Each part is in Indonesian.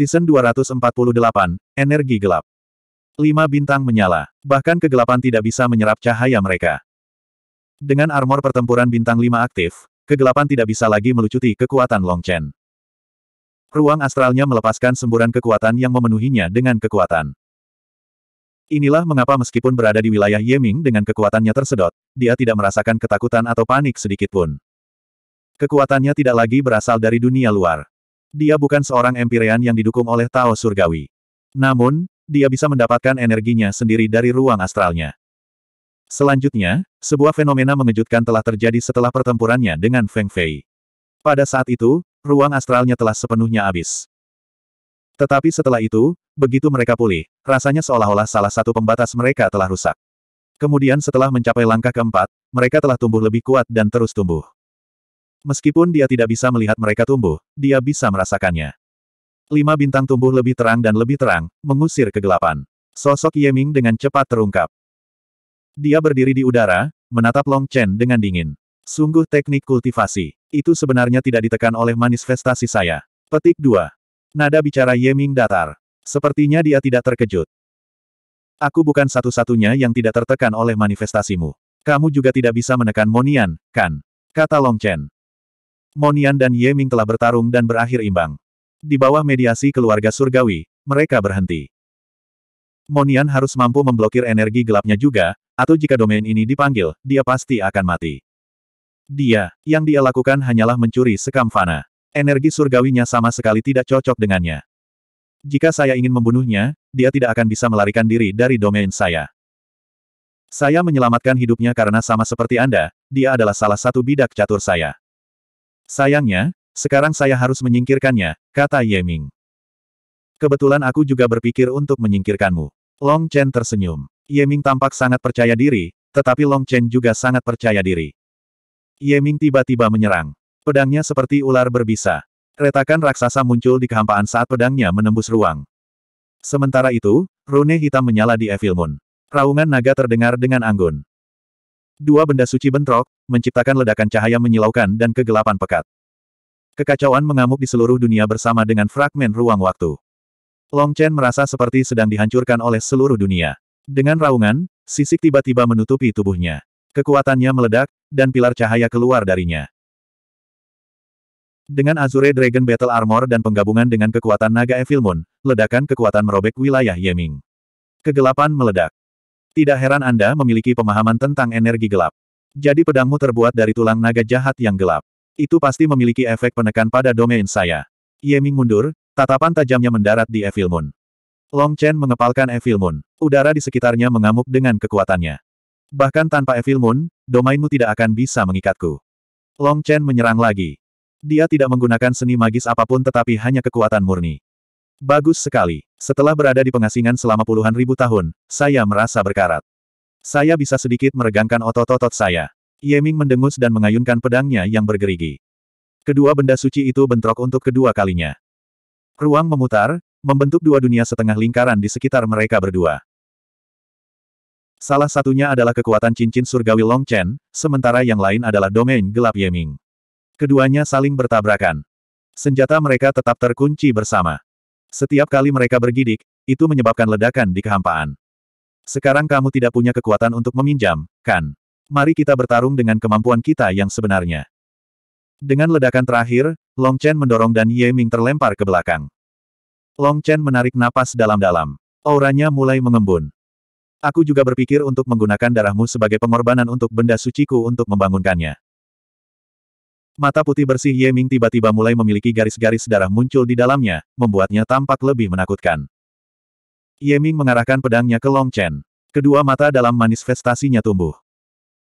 Season 248, Energi Gelap. Lima bintang menyala, bahkan kegelapan tidak bisa menyerap cahaya mereka. Dengan armor pertempuran bintang lima aktif, kegelapan tidak bisa lagi melucuti kekuatan Long Chen. Ruang astralnya melepaskan semburan kekuatan yang memenuhinya dengan kekuatan. Inilah mengapa meskipun berada di wilayah Yeming dengan kekuatannya tersedot, dia tidak merasakan ketakutan atau panik sedikitpun. Kekuatannya tidak lagi berasal dari dunia luar. Dia bukan seorang Empyrean yang didukung oleh Tao Surgawi. Namun, dia bisa mendapatkan energinya sendiri dari ruang astralnya. Selanjutnya, sebuah fenomena mengejutkan telah terjadi setelah pertempurannya dengan Feng Fei. Pada saat itu, ruang astralnya telah sepenuhnya habis. Tetapi setelah itu, begitu mereka pulih, rasanya seolah-olah salah satu pembatas mereka telah rusak. Kemudian setelah mencapai langkah keempat, mereka telah tumbuh lebih kuat dan terus tumbuh. Meskipun dia tidak bisa melihat mereka tumbuh, dia bisa merasakannya. Lima bintang tumbuh lebih terang dan lebih terang, mengusir kegelapan. Sosok Yeming dengan cepat terungkap. Dia berdiri di udara, menatap Long Chen dengan dingin. Sungguh teknik kultivasi. Itu sebenarnya tidak ditekan oleh manifestasi saya. Petik 2. Nada bicara Yeming datar. Sepertinya dia tidak terkejut. Aku bukan satu-satunya yang tidak tertekan oleh manifestasimu. Kamu juga tidak bisa menekan Monian, kan? Kata Long Chen. Monian dan Ye Ming telah bertarung dan berakhir imbang. Di bawah mediasi keluarga surgawi, mereka berhenti. Monian harus mampu memblokir energi gelapnya juga, atau jika domain ini dipanggil, dia pasti akan mati. Dia, yang dia lakukan hanyalah mencuri sekam fana. Energi surgawinya sama sekali tidak cocok dengannya. Jika saya ingin membunuhnya, dia tidak akan bisa melarikan diri dari domain saya. Saya menyelamatkan hidupnya karena sama seperti Anda, dia adalah salah satu bidak catur saya. Sayangnya, sekarang saya harus menyingkirkannya, kata Ye Ming. Kebetulan aku juga berpikir untuk menyingkirkanmu. Long Chen tersenyum. Ye Ming tampak sangat percaya diri, tetapi Long Chen juga sangat percaya diri. Ye Ming tiba-tiba menyerang. Pedangnya seperti ular berbisa. Retakan raksasa muncul di kehampaan saat pedangnya menembus ruang. Sementara itu, rune hitam menyala di Evil Moon. Raungan naga terdengar dengan anggun. Dua benda suci bentrok, menciptakan ledakan cahaya menyilaukan dan kegelapan pekat. Kekacauan mengamuk di seluruh dunia bersama dengan fragmen ruang waktu. Long Chen merasa seperti sedang dihancurkan oleh seluruh dunia. Dengan raungan, sisik tiba-tiba menutupi tubuhnya. Kekuatannya meledak, dan pilar cahaya keluar darinya. Dengan Azure Dragon Battle Armor dan penggabungan dengan kekuatan Naga Evil Moon, ledakan kekuatan merobek wilayah Yeming. Kegelapan meledak. Tidak heran Anda memiliki pemahaman tentang energi gelap. Jadi pedangmu terbuat dari tulang naga jahat yang gelap. Itu pasti memiliki efek penekan pada domain saya. Yeming mundur, tatapan tajamnya mendarat di Evil Moon. Long Chen mengepalkan Evil Moon. Udara di sekitarnya mengamuk dengan kekuatannya. Bahkan tanpa Evil Moon, domainmu tidak akan bisa mengikatku. Long Chen menyerang lagi. Dia tidak menggunakan seni magis apapun tetapi hanya kekuatan murni. Bagus sekali. Setelah berada di pengasingan selama puluhan ribu tahun, saya merasa berkarat. Saya bisa sedikit meregangkan otot-otot saya. Yeming mendengus dan mengayunkan pedangnya yang bergerigi. Kedua benda suci itu bentrok untuk kedua kalinya. Ruang memutar, membentuk dua dunia setengah lingkaran di sekitar mereka berdua. Salah satunya adalah kekuatan cincin surgawi Chen, sementara yang lain adalah domain gelap Yeming. Keduanya saling bertabrakan. Senjata mereka tetap terkunci bersama. Setiap kali mereka bergidik, itu menyebabkan ledakan di kehampaan. Sekarang kamu tidak punya kekuatan untuk meminjam, kan? Mari kita bertarung dengan kemampuan kita yang sebenarnya. Dengan ledakan terakhir, Long Chen mendorong dan Ye Ming terlempar ke belakang. Long Chen menarik napas dalam-dalam. Auranya mulai mengembun. Aku juga berpikir untuk menggunakan darahmu sebagai pengorbanan untuk benda suciku untuk membangunkannya. Mata putih bersih Ye Ming tiba-tiba mulai memiliki garis-garis darah muncul di dalamnya, membuatnya tampak lebih menakutkan. Ye Ming mengarahkan pedangnya ke Long Chen. Kedua mata dalam manifestasinya tumbuh.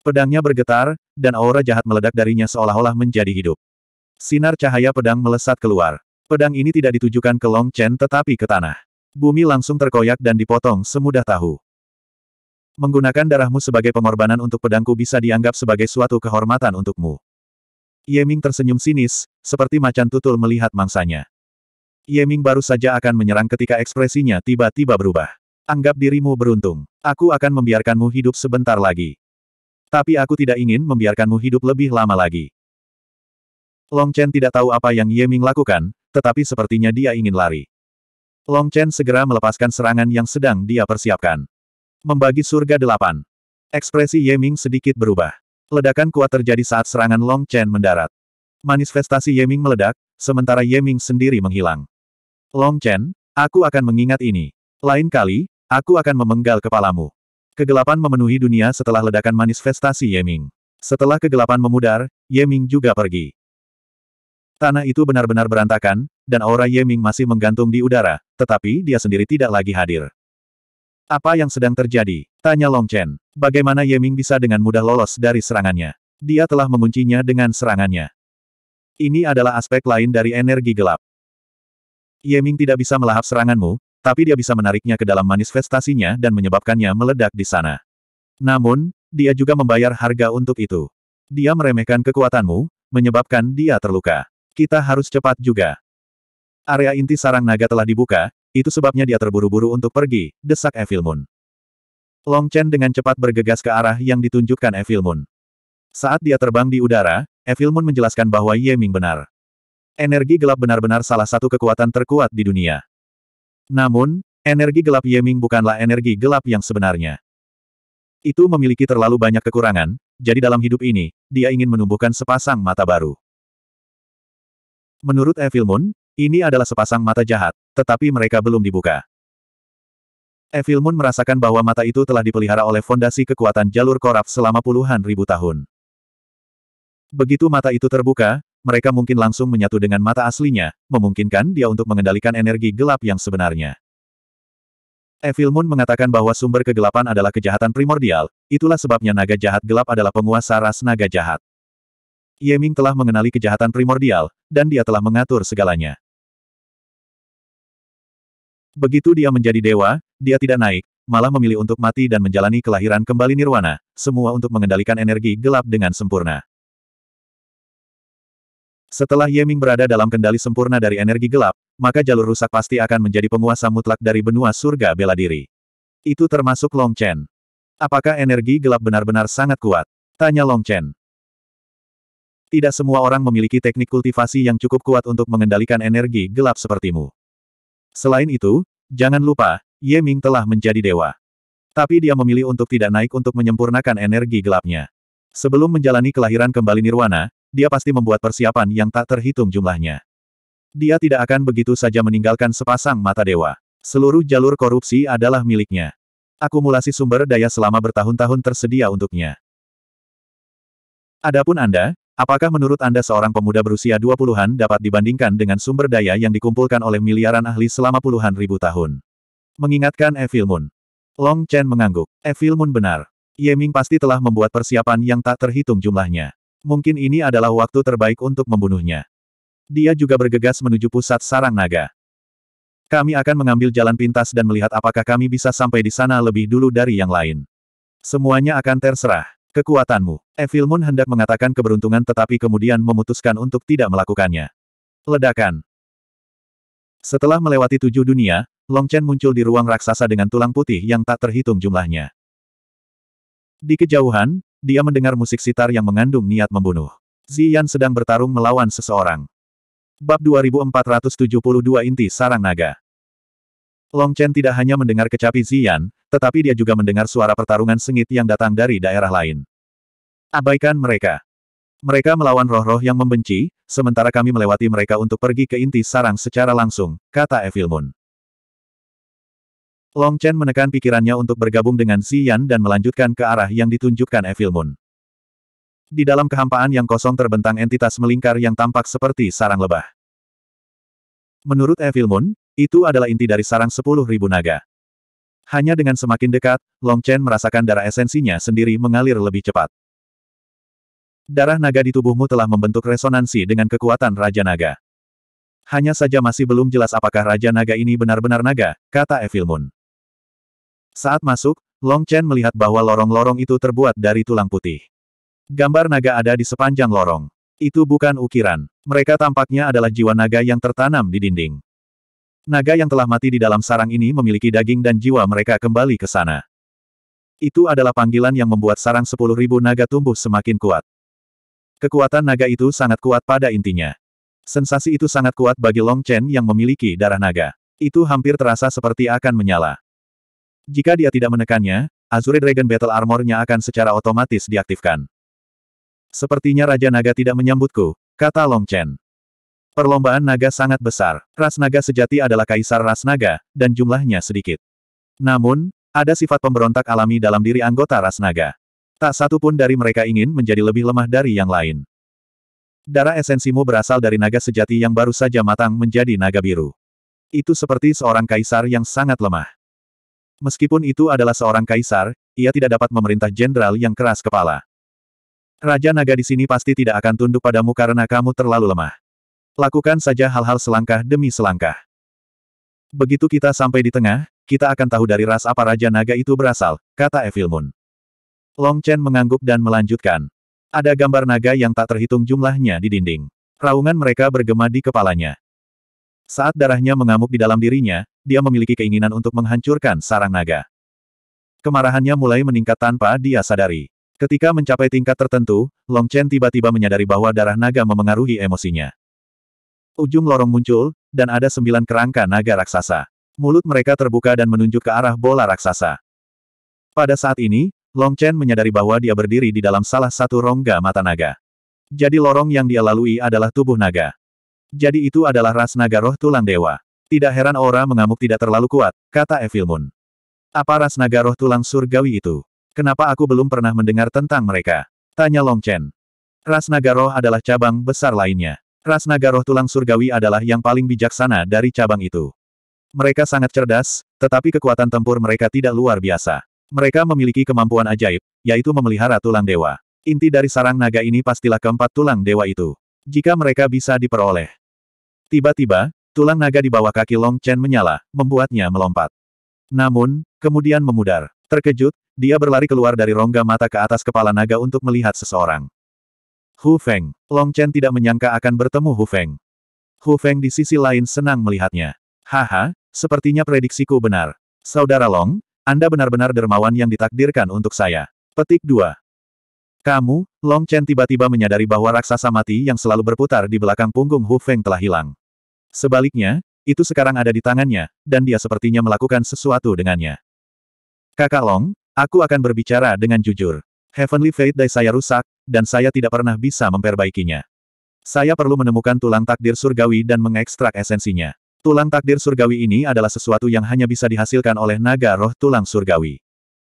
Pedangnya bergetar, dan aura jahat meledak darinya seolah-olah menjadi hidup. Sinar cahaya pedang melesat keluar. Pedang ini tidak ditujukan ke Long Chen tetapi ke tanah. Bumi langsung terkoyak dan dipotong semudah tahu. Menggunakan darahmu sebagai pengorbanan untuk pedangku bisa dianggap sebagai suatu kehormatan untukmu. Yeming tersenyum sinis, seperti macan tutul melihat mangsanya. Yeming baru saja akan menyerang ketika ekspresinya tiba-tiba berubah. Anggap dirimu beruntung. Aku akan membiarkanmu hidup sebentar lagi. Tapi aku tidak ingin membiarkanmu hidup lebih lama lagi. Long Chen tidak tahu apa yang Yeming lakukan, tetapi sepertinya dia ingin lari. Long Chen segera melepaskan serangan yang sedang dia persiapkan. Membagi surga delapan. Ekspresi Yeming sedikit berubah. Ledakan kuat terjadi saat serangan Long Chen mendarat. Manifestasi Yeming meledak, sementara Yeming sendiri menghilang. Long Chen, aku akan mengingat ini. Lain kali, aku akan memenggal kepalamu. Kegelapan memenuhi dunia setelah ledakan manifestasi Yeming. Setelah kegelapan memudar, Yeming juga pergi. Tanah itu benar-benar berantakan, dan aura Yeming masih menggantung di udara, tetapi dia sendiri tidak lagi hadir. Apa yang sedang terjadi? Tanya Long Chen. Bagaimana Ye Ming bisa dengan mudah lolos dari serangannya? Dia telah menguncinya dengan serangannya. Ini adalah aspek lain dari energi gelap. Ye Ming tidak bisa melahap seranganmu, tapi dia bisa menariknya ke dalam manifestasinya dan menyebabkannya meledak di sana. Namun, dia juga membayar harga untuk itu. Dia meremehkan kekuatanmu, menyebabkan dia terluka. Kita harus cepat juga. Area inti sarang naga telah dibuka, itu sebabnya dia terburu-buru untuk pergi, desak Evil Moon. Long Chen dengan cepat bergegas ke arah yang ditunjukkan Evil Moon. Saat dia terbang di udara, Evil Moon menjelaskan bahwa Ye Ming benar. Energi gelap benar-benar salah satu kekuatan terkuat di dunia. Namun, energi gelap Ye Ming bukanlah energi gelap yang sebenarnya. Itu memiliki terlalu banyak kekurangan, jadi dalam hidup ini, dia ingin menumbuhkan sepasang mata baru. Menurut Evil Moon, ini adalah sepasang mata jahat, tetapi mereka belum dibuka. Evil Moon merasakan bahwa mata itu telah dipelihara oleh fondasi kekuatan jalur korap selama puluhan ribu tahun. Begitu mata itu terbuka, mereka mungkin langsung menyatu dengan mata aslinya, memungkinkan dia untuk mengendalikan energi gelap yang sebenarnya. Evil Moon mengatakan bahwa sumber kegelapan adalah kejahatan primordial, itulah sebabnya naga jahat gelap adalah penguasa ras naga jahat. Yeming telah mengenali kejahatan primordial, dan dia telah mengatur segalanya. Begitu dia menjadi dewa, dia tidak naik, malah memilih untuk mati dan menjalani kelahiran kembali nirwana, semua untuk mengendalikan energi gelap dengan sempurna. Setelah Yeming berada dalam kendali sempurna dari energi gelap, maka jalur rusak pasti akan menjadi penguasa mutlak dari benua surga bela diri. Itu termasuk Long Chen. Apakah energi gelap benar-benar sangat kuat? Tanya Long Chen. Tidak semua orang memiliki teknik kultivasi yang cukup kuat untuk mengendalikan energi gelap sepertimu. Selain itu, jangan lupa, Ye Ming telah menjadi dewa. Tapi dia memilih untuk tidak naik untuk menyempurnakan energi gelapnya. Sebelum menjalani kelahiran kembali Nirwana, dia pasti membuat persiapan yang tak terhitung jumlahnya. Dia tidak akan begitu saja meninggalkan sepasang mata dewa. Seluruh jalur korupsi adalah miliknya. Akumulasi sumber daya selama bertahun-tahun tersedia untuknya. Adapun Anda, Apakah menurut Anda seorang pemuda berusia 20-an dapat dibandingkan dengan sumber daya yang dikumpulkan oleh miliaran ahli selama puluhan ribu tahun? Mengingatkan Evil Moon. Long Chen mengangguk. Evil Moon benar. Ye Ming pasti telah membuat persiapan yang tak terhitung jumlahnya. Mungkin ini adalah waktu terbaik untuk membunuhnya. Dia juga bergegas menuju pusat sarang naga. Kami akan mengambil jalan pintas dan melihat apakah kami bisa sampai di sana lebih dulu dari yang lain. Semuanya akan terserah. Kekuatanmu. Evil Moon hendak mengatakan keberuntungan tetapi kemudian memutuskan untuk tidak melakukannya. Ledakan. Setelah melewati tujuh dunia, Long Chen muncul di ruang raksasa dengan tulang putih yang tak terhitung jumlahnya. Di kejauhan, dia mendengar musik sitar yang mengandung niat membunuh. Ziyan sedang bertarung melawan seseorang. Bab 2472 Inti Sarang Naga Long Chen tidak hanya mendengar kecapi Ziyan, tetapi dia juga mendengar suara pertarungan sengit yang datang dari daerah lain. Abaikan mereka. Mereka melawan roh-roh yang membenci, sementara kami melewati mereka untuk pergi ke inti sarang secara langsung, kata Evil Moon. Long Chen menekan pikirannya untuk bergabung dengan Ziyan dan melanjutkan ke arah yang ditunjukkan Evil Moon. Di dalam kehampaan yang kosong terbentang entitas melingkar yang tampak seperti sarang lebah. Menurut Evil Moon, itu adalah inti dari sarang sepuluh ribu naga. Hanya dengan semakin dekat, Long Chen merasakan darah esensinya sendiri mengalir lebih cepat. Darah naga di tubuhmu telah membentuk resonansi dengan kekuatan Raja Naga. Hanya saja masih belum jelas apakah Raja Naga ini benar-benar naga, kata Evil Moon. Saat masuk, Long Chen melihat bahwa lorong-lorong itu terbuat dari tulang putih. Gambar naga ada di sepanjang lorong. Itu bukan ukiran. Mereka tampaknya adalah jiwa naga yang tertanam di dinding. Naga yang telah mati di dalam sarang ini memiliki daging dan jiwa mereka kembali ke sana. Itu adalah panggilan yang membuat sarang sepuluh ribu naga tumbuh semakin kuat. Kekuatan naga itu sangat kuat pada intinya. Sensasi itu sangat kuat bagi Long Chen yang memiliki darah naga. Itu hampir terasa seperti akan menyala. Jika dia tidak menekannya, Azure Dragon Battle Armor-nya akan secara otomatis diaktifkan. Sepertinya Raja Naga tidak menyambutku, kata Long Chen. Perlombaan naga sangat besar. Ras naga sejati adalah kaisar ras naga, dan jumlahnya sedikit. Namun, ada sifat pemberontak alami dalam diri anggota ras naga. Tak satu pun dari mereka ingin menjadi lebih lemah dari yang lain. Darah esensimu berasal dari naga sejati yang baru saja matang menjadi naga biru. Itu seperti seorang kaisar yang sangat lemah. Meskipun itu adalah seorang kaisar, ia tidak dapat memerintah jenderal yang keras kepala. Raja naga di sini pasti tidak akan tunduk padamu karena kamu terlalu lemah. Lakukan saja hal-hal selangkah demi selangkah. Begitu kita sampai di tengah, kita akan tahu dari ras apa Raja Naga itu berasal, kata Evil Moon. Long Chen mengangguk dan melanjutkan. Ada gambar naga yang tak terhitung jumlahnya di dinding. Raungan mereka bergema di kepalanya. Saat darahnya mengamuk di dalam dirinya, dia memiliki keinginan untuk menghancurkan sarang naga. Kemarahannya mulai meningkat tanpa dia sadari. Ketika mencapai tingkat tertentu, Long Chen tiba-tiba menyadari bahwa darah naga memengaruhi emosinya. Ujung lorong muncul, dan ada sembilan kerangka naga raksasa. Mulut mereka terbuka dan menunjuk ke arah bola raksasa. Pada saat ini, Long Chen menyadari bahwa dia berdiri di dalam salah satu rongga mata naga. Jadi lorong yang dia lalui adalah tubuh naga. Jadi itu adalah ras naga roh tulang dewa. Tidak heran aura mengamuk tidak terlalu kuat, kata Evil Moon. Apa ras naga roh tulang surgawi itu? Kenapa aku belum pernah mendengar tentang mereka? Tanya Long Chen. Ras naga roh adalah cabang besar lainnya. Ras naga roh tulang surgawi adalah yang paling bijaksana dari cabang itu. Mereka sangat cerdas, tetapi kekuatan tempur mereka tidak luar biasa. Mereka memiliki kemampuan ajaib, yaitu memelihara tulang dewa. Inti dari sarang naga ini pastilah keempat tulang dewa itu. Jika mereka bisa diperoleh. Tiba-tiba, tulang naga di bawah kaki Long Chen menyala, membuatnya melompat. Namun, kemudian memudar. Terkejut, dia berlari keluar dari rongga mata ke atas kepala naga untuk melihat seseorang. Hu Feng. Long Chen tidak menyangka akan bertemu Hu Feng. Hu Feng di sisi lain senang melihatnya. Haha, sepertinya prediksiku benar. Saudara Long, Anda benar-benar dermawan yang ditakdirkan untuk saya. Petik 2. Kamu, Long Chen tiba-tiba menyadari bahwa raksasa mati yang selalu berputar di belakang punggung Hu Feng telah hilang. Sebaliknya, itu sekarang ada di tangannya, dan dia sepertinya melakukan sesuatu dengannya. Kakak Long, aku akan berbicara dengan jujur. Heavenly Fate Day saya rusak, dan saya tidak pernah bisa memperbaikinya. Saya perlu menemukan tulang takdir surgawi dan mengekstrak esensinya. Tulang takdir surgawi ini adalah sesuatu yang hanya bisa dihasilkan oleh naga roh tulang surgawi.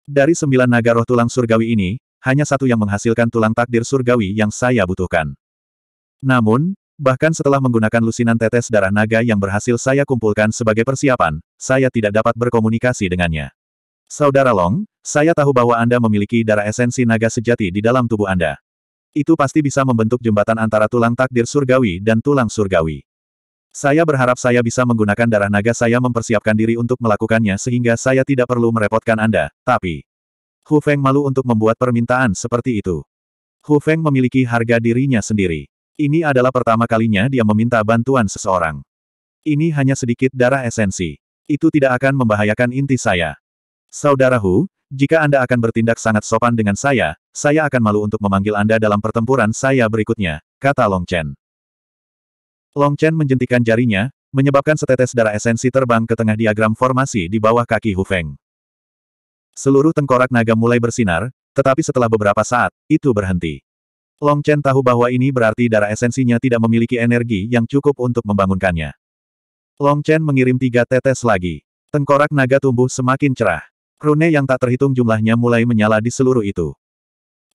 Dari sembilan naga roh tulang surgawi ini, hanya satu yang menghasilkan tulang takdir surgawi yang saya butuhkan. Namun, bahkan setelah menggunakan lusinan tetes darah naga yang berhasil saya kumpulkan sebagai persiapan, saya tidak dapat berkomunikasi dengannya. Saudara Long, saya tahu bahwa Anda memiliki darah esensi naga sejati di dalam tubuh Anda. Itu pasti bisa membentuk jembatan antara tulang takdir surgawi dan tulang surgawi. Saya berharap saya bisa menggunakan darah naga saya mempersiapkan diri untuk melakukannya sehingga saya tidak perlu merepotkan Anda, tapi... Hu Feng malu untuk membuat permintaan seperti itu. Hu Feng memiliki harga dirinya sendiri. Ini adalah pertama kalinya dia meminta bantuan seseorang. Ini hanya sedikit darah esensi. Itu tidak akan membahayakan inti saya. Saudara Hu, jika Anda akan bertindak sangat sopan dengan saya, saya akan malu untuk memanggil Anda dalam pertempuran saya berikutnya, kata Long Chen. Long Chen menjentikan jarinya, menyebabkan setetes darah esensi terbang ke tengah diagram formasi di bawah kaki Hu Feng. Seluruh tengkorak naga mulai bersinar, tetapi setelah beberapa saat, itu berhenti. Long Chen tahu bahwa ini berarti darah esensinya tidak memiliki energi yang cukup untuk membangunkannya. Long Chen mengirim tiga tetes lagi. Tengkorak naga tumbuh semakin cerah. Rune yang tak terhitung jumlahnya mulai menyala di seluruh itu.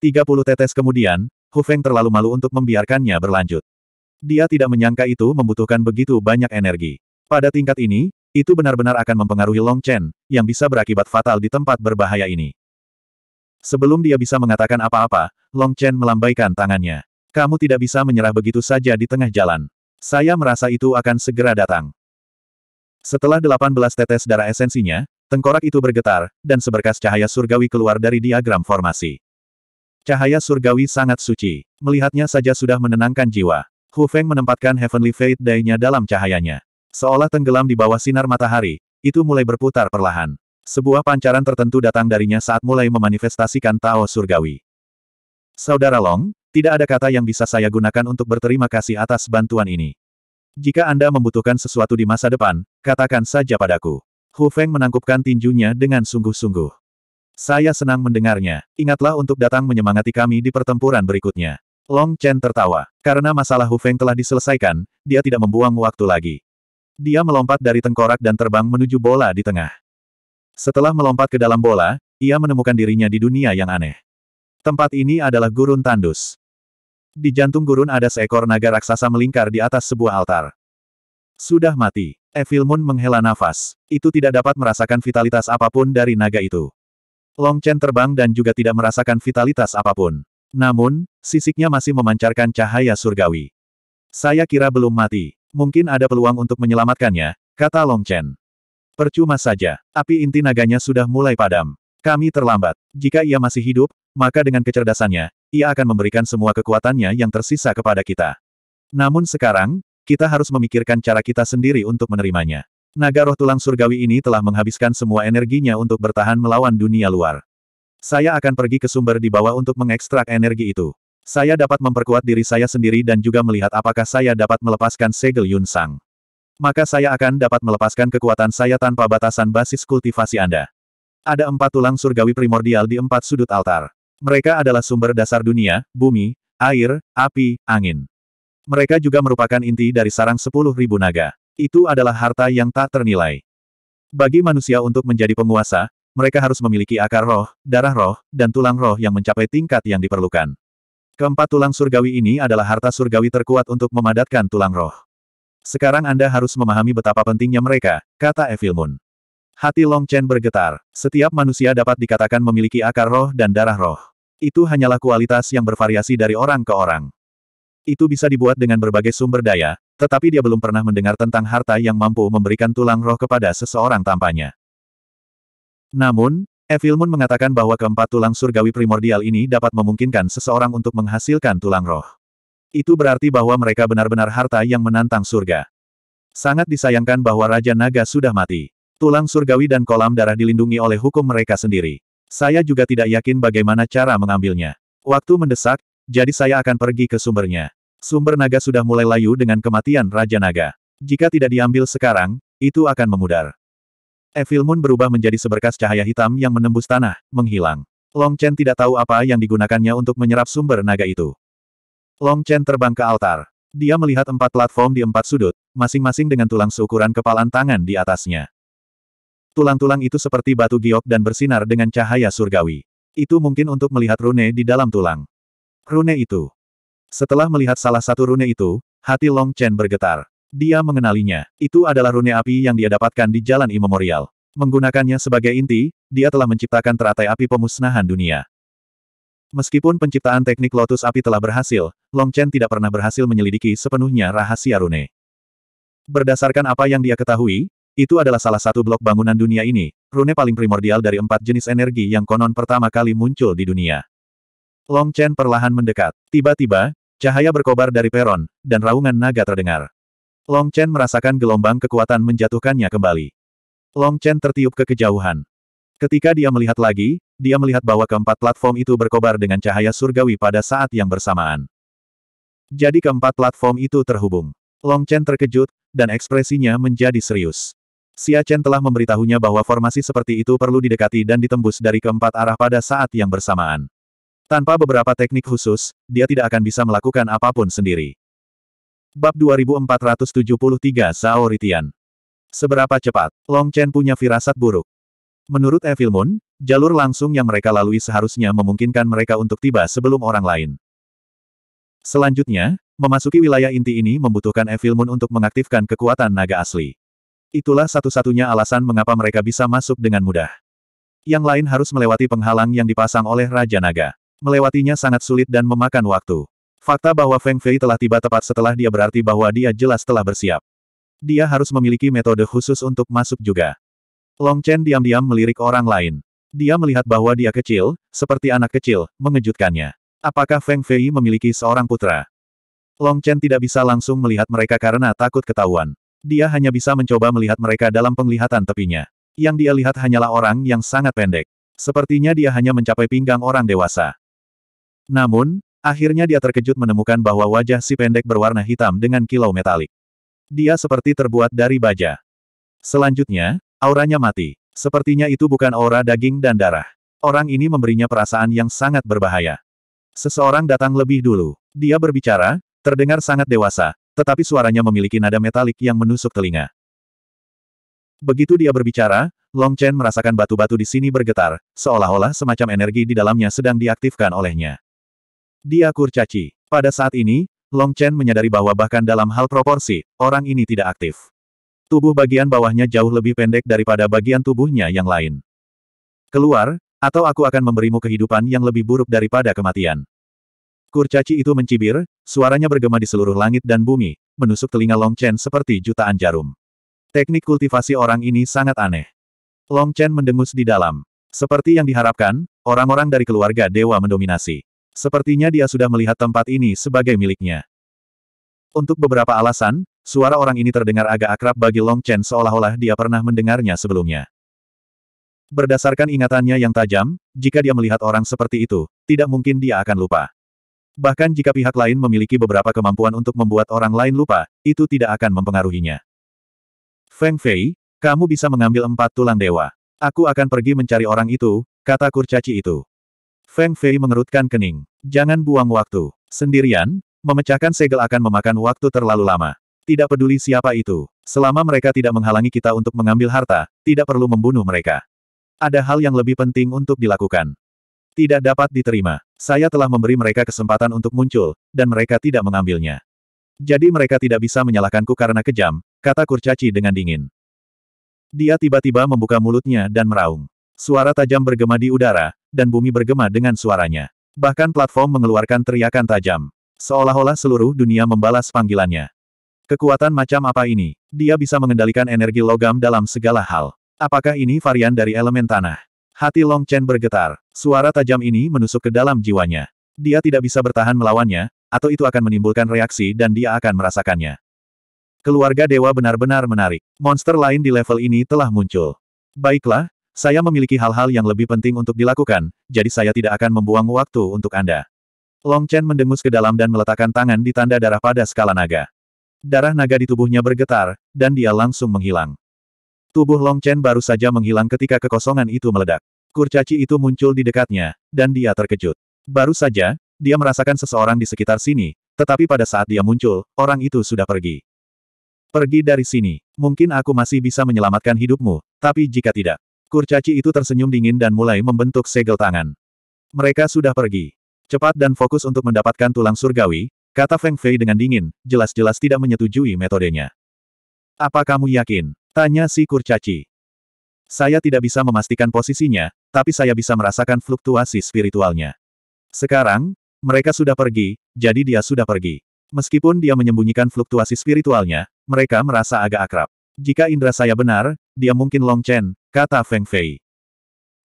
30 tetes kemudian, Hu Feng terlalu malu untuk membiarkannya berlanjut. Dia tidak menyangka itu membutuhkan begitu banyak energi. Pada tingkat ini, itu benar-benar akan mempengaruhi Long Chen, yang bisa berakibat fatal di tempat berbahaya ini. Sebelum dia bisa mengatakan apa-apa, Long Chen melambaikan tangannya. Kamu tidak bisa menyerah begitu saja di tengah jalan. Saya merasa itu akan segera datang. Setelah 18 tetes darah esensinya, tengkorak itu bergetar, dan seberkas cahaya surgawi keluar dari diagram formasi. Cahaya surgawi sangat suci. Melihatnya saja sudah menenangkan jiwa. Hu Feng menempatkan Heavenly Fate Day-nya dalam cahayanya. Seolah tenggelam di bawah sinar matahari, itu mulai berputar perlahan. Sebuah pancaran tertentu datang darinya saat mulai memanifestasikan Tao Surgawi. Saudara Long, tidak ada kata yang bisa saya gunakan untuk berterima kasih atas bantuan ini. Jika Anda membutuhkan sesuatu di masa depan, katakan saja padaku. Hu Feng menangkupkan tinjunya dengan sungguh-sungguh. Saya senang mendengarnya. Ingatlah untuk datang menyemangati kami di pertempuran berikutnya. Long Chen tertawa. Karena masalah Hu Feng telah diselesaikan, dia tidak membuang waktu lagi. Dia melompat dari tengkorak dan terbang menuju bola di tengah. Setelah melompat ke dalam bola, ia menemukan dirinya di dunia yang aneh. Tempat ini adalah gurun tandus. Di jantung gurun ada seekor naga raksasa melingkar di atas sebuah altar. Sudah mati. Evil Moon menghela nafas. Itu tidak dapat merasakan vitalitas apapun dari naga itu. Long Chen terbang dan juga tidak merasakan vitalitas apapun. Namun, sisiknya masih memancarkan cahaya surgawi. Saya kira belum mati. Mungkin ada peluang untuk menyelamatkannya, kata Long Chen. Percuma saja, api inti naganya sudah mulai padam. Kami terlambat. Jika ia masih hidup, maka dengan kecerdasannya, ia akan memberikan semua kekuatannya yang tersisa kepada kita. Namun sekarang, kita harus memikirkan cara kita sendiri untuk menerimanya. Naga roh tulang surgawi ini telah menghabiskan semua energinya untuk bertahan melawan dunia luar. Saya akan pergi ke sumber di bawah untuk mengekstrak energi itu. Saya dapat memperkuat diri saya sendiri dan juga melihat apakah saya dapat melepaskan segel Yun Sang. Maka saya akan dapat melepaskan kekuatan saya tanpa batasan basis kultivasi Anda. Ada empat tulang surgawi primordial di empat sudut altar. Mereka adalah sumber dasar dunia, bumi, air, api, angin. Mereka juga merupakan inti dari sarang sepuluh ribu naga. Itu adalah harta yang tak ternilai. Bagi manusia untuk menjadi penguasa, mereka harus memiliki akar roh, darah roh, dan tulang roh yang mencapai tingkat yang diperlukan. Keempat tulang surgawi ini adalah harta surgawi terkuat untuk memadatkan tulang roh. Sekarang Anda harus memahami betapa pentingnya mereka, kata Evil Moon. Hati Long Chen bergetar. Setiap manusia dapat dikatakan memiliki akar roh dan darah roh. Itu hanyalah kualitas yang bervariasi dari orang ke orang. Itu bisa dibuat dengan berbagai sumber daya, tetapi dia belum pernah mendengar tentang harta yang mampu memberikan tulang roh kepada seseorang tampaknya. Namun, Evilmun mengatakan bahwa keempat tulang surgawi primordial ini dapat memungkinkan seseorang untuk menghasilkan tulang roh. Itu berarti bahwa mereka benar-benar harta yang menantang surga. Sangat disayangkan bahwa Raja Naga sudah mati. Tulang surgawi dan kolam darah dilindungi oleh hukum mereka sendiri. Saya juga tidak yakin bagaimana cara mengambilnya. Waktu mendesak, jadi saya akan pergi ke sumbernya. Sumber naga sudah mulai layu dengan kematian Raja Naga. Jika tidak diambil sekarang, itu akan memudar. Evil Moon berubah menjadi seberkas cahaya hitam yang menembus tanah, menghilang. Long Chen tidak tahu apa yang digunakannya untuk menyerap sumber naga itu. Long Chen terbang ke altar. Dia melihat empat platform di empat sudut, masing-masing dengan tulang seukuran kepalan tangan di atasnya. Tulang-tulang itu seperti batu giok dan bersinar dengan cahaya surgawi. Itu mungkin untuk melihat rune di dalam tulang. Rune itu. Setelah melihat salah satu rune itu, hati Long Chen bergetar. Dia mengenalinya. Itu adalah rune api yang dia dapatkan di Jalan Imemorial. Menggunakannya sebagai inti, dia telah menciptakan teratai api pemusnahan dunia. Meskipun penciptaan teknik lotus api telah berhasil, Long Chen tidak pernah berhasil menyelidiki sepenuhnya rahasia rune. Berdasarkan apa yang dia ketahui, itu adalah salah satu blok bangunan dunia ini, rune paling primordial dari empat jenis energi yang konon pertama kali muncul di dunia. Long Chen perlahan mendekat. Tiba-tiba, cahaya berkobar dari peron, dan raungan naga terdengar. Long Chen merasakan gelombang kekuatan menjatuhkannya kembali. Long Chen tertiup ke kejauhan. Ketika dia melihat lagi, dia melihat bahwa keempat platform itu berkobar dengan cahaya surgawi pada saat yang bersamaan. Jadi keempat platform itu terhubung. Long Chen terkejut, dan ekspresinya menjadi serius. Xia Chen telah memberitahunya bahwa formasi seperti itu perlu didekati dan ditembus dari keempat arah pada saat yang bersamaan. Tanpa beberapa teknik khusus, dia tidak akan bisa melakukan apapun sendiri. Bab 2473 Zhao Ritian Seberapa cepat, Long Chen punya firasat buruk. Menurut Evil Moon, jalur langsung yang mereka lalui seharusnya memungkinkan mereka untuk tiba sebelum orang lain. Selanjutnya, memasuki wilayah inti ini membutuhkan Evil Moon untuk mengaktifkan kekuatan naga asli. Itulah satu-satunya alasan mengapa mereka bisa masuk dengan mudah. Yang lain harus melewati penghalang yang dipasang oleh Raja Naga. Melewatinya sangat sulit dan memakan waktu. Fakta bahwa Feng Fei telah tiba tepat setelah dia berarti bahwa dia jelas telah bersiap. Dia harus memiliki metode khusus untuk masuk juga. Long Chen diam-diam melirik orang lain. Dia melihat bahwa dia kecil, seperti anak kecil, mengejutkannya. Apakah Feng Fei memiliki seorang putra? Long Chen tidak bisa langsung melihat mereka karena takut ketahuan. Dia hanya bisa mencoba melihat mereka dalam penglihatan tepinya. Yang dia lihat hanyalah orang yang sangat pendek. Sepertinya dia hanya mencapai pinggang orang dewasa. Namun, akhirnya dia terkejut menemukan bahwa wajah si pendek berwarna hitam dengan kilau metalik. Dia seperti terbuat dari baja. Selanjutnya, auranya mati. Sepertinya itu bukan aura daging dan darah. Orang ini memberinya perasaan yang sangat berbahaya. Seseorang datang lebih dulu. Dia berbicara, terdengar sangat dewasa, tetapi suaranya memiliki nada metalik yang menusuk telinga. Begitu dia berbicara, Long Chen merasakan batu-batu di sini bergetar, seolah-olah semacam energi di dalamnya sedang diaktifkan olehnya. Dia kurcaci. Pada saat ini, Long Chen menyadari bahwa bahkan dalam hal proporsi, orang ini tidak aktif. Tubuh bagian bawahnya jauh lebih pendek daripada bagian tubuhnya yang lain. Keluar, atau aku akan memberimu kehidupan yang lebih buruk daripada kematian. Kurcaci itu mencibir, suaranya bergema di seluruh langit dan bumi, menusuk telinga Long Chen seperti jutaan jarum. Teknik kultivasi orang ini sangat aneh. Long Chen mendengus di dalam. Seperti yang diharapkan, orang-orang dari keluarga dewa mendominasi. Sepertinya dia sudah melihat tempat ini sebagai miliknya. Untuk beberapa alasan, suara orang ini terdengar agak akrab bagi Long Chen seolah-olah dia pernah mendengarnya sebelumnya. Berdasarkan ingatannya yang tajam, jika dia melihat orang seperti itu, tidak mungkin dia akan lupa. Bahkan jika pihak lain memiliki beberapa kemampuan untuk membuat orang lain lupa, itu tidak akan mempengaruhinya. Feng Fei, kamu bisa mengambil empat tulang dewa. Aku akan pergi mencari orang itu, kata kurcaci itu. Feng Fei mengerutkan kening. Jangan buang waktu. Sendirian, memecahkan segel akan memakan waktu terlalu lama. Tidak peduli siapa itu. Selama mereka tidak menghalangi kita untuk mengambil harta, tidak perlu membunuh mereka. Ada hal yang lebih penting untuk dilakukan. Tidak dapat diterima. Saya telah memberi mereka kesempatan untuk muncul, dan mereka tidak mengambilnya. Jadi mereka tidak bisa menyalahkanku karena kejam, kata Kurcaci dengan dingin. Dia tiba-tiba membuka mulutnya dan meraung. Suara tajam bergema di udara, dan bumi bergema dengan suaranya. Bahkan platform mengeluarkan teriakan tajam. Seolah-olah seluruh dunia membalas panggilannya. Kekuatan macam apa ini? Dia bisa mengendalikan energi logam dalam segala hal. Apakah ini varian dari elemen tanah? Hati Long Chen bergetar. Suara tajam ini menusuk ke dalam jiwanya. Dia tidak bisa bertahan melawannya, atau itu akan menimbulkan reaksi dan dia akan merasakannya. Keluarga dewa benar-benar menarik. Monster lain di level ini telah muncul. Baiklah, saya memiliki hal-hal yang lebih penting untuk dilakukan, jadi saya tidak akan membuang waktu untuk Anda. Long Chen mendengus ke dalam dan meletakkan tangan di tanda darah pada skala naga. Darah naga di tubuhnya bergetar, dan dia langsung menghilang. Tubuh Long Chen baru saja menghilang ketika kekosongan itu meledak. Kurcaci itu muncul di dekatnya, dan dia terkejut. Baru saja, dia merasakan seseorang di sekitar sini, tetapi pada saat dia muncul, orang itu sudah pergi. Pergi dari sini. Mungkin aku masih bisa menyelamatkan hidupmu, tapi jika tidak. Kurcaci itu tersenyum dingin dan mulai membentuk segel tangan. Mereka sudah pergi. Cepat dan fokus untuk mendapatkan tulang surgawi, kata Feng Fei dengan dingin, jelas-jelas tidak menyetujui metodenya. Apa kamu yakin? Tanya si kurcaci. Saya tidak bisa memastikan posisinya, tapi saya bisa merasakan fluktuasi spiritualnya. Sekarang, mereka sudah pergi, jadi dia sudah pergi. Meskipun dia menyembunyikan fluktuasi spiritualnya, mereka merasa agak akrab. Jika indera saya benar, dia mungkin Long Chen, kata Feng Fei.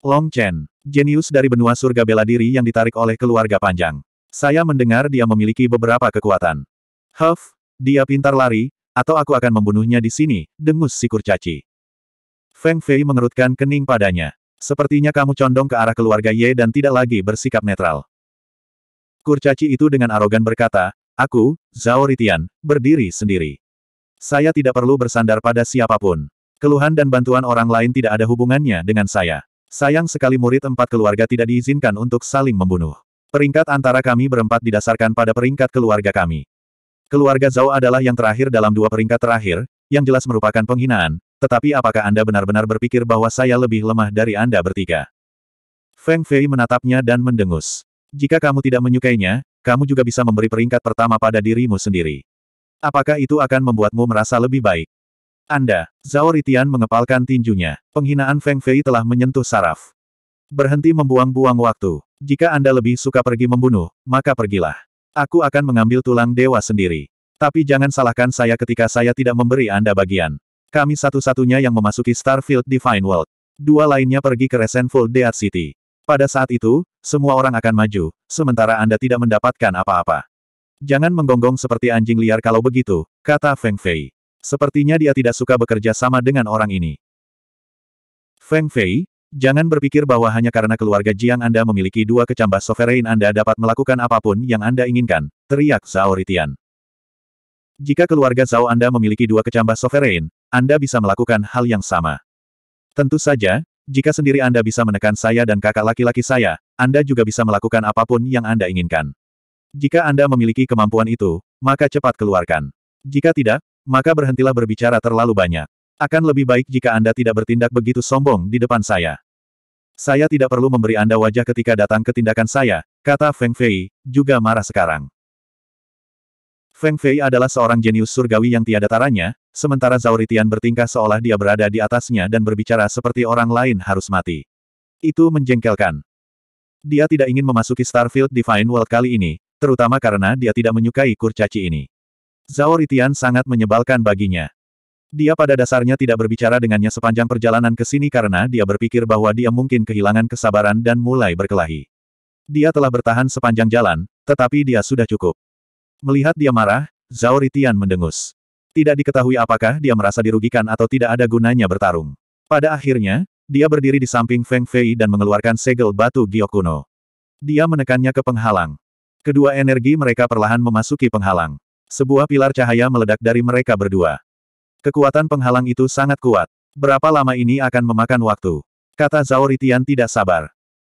Long Chen, jenius dari benua surga bela diri yang ditarik oleh keluarga panjang. Saya mendengar dia memiliki beberapa kekuatan. Huff, dia pintar lari, atau aku akan membunuhnya di sini, dengus si kurcaci. Feng Fei mengerutkan kening padanya. Sepertinya kamu condong ke arah keluarga Ye dan tidak lagi bersikap netral. Kurcaci itu dengan arogan berkata, Aku, Zhao Ritian, berdiri sendiri. Saya tidak perlu bersandar pada siapapun. Keluhan dan bantuan orang lain tidak ada hubungannya dengan saya. Sayang sekali murid empat keluarga tidak diizinkan untuk saling membunuh. Peringkat antara kami berempat didasarkan pada peringkat keluarga kami. Keluarga Zhao adalah yang terakhir dalam dua peringkat terakhir, yang jelas merupakan penghinaan, tetapi apakah Anda benar-benar berpikir bahwa saya lebih lemah dari Anda bertiga? Feng Fei menatapnya dan mendengus. Jika kamu tidak menyukainya, kamu juga bisa memberi peringkat pertama pada dirimu sendiri. Apakah itu akan membuatmu merasa lebih baik? Anda, Zhao Ritian mengepalkan tinjunya. Penghinaan Feng Fei telah menyentuh saraf. Berhenti membuang-buang waktu. Jika Anda lebih suka pergi membunuh, maka pergilah. Aku akan mengambil tulang dewa sendiri. Tapi jangan salahkan saya ketika saya tidak memberi Anda bagian. Kami satu-satunya yang memasuki Starfield Divine World. Dua lainnya pergi ke Resentful Dead City. Pada saat itu, semua orang akan maju, sementara Anda tidak mendapatkan apa-apa. Jangan menggonggong seperti anjing liar kalau begitu, kata Feng Fei. Sepertinya dia tidak suka bekerja sama dengan orang ini. Feng Fei, Jangan berpikir bahwa hanya karena keluarga Jiang Anda memiliki dua kecambah sovereign Anda dapat melakukan apapun yang Anda inginkan, teriak Zhao Ritian. Jika keluarga Zhao Anda memiliki dua kecambah sovereign, Anda bisa melakukan hal yang sama. Tentu saja, jika sendiri Anda bisa menekan saya dan kakak laki-laki saya, Anda juga bisa melakukan apapun yang Anda inginkan. Jika Anda memiliki kemampuan itu, maka cepat keluarkan. Jika tidak, maka berhentilah berbicara terlalu banyak. Akan lebih baik jika Anda tidak bertindak begitu sombong di depan saya. Saya tidak perlu memberi Anda wajah ketika datang ke tindakan saya, kata Feng Fei, juga marah sekarang. Feng Fei adalah seorang jenius surgawi yang tiada taranya, sementara Zhao Ritian bertingkah seolah dia berada di atasnya dan berbicara seperti orang lain harus mati. Itu menjengkelkan. Dia tidak ingin memasuki Starfield Divine World kali ini, terutama karena dia tidak menyukai kurcaci ini. Zhao Ritian sangat menyebalkan baginya. Dia pada dasarnya tidak berbicara dengannya sepanjang perjalanan ke sini karena dia berpikir bahwa dia mungkin kehilangan kesabaran dan mulai berkelahi. Dia telah bertahan sepanjang jalan, tetapi dia sudah cukup. Melihat dia marah, Zhao Ritian mendengus. Tidak diketahui apakah dia merasa dirugikan atau tidak ada gunanya bertarung. Pada akhirnya, dia berdiri di samping Feng Fei dan mengeluarkan segel batu Giokuno. Dia menekannya ke penghalang. Kedua energi mereka perlahan memasuki penghalang. Sebuah pilar cahaya meledak dari mereka berdua. Kekuatan penghalang itu sangat kuat. Berapa lama ini akan memakan waktu? Kata Zhao Ritian tidak sabar.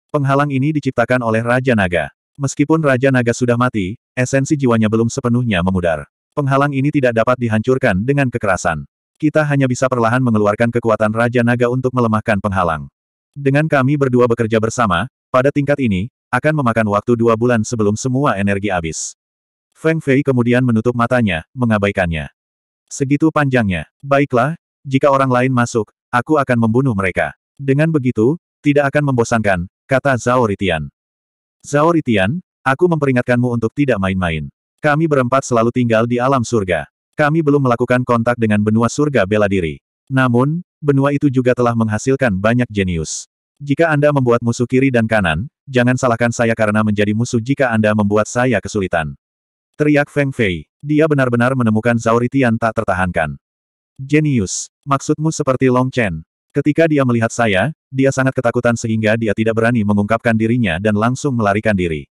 Penghalang ini diciptakan oleh Raja Naga. Meskipun Raja Naga sudah mati, esensi jiwanya belum sepenuhnya memudar. Penghalang ini tidak dapat dihancurkan dengan kekerasan. Kita hanya bisa perlahan mengeluarkan kekuatan Raja Naga untuk melemahkan penghalang. Dengan kami berdua bekerja bersama, pada tingkat ini, akan memakan waktu dua bulan sebelum semua energi habis. Feng Fei kemudian menutup matanya, mengabaikannya. Segitu panjangnya. Baiklah, jika orang lain masuk, aku akan membunuh mereka. Dengan begitu, tidak akan membosankan, kata Zhao Ritian. Zhao Ritian, aku memperingatkanmu untuk tidak main-main. Kami berempat selalu tinggal di alam surga. Kami belum melakukan kontak dengan benua surga bela diri. Namun, benua itu juga telah menghasilkan banyak jenius. Jika Anda membuat musuh kiri dan kanan, jangan salahkan saya karena menjadi musuh jika Anda membuat saya kesulitan. Teriak Feng Fei. Dia benar-benar menemukan Zauritian tak tertahankan. Genius. Maksudmu seperti Long Chen. Ketika dia melihat saya, dia sangat ketakutan sehingga dia tidak berani mengungkapkan dirinya dan langsung melarikan diri.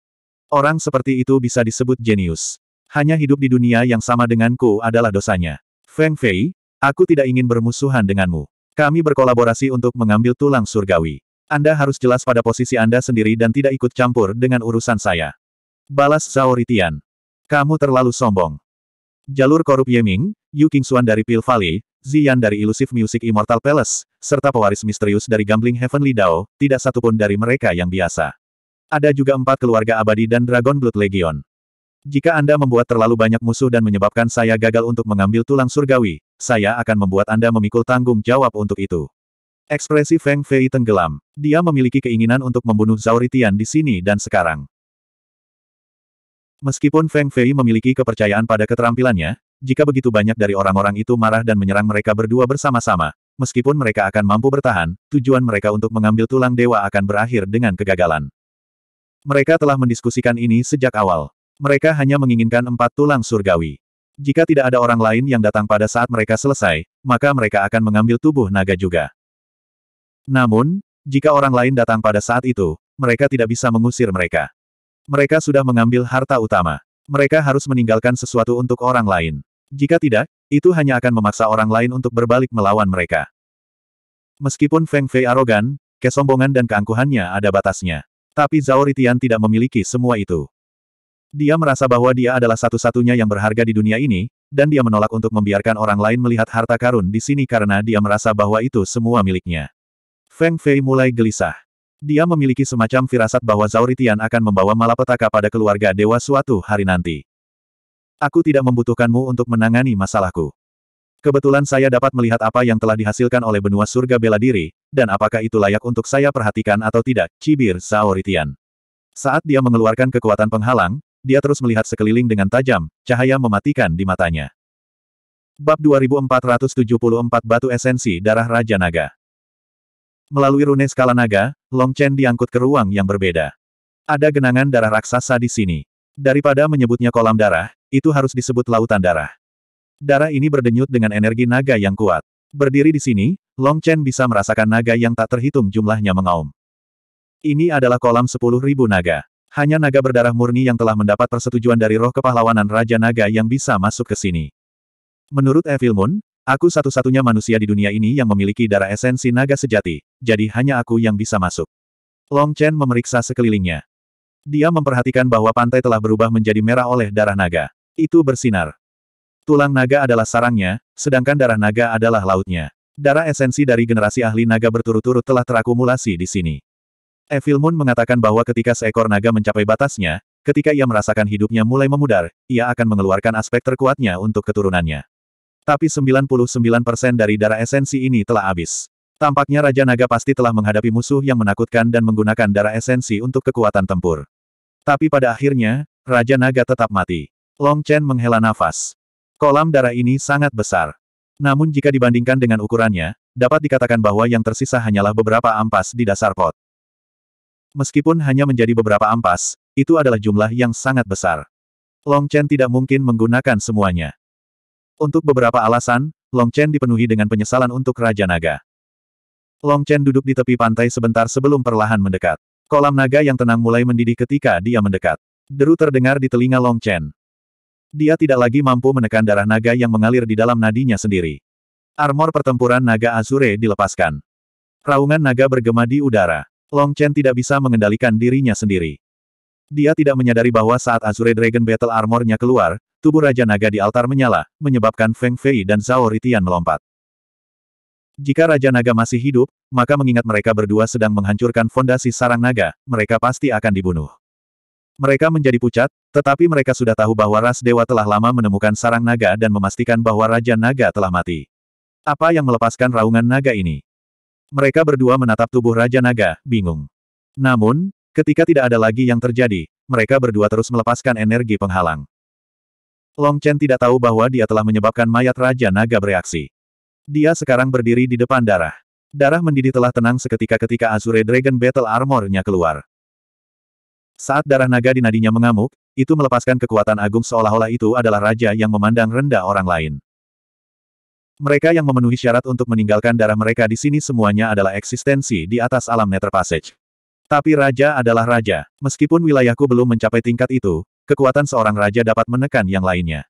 Orang seperti itu bisa disebut jenius. Hanya hidup di dunia yang sama denganku adalah dosanya. Feng Fei, aku tidak ingin bermusuhan denganmu. Kami berkolaborasi untuk mengambil tulang surgawi. Anda harus jelas pada posisi Anda sendiri dan tidak ikut campur dengan urusan saya. Balas Zhao Ritian. Kamu terlalu sombong. Jalur korup Yeming, Yu Qingxuan dari Pil Valley, Ziyan dari Illusive Music Immortal Palace, serta pewaris misterius dari Gambling Heavenly Dao, tidak satupun dari mereka yang biasa. Ada juga empat keluarga abadi dan Dragon Blood Legion. Jika Anda membuat terlalu banyak musuh dan menyebabkan saya gagal untuk mengambil tulang surgawi, saya akan membuat Anda memikul tanggung jawab untuk itu. Ekspresi Feng Fei tenggelam. Dia memiliki keinginan untuk membunuh Zauritian di sini dan sekarang. Meskipun Feng Fei memiliki kepercayaan pada keterampilannya, jika begitu banyak dari orang-orang itu marah dan menyerang mereka berdua bersama-sama, meskipun mereka akan mampu bertahan, tujuan mereka untuk mengambil tulang dewa akan berakhir dengan kegagalan. Mereka telah mendiskusikan ini sejak awal. Mereka hanya menginginkan empat tulang surgawi. Jika tidak ada orang lain yang datang pada saat mereka selesai, maka mereka akan mengambil tubuh naga juga. Namun, jika orang lain datang pada saat itu, mereka tidak bisa mengusir mereka. Mereka sudah mengambil harta utama. Mereka harus meninggalkan sesuatu untuk orang lain. Jika tidak, itu hanya akan memaksa orang lain untuk berbalik melawan mereka. Meskipun Feng Fei arogan, kesombongan dan keangkuhannya ada batasnya. Tapi Zhao Ritian tidak memiliki semua itu. Dia merasa bahwa dia adalah satu-satunya yang berharga di dunia ini, dan dia menolak untuk membiarkan orang lain melihat harta karun di sini karena dia merasa bahwa itu semua miliknya. Feng Fei mulai gelisah. Dia memiliki semacam firasat bahwa Zauritian akan membawa malapetaka pada keluarga dewa suatu hari nanti. Aku tidak membutuhkanmu untuk menangani masalahku. Kebetulan saya dapat melihat apa yang telah dihasilkan oleh benua surga bela diri, dan apakah itu layak untuk saya perhatikan atau tidak, cibir Zauritian. Saat dia mengeluarkan kekuatan penghalang, dia terus melihat sekeliling dengan tajam, cahaya mematikan di matanya. Bab 2474 Batu Esensi Darah Raja Naga Melalui rune skala naga, Long Chen diangkut ke ruang yang berbeda. Ada genangan darah raksasa di sini. Daripada menyebutnya kolam darah, itu harus disebut lautan darah. Darah ini berdenyut dengan energi naga yang kuat. Berdiri di sini, Long Chen bisa merasakan naga yang tak terhitung jumlahnya mengaum. Ini adalah kolam 10.000 naga. Hanya naga berdarah murni yang telah mendapat persetujuan dari roh kepahlawanan Raja Naga yang bisa masuk ke sini. Menurut Evil Moon, Aku satu-satunya manusia di dunia ini yang memiliki darah esensi naga sejati, jadi hanya aku yang bisa masuk. Long Chen memeriksa sekelilingnya. Dia memperhatikan bahwa pantai telah berubah menjadi merah oleh darah naga. Itu bersinar. Tulang naga adalah sarangnya, sedangkan darah naga adalah lautnya. Darah esensi dari generasi ahli naga berturut-turut telah terakumulasi di sini. Evil Moon mengatakan bahwa ketika seekor naga mencapai batasnya, Ketika ia merasakan hidupnya mulai memudar, ia akan mengeluarkan aspek terkuatnya untuk keturunannya. Tapi 99% dari darah esensi ini telah habis. Tampaknya Raja Naga pasti telah menghadapi musuh yang menakutkan dan menggunakan darah esensi untuk kekuatan tempur. Tapi pada akhirnya, Raja Naga tetap mati. Long Chen menghela nafas. Kolam darah ini sangat besar. Namun jika dibandingkan dengan ukurannya, dapat dikatakan bahwa yang tersisa hanyalah beberapa ampas di dasar pot. Meskipun hanya menjadi beberapa ampas, itu adalah jumlah yang sangat besar. Long Chen tidak mungkin menggunakan semuanya. Untuk beberapa alasan, Long Chen dipenuhi dengan penyesalan untuk Raja Naga. Long Chen duduk di tepi pantai sebentar sebelum perlahan mendekat. Kolam naga yang tenang mulai mendidih ketika dia mendekat. Deru terdengar di telinga Long Chen. Dia tidak lagi mampu menekan darah naga yang mengalir di dalam nadinya sendiri. Armor pertempuran naga Azure dilepaskan. Raungan naga bergema di udara. Long Chen tidak bisa mengendalikan dirinya sendiri. Dia tidak menyadari bahwa saat Azure Dragon Battle Armornya keluar, tubuh Raja Naga di altar menyala, menyebabkan Feng Fei dan Zhao Ritian melompat. Jika Raja Naga masih hidup, maka mengingat mereka berdua sedang menghancurkan fondasi sarang naga, mereka pasti akan dibunuh. Mereka menjadi pucat, tetapi mereka sudah tahu bahwa ras dewa telah lama menemukan sarang naga dan memastikan bahwa Raja Naga telah mati. Apa yang melepaskan raungan naga ini? Mereka berdua menatap tubuh Raja Naga, bingung. Namun, ketika tidak ada lagi yang terjadi, mereka berdua terus melepaskan energi penghalang. Long Chen tidak tahu bahwa dia telah menyebabkan mayat Raja Naga bereaksi. Dia sekarang berdiri di depan darah. Darah mendidih telah tenang seketika ketika Azure Dragon Battle Armor-nya keluar. Saat darah naga di nadinya mengamuk, itu melepaskan kekuatan agung seolah-olah itu adalah raja yang memandang rendah orang lain. Mereka yang memenuhi syarat untuk meninggalkan darah mereka di sini semuanya adalah eksistensi di atas alam Nether Passage. Tapi raja adalah raja. Meskipun wilayahku belum mencapai tingkat itu, kekuatan seorang raja dapat menekan yang lainnya.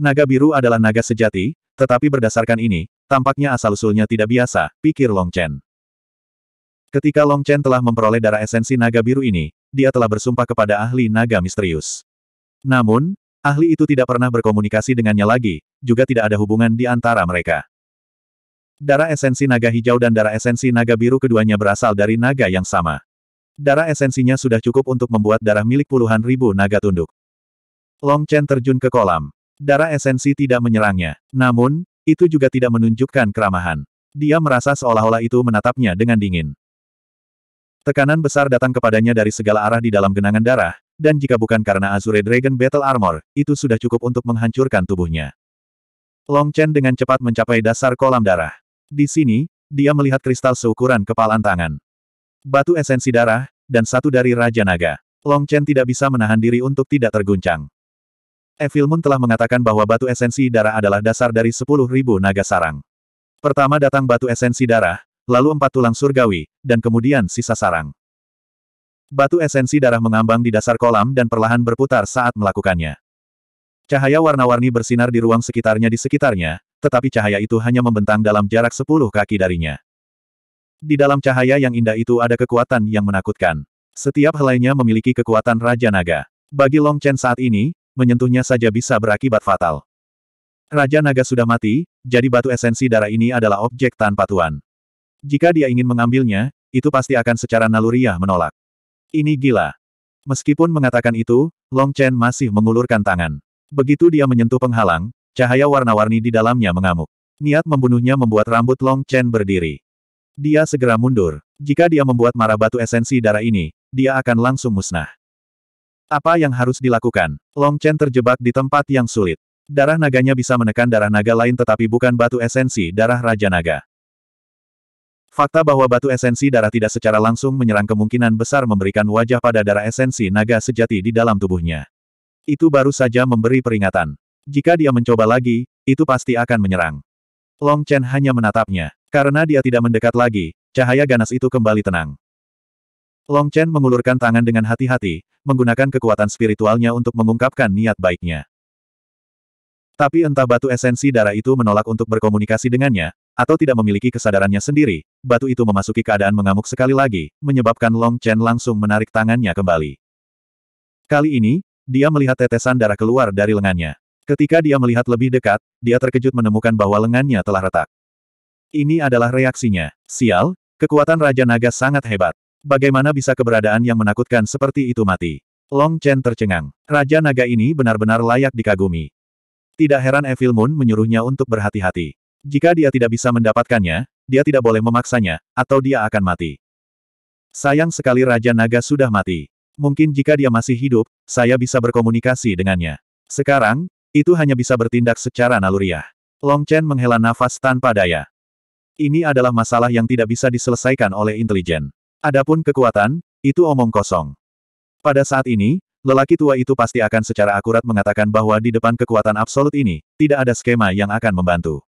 Naga biru adalah naga sejati, tetapi berdasarkan ini, tampaknya asal-usulnya tidak biasa, pikir Long Chen. Ketika Long Chen telah memperoleh darah esensi naga biru ini, dia telah bersumpah kepada ahli naga misterius. Namun, ahli itu tidak pernah berkomunikasi dengannya lagi, juga tidak ada hubungan di antara mereka. Darah esensi naga hijau dan darah esensi naga biru keduanya berasal dari naga yang sama. Darah esensinya sudah cukup untuk membuat darah milik puluhan ribu naga tunduk. Long Chen terjun ke kolam. Darah esensi tidak menyerangnya. Namun, itu juga tidak menunjukkan keramahan. Dia merasa seolah-olah itu menatapnya dengan dingin. Tekanan besar datang kepadanya dari segala arah di dalam genangan darah, dan jika bukan karena Azure Dragon Battle Armor, itu sudah cukup untuk menghancurkan tubuhnya. Long Chen dengan cepat mencapai dasar kolam darah. Di sini, dia melihat kristal seukuran kepalan tangan. Batu esensi darah, dan satu dari Raja Naga. Long Chen tidak bisa menahan diri untuk tidak terguncang. Evil Moon telah mengatakan bahwa batu esensi darah adalah dasar dari sepuluh ribu naga sarang. Pertama datang batu esensi darah, lalu empat tulang surgawi, dan kemudian sisa sarang. Batu esensi darah mengambang di dasar kolam dan perlahan berputar saat melakukannya. Cahaya warna-warni bersinar di ruang sekitarnya di sekitarnya, tetapi cahaya itu hanya membentang dalam jarak sepuluh kaki darinya. Di dalam cahaya yang indah itu ada kekuatan yang menakutkan. Setiap helainya memiliki kekuatan Raja Naga. Bagi Long Chen saat ini, menyentuhnya saja bisa berakibat fatal. Raja Naga sudah mati, jadi batu esensi darah ini adalah objek tanpa tuan. Jika dia ingin mengambilnya, itu pasti akan secara naluriah menolak. Ini gila. Meskipun mengatakan itu, Long Chen masih mengulurkan tangan. Begitu dia menyentuh penghalang, cahaya warna-warni di dalamnya mengamuk. Niat membunuhnya membuat rambut Long Chen berdiri. Dia segera mundur. Jika dia membuat marah batu esensi darah ini, dia akan langsung musnah. Apa yang harus dilakukan? Long Chen terjebak di tempat yang sulit. Darah naganya bisa menekan darah naga lain tetapi bukan batu esensi darah Raja Naga. Fakta bahwa batu esensi darah tidak secara langsung menyerang kemungkinan besar memberikan wajah pada darah esensi naga sejati di dalam tubuhnya. Itu baru saja memberi peringatan. Jika dia mencoba lagi, itu pasti akan menyerang. Long Chen hanya menatapnya. Karena dia tidak mendekat lagi, cahaya ganas itu kembali tenang. Long Chen mengulurkan tangan dengan hati-hati, menggunakan kekuatan spiritualnya untuk mengungkapkan niat baiknya. Tapi entah batu esensi darah itu menolak untuk berkomunikasi dengannya, atau tidak memiliki kesadarannya sendiri, batu itu memasuki keadaan mengamuk sekali lagi, menyebabkan Long Chen langsung menarik tangannya kembali. Kali ini, dia melihat tetesan darah keluar dari lengannya. Ketika dia melihat lebih dekat, dia terkejut menemukan bahwa lengannya telah retak. Ini adalah reaksinya. Sial, kekuatan Raja Naga sangat hebat. Bagaimana bisa keberadaan yang menakutkan seperti itu mati? Long Chen tercengang. Raja Naga ini benar-benar layak dikagumi. Tidak heran Evil Moon menyuruhnya untuk berhati-hati. Jika dia tidak bisa mendapatkannya, dia tidak boleh memaksanya, atau dia akan mati. Sayang sekali Raja Naga sudah mati. Mungkin jika dia masih hidup, saya bisa berkomunikasi dengannya. Sekarang, itu hanya bisa bertindak secara naluriah. Long Chen menghela nafas tanpa daya. Ini adalah masalah yang tidak bisa diselesaikan oleh intelijen. Adapun kekuatan, itu omong kosong. Pada saat ini, lelaki tua itu pasti akan secara akurat mengatakan bahwa di depan kekuatan absolut ini, tidak ada skema yang akan membantu.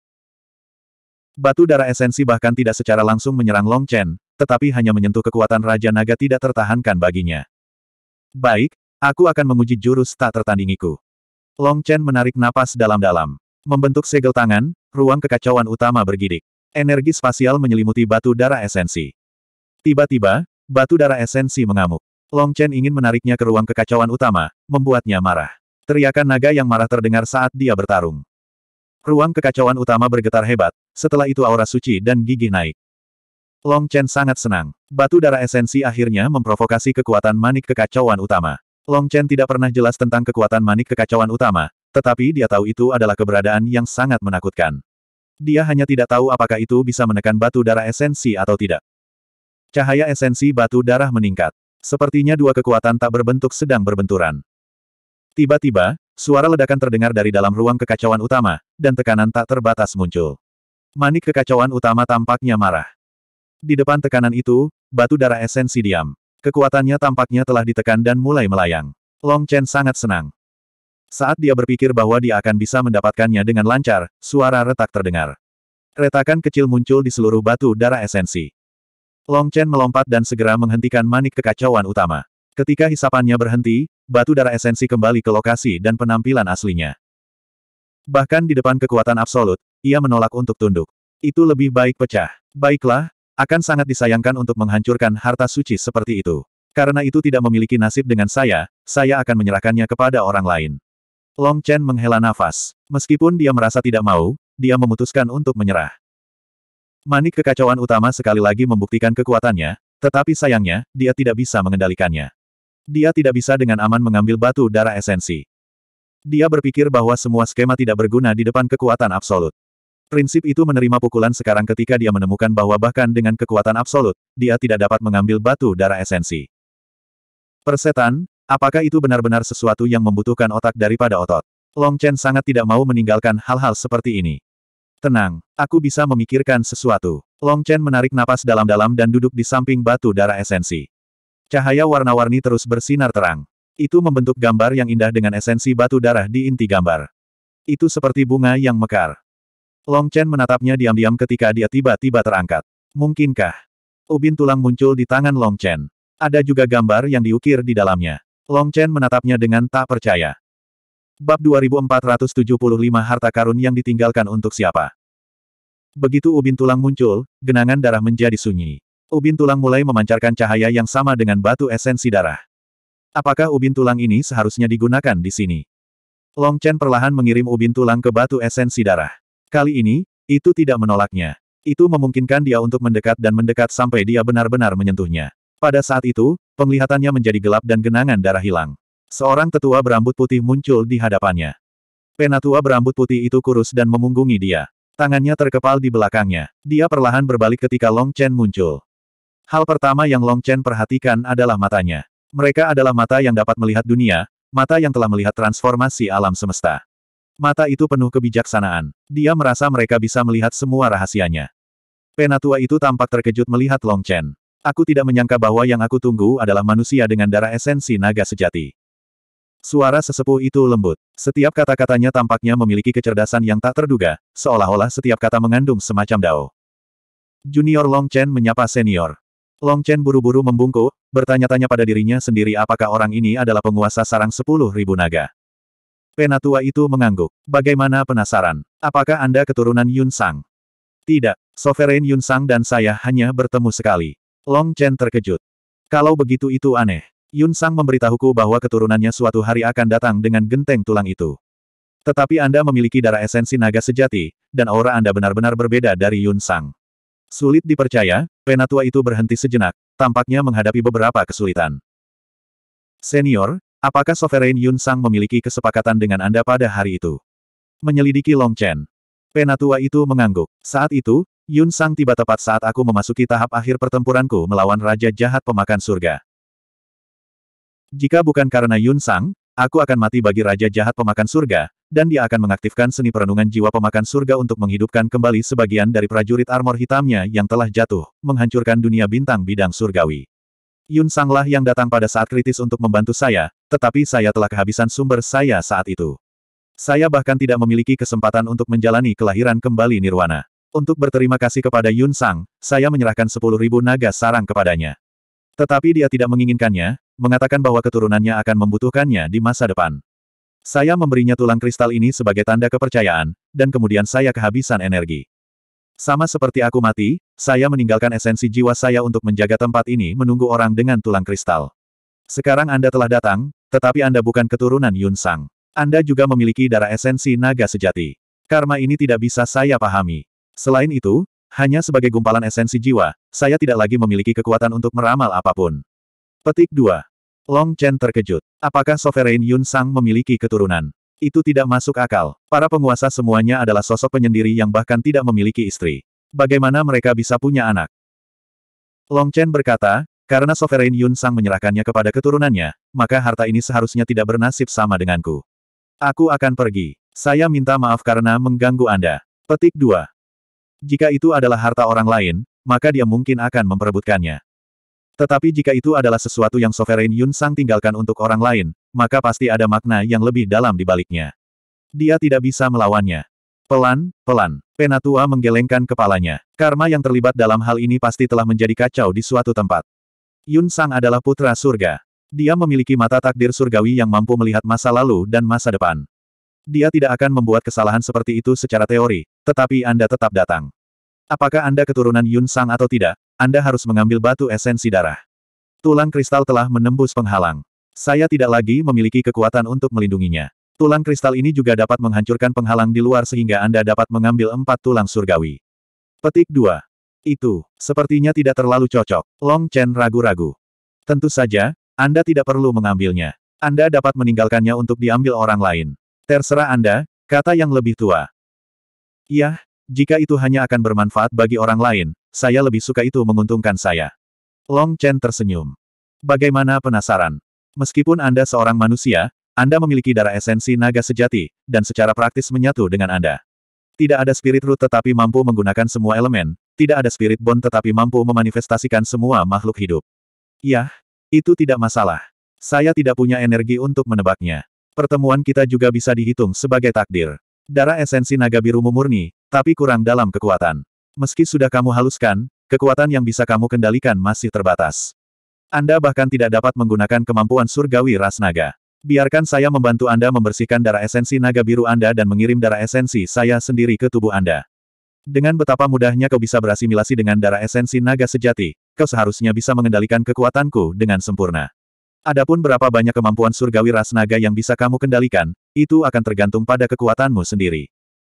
Batu darah esensi bahkan tidak secara langsung menyerang Long Chen, tetapi hanya menyentuh kekuatan Raja Naga tidak tertahankan baginya. Baik, aku akan menguji jurus tak tertandingiku. Long Chen menarik napas dalam-dalam. Membentuk segel tangan, ruang kekacauan utama bergidik. Energi spasial menyelimuti batu darah esensi. Tiba-tiba, batu darah esensi mengamuk. Long Chen ingin menariknya ke ruang kekacauan utama, membuatnya marah. Teriakan naga yang marah terdengar saat dia bertarung. Ruang kekacauan utama bergetar hebat, setelah itu aura suci dan gigi naik. Long Chen sangat senang. Batu darah esensi akhirnya memprovokasi kekuatan manik kekacauan utama. Long Chen tidak pernah jelas tentang kekuatan manik kekacauan utama, tetapi dia tahu itu adalah keberadaan yang sangat menakutkan. Dia hanya tidak tahu apakah itu bisa menekan batu darah esensi atau tidak. Cahaya esensi batu darah meningkat. Sepertinya dua kekuatan tak berbentuk sedang berbenturan. Tiba-tiba, suara ledakan terdengar dari dalam ruang kekacauan utama, dan tekanan tak terbatas muncul. Manik kekacauan utama tampaknya marah. Di depan tekanan itu, batu darah esensi diam. Kekuatannya tampaknya telah ditekan dan mulai melayang. Long Chen sangat senang. Saat dia berpikir bahwa dia akan bisa mendapatkannya dengan lancar, suara retak terdengar. Retakan kecil muncul di seluruh batu darah esensi. Long Chen melompat dan segera menghentikan manik kekacauan utama. Ketika hisapannya berhenti, batu darah esensi kembali ke lokasi dan penampilan aslinya. Bahkan di depan kekuatan absolut, ia menolak untuk tunduk. Itu lebih baik pecah. Baiklah, akan sangat disayangkan untuk menghancurkan harta suci seperti itu. Karena itu tidak memiliki nasib dengan saya, saya akan menyerahkannya kepada orang lain. Long Chen menghela nafas. Meskipun dia merasa tidak mau, dia memutuskan untuk menyerah. Manik kekacauan utama sekali lagi membuktikan kekuatannya, tetapi sayangnya, dia tidak bisa mengendalikannya. Dia tidak bisa dengan aman mengambil batu darah esensi. Dia berpikir bahwa semua skema tidak berguna di depan kekuatan absolut. Prinsip itu menerima pukulan sekarang ketika dia menemukan bahwa bahkan dengan kekuatan absolut, dia tidak dapat mengambil batu darah esensi. Persetan, apakah itu benar-benar sesuatu yang membutuhkan otak daripada otot? Long Chen sangat tidak mau meninggalkan hal-hal seperti ini. Tenang, aku bisa memikirkan sesuatu. Long Chen menarik napas dalam-dalam dan duduk di samping batu darah esensi. Cahaya warna-warni terus bersinar terang. Itu membentuk gambar yang indah dengan esensi batu darah di inti gambar. Itu seperti bunga yang mekar. Long Chen menatapnya diam-diam ketika dia tiba-tiba terangkat. Mungkinkah? Ubin tulang muncul di tangan Long Chen. Ada juga gambar yang diukir di dalamnya. Long Chen menatapnya dengan tak percaya. Bab 2475 Harta Karun yang ditinggalkan untuk siapa? Begitu ubin tulang muncul, genangan darah menjadi sunyi. Ubin tulang mulai memancarkan cahaya yang sama dengan batu esensi darah. Apakah ubin tulang ini seharusnya digunakan di sini? Long Chen perlahan mengirim ubin tulang ke batu esensi darah. Kali ini, itu tidak menolaknya. Itu memungkinkan dia untuk mendekat dan mendekat sampai dia benar-benar menyentuhnya. Pada saat itu, penglihatannya menjadi gelap dan genangan darah hilang. Seorang tetua berambut putih muncul di hadapannya. Penatua berambut putih itu kurus dan memunggungi dia. Tangannya terkepal di belakangnya. Dia perlahan berbalik ketika Long Chen muncul. Hal pertama yang Long Chen perhatikan adalah matanya. Mereka adalah mata yang dapat melihat dunia, mata yang telah melihat transformasi alam semesta. Mata itu penuh kebijaksanaan. Dia merasa mereka bisa melihat semua rahasianya. Penatua itu tampak terkejut melihat Long Chen. Aku tidak menyangka bahwa yang aku tunggu adalah manusia dengan darah esensi naga sejati. Suara sesepuh itu lembut. Setiap kata-katanya tampaknya memiliki kecerdasan yang tak terduga, seolah-olah setiap kata mengandung semacam dao. Junior Long Chen menyapa senior. Long Chen buru-buru membungkuk, bertanya-tanya pada dirinya sendiri apakah orang ini adalah penguasa sarang sepuluh ribu naga. Penatua itu mengangguk. Bagaimana penasaran? Apakah Anda keturunan Yun Sang? Tidak, Sovereign Yun Sang dan saya hanya bertemu sekali. Long Chen terkejut. Kalau begitu itu aneh. Yun Sang memberitahuku bahwa keturunannya suatu hari akan datang dengan genteng tulang itu. Tetapi Anda memiliki darah esensi naga sejati, dan aura Anda benar-benar berbeda dari Yun Sang. Sulit dipercaya, penatua itu berhenti sejenak, tampaknya menghadapi beberapa kesulitan. Senior, Apakah Sovereign Yun Sang memiliki kesepakatan dengan Anda pada hari itu? Menyelidiki Long Chen. Penatua itu mengangguk. Saat itu, Yun Sang tiba tepat saat aku memasuki tahap akhir pertempuranku melawan Raja Jahat Pemakan Surga. Jika bukan karena Yun Sang, aku akan mati bagi Raja Jahat Pemakan Surga, dan dia akan mengaktifkan seni perenungan jiwa Pemakan Surga untuk menghidupkan kembali sebagian dari prajurit armor hitamnya yang telah jatuh, menghancurkan dunia bintang bidang surgawi. Yun Sanglah yang datang pada saat kritis untuk membantu saya, tetapi saya telah kehabisan sumber saya saat itu. Saya bahkan tidak memiliki kesempatan untuk menjalani kelahiran kembali Nirwana. Untuk berterima kasih kepada Yun Sang, saya menyerahkan sepuluh ribu naga sarang kepadanya. Tetapi dia tidak menginginkannya, mengatakan bahwa keturunannya akan membutuhkannya di masa depan. Saya memberinya tulang kristal ini sebagai tanda kepercayaan, dan kemudian saya kehabisan energi. Sama seperti aku mati, saya meninggalkan esensi jiwa saya untuk menjaga tempat ini menunggu orang dengan tulang kristal. Sekarang Anda telah datang, tetapi Anda bukan keturunan Yun Sang. Anda juga memiliki darah esensi naga sejati. Karma ini tidak bisa saya pahami. Selain itu, hanya sebagai gumpalan esensi jiwa, saya tidak lagi memiliki kekuatan untuk meramal apapun. Petik 2. Long Chen terkejut. Apakah Sovereign Yun Sang memiliki keturunan? Itu tidak masuk akal. Para penguasa semuanya adalah sosok penyendiri yang bahkan tidak memiliki istri. Bagaimana mereka bisa punya anak? Long Chen berkata, karena Sovereign Yun Sang menyerahkannya kepada keturunannya, maka harta ini seharusnya tidak bernasib sama denganku. Aku akan pergi. Saya minta maaf karena mengganggu Anda. Petik 2. Jika itu adalah harta orang lain, maka dia mungkin akan memperebutkannya. Tetapi jika itu adalah sesuatu yang Sovereign Yun Sang tinggalkan untuk orang lain, maka pasti ada makna yang lebih dalam di baliknya. Dia tidak bisa melawannya. Pelan, pelan, Penatua menggelengkan kepalanya. Karma yang terlibat dalam hal ini pasti telah menjadi kacau di suatu tempat. Yun Sang adalah putra surga. Dia memiliki mata takdir surgawi yang mampu melihat masa lalu dan masa depan. Dia tidak akan membuat kesalahan seperti itu secara teori, tetapi Anda tetap datang. Apakah Anda keturunan Yun Sang atau tidak, Anda harus mengambil batu esensi darah. Tulang kristal telah menembus penghalang. Saya tidak lagi memiliki kekuatan untuk melindunginya. Tulang kristal ini juga dapat menghancurkan penghalang di luar sehingga Anda dapat mengambil empat tulang surgawi. Petik 2. Itu, sepertinya tidak terlalu cocok. Long Chen ragu-ragu. Tentu saja, Anda tidak perlu mengambilnya. Anda dapat meninggalkannya untuk diambil orang lain. Terserah Anda, kata yang lebih tua. Yah, jika itu hanya akan bermanfaat bagi orang lain, saya lebih suka itu menguntungkan saya. Long Chen tersenyum. Bagaimana penasaran? Meskipun Anda seorang manusia, Anda memiliki darah esensi naga sejati, dan secara praktis menyatu dengan Anda. Tidak ada spirit root tetapi mampu menggunakan semua elemen, tidak ada spirit bond tetapi mampu memanifestasikan semua makhluk hidup. Yah, itu tidak masalah. Saya tidak punya energi untuk menebaknya. Pertemuan kita juga bisa dihitung sebagai takdir. Darah esensi naga biru murni, tapi kurang dalam kekuatan. Meski sudah kamu haluskan, kekuatan yang bisa kamu kendalikan masih terbatas. Anda bahkan tidak dapat menggunakan kemampuan surgawi ras naga. Biarkan saya membantu Anda membersihkan darah esensi naga biru Anda dan mengirim darah esensi saya sendiri ke tubuh Anda. Dengan betapa mudahnya kau bisa berasimilasi dengan darah esensi naga sejati, kau seharusnya bisa mengendalikan kekuatanku dengan sempurna. Adapun berapa banyak kemampuan surgawi ras naga yang bisa kamu kendalikan, itu akan tergantung pada kekuatanmu sendiri.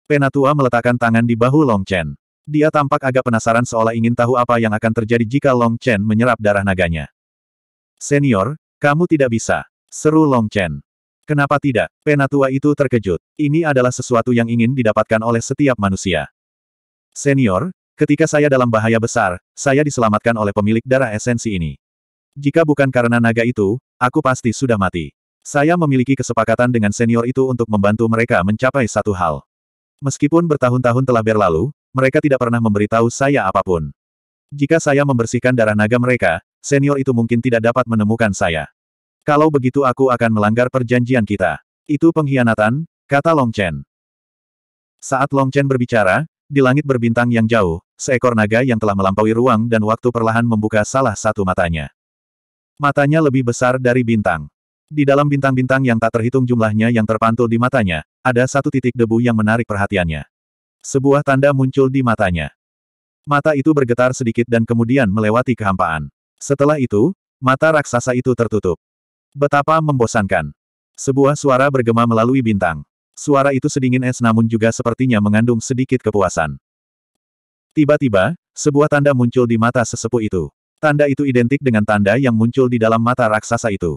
Penatua meletakkan tangan di bahu Long Chen. Dia tampak agak penasaran seolah ingin tahu apa yang akan terjadi jika Long Chen menyerap darah naganya. Senior, kamu tidak bisa. Seru Long Chen. Kenapa tidak? Penatua itu terkejut. Ini adalah sesuatu yang ingin didapatkan oleh setiap manusia. Senior, ketika saya dalam bahaya besar, saya diselamatkan oleh pemilik darah esensi ini. Jika bukan karena naga itu, aku pasti sudah mati. Saya memiliki kesepakatan dengan senior itu untuk membantu mereka mencapai satu hal. Meskipun bertahun-tahun telah berlalu, mereka tidak pernah memberitahu saya apapun. Jika saya membersihkan darah naga mereka, senior itu mungkin tidak dapat menemukan saya. Kalau begitu aku akan melanggar perjanjian kita. Itu pengkhianatan, kata Long Chen. Saat Long Chen berbicara, di langit berbintang yang jauh, seekor naga yang telah melampaui ruang dan waktu perlahan membuka salah satu matanya. Matanya lebih besar dari bintang. Di dalam bintang-bintang yang tak terhitung jumlahnya yang terpantul di matanya, ada satu titik debu yang menarik perhatiannya. Sebuah tanda muncul di matanya. Mata itu bergetar sedikit dan kemudian melewati kehampaan. Setelah itu, mata raksasa itu tertutup. Betapa membosankan. Sebuah suara bergema melalui bintang. Suara itu sedingin es namun juga sepertinya mengandung sedikit kepuasan. Tiba-tiba, sebuah tanda muncul di mata sesepuh itu. Tanda itu identik dengan tanda yang muncul di dalam mata raksasa itu.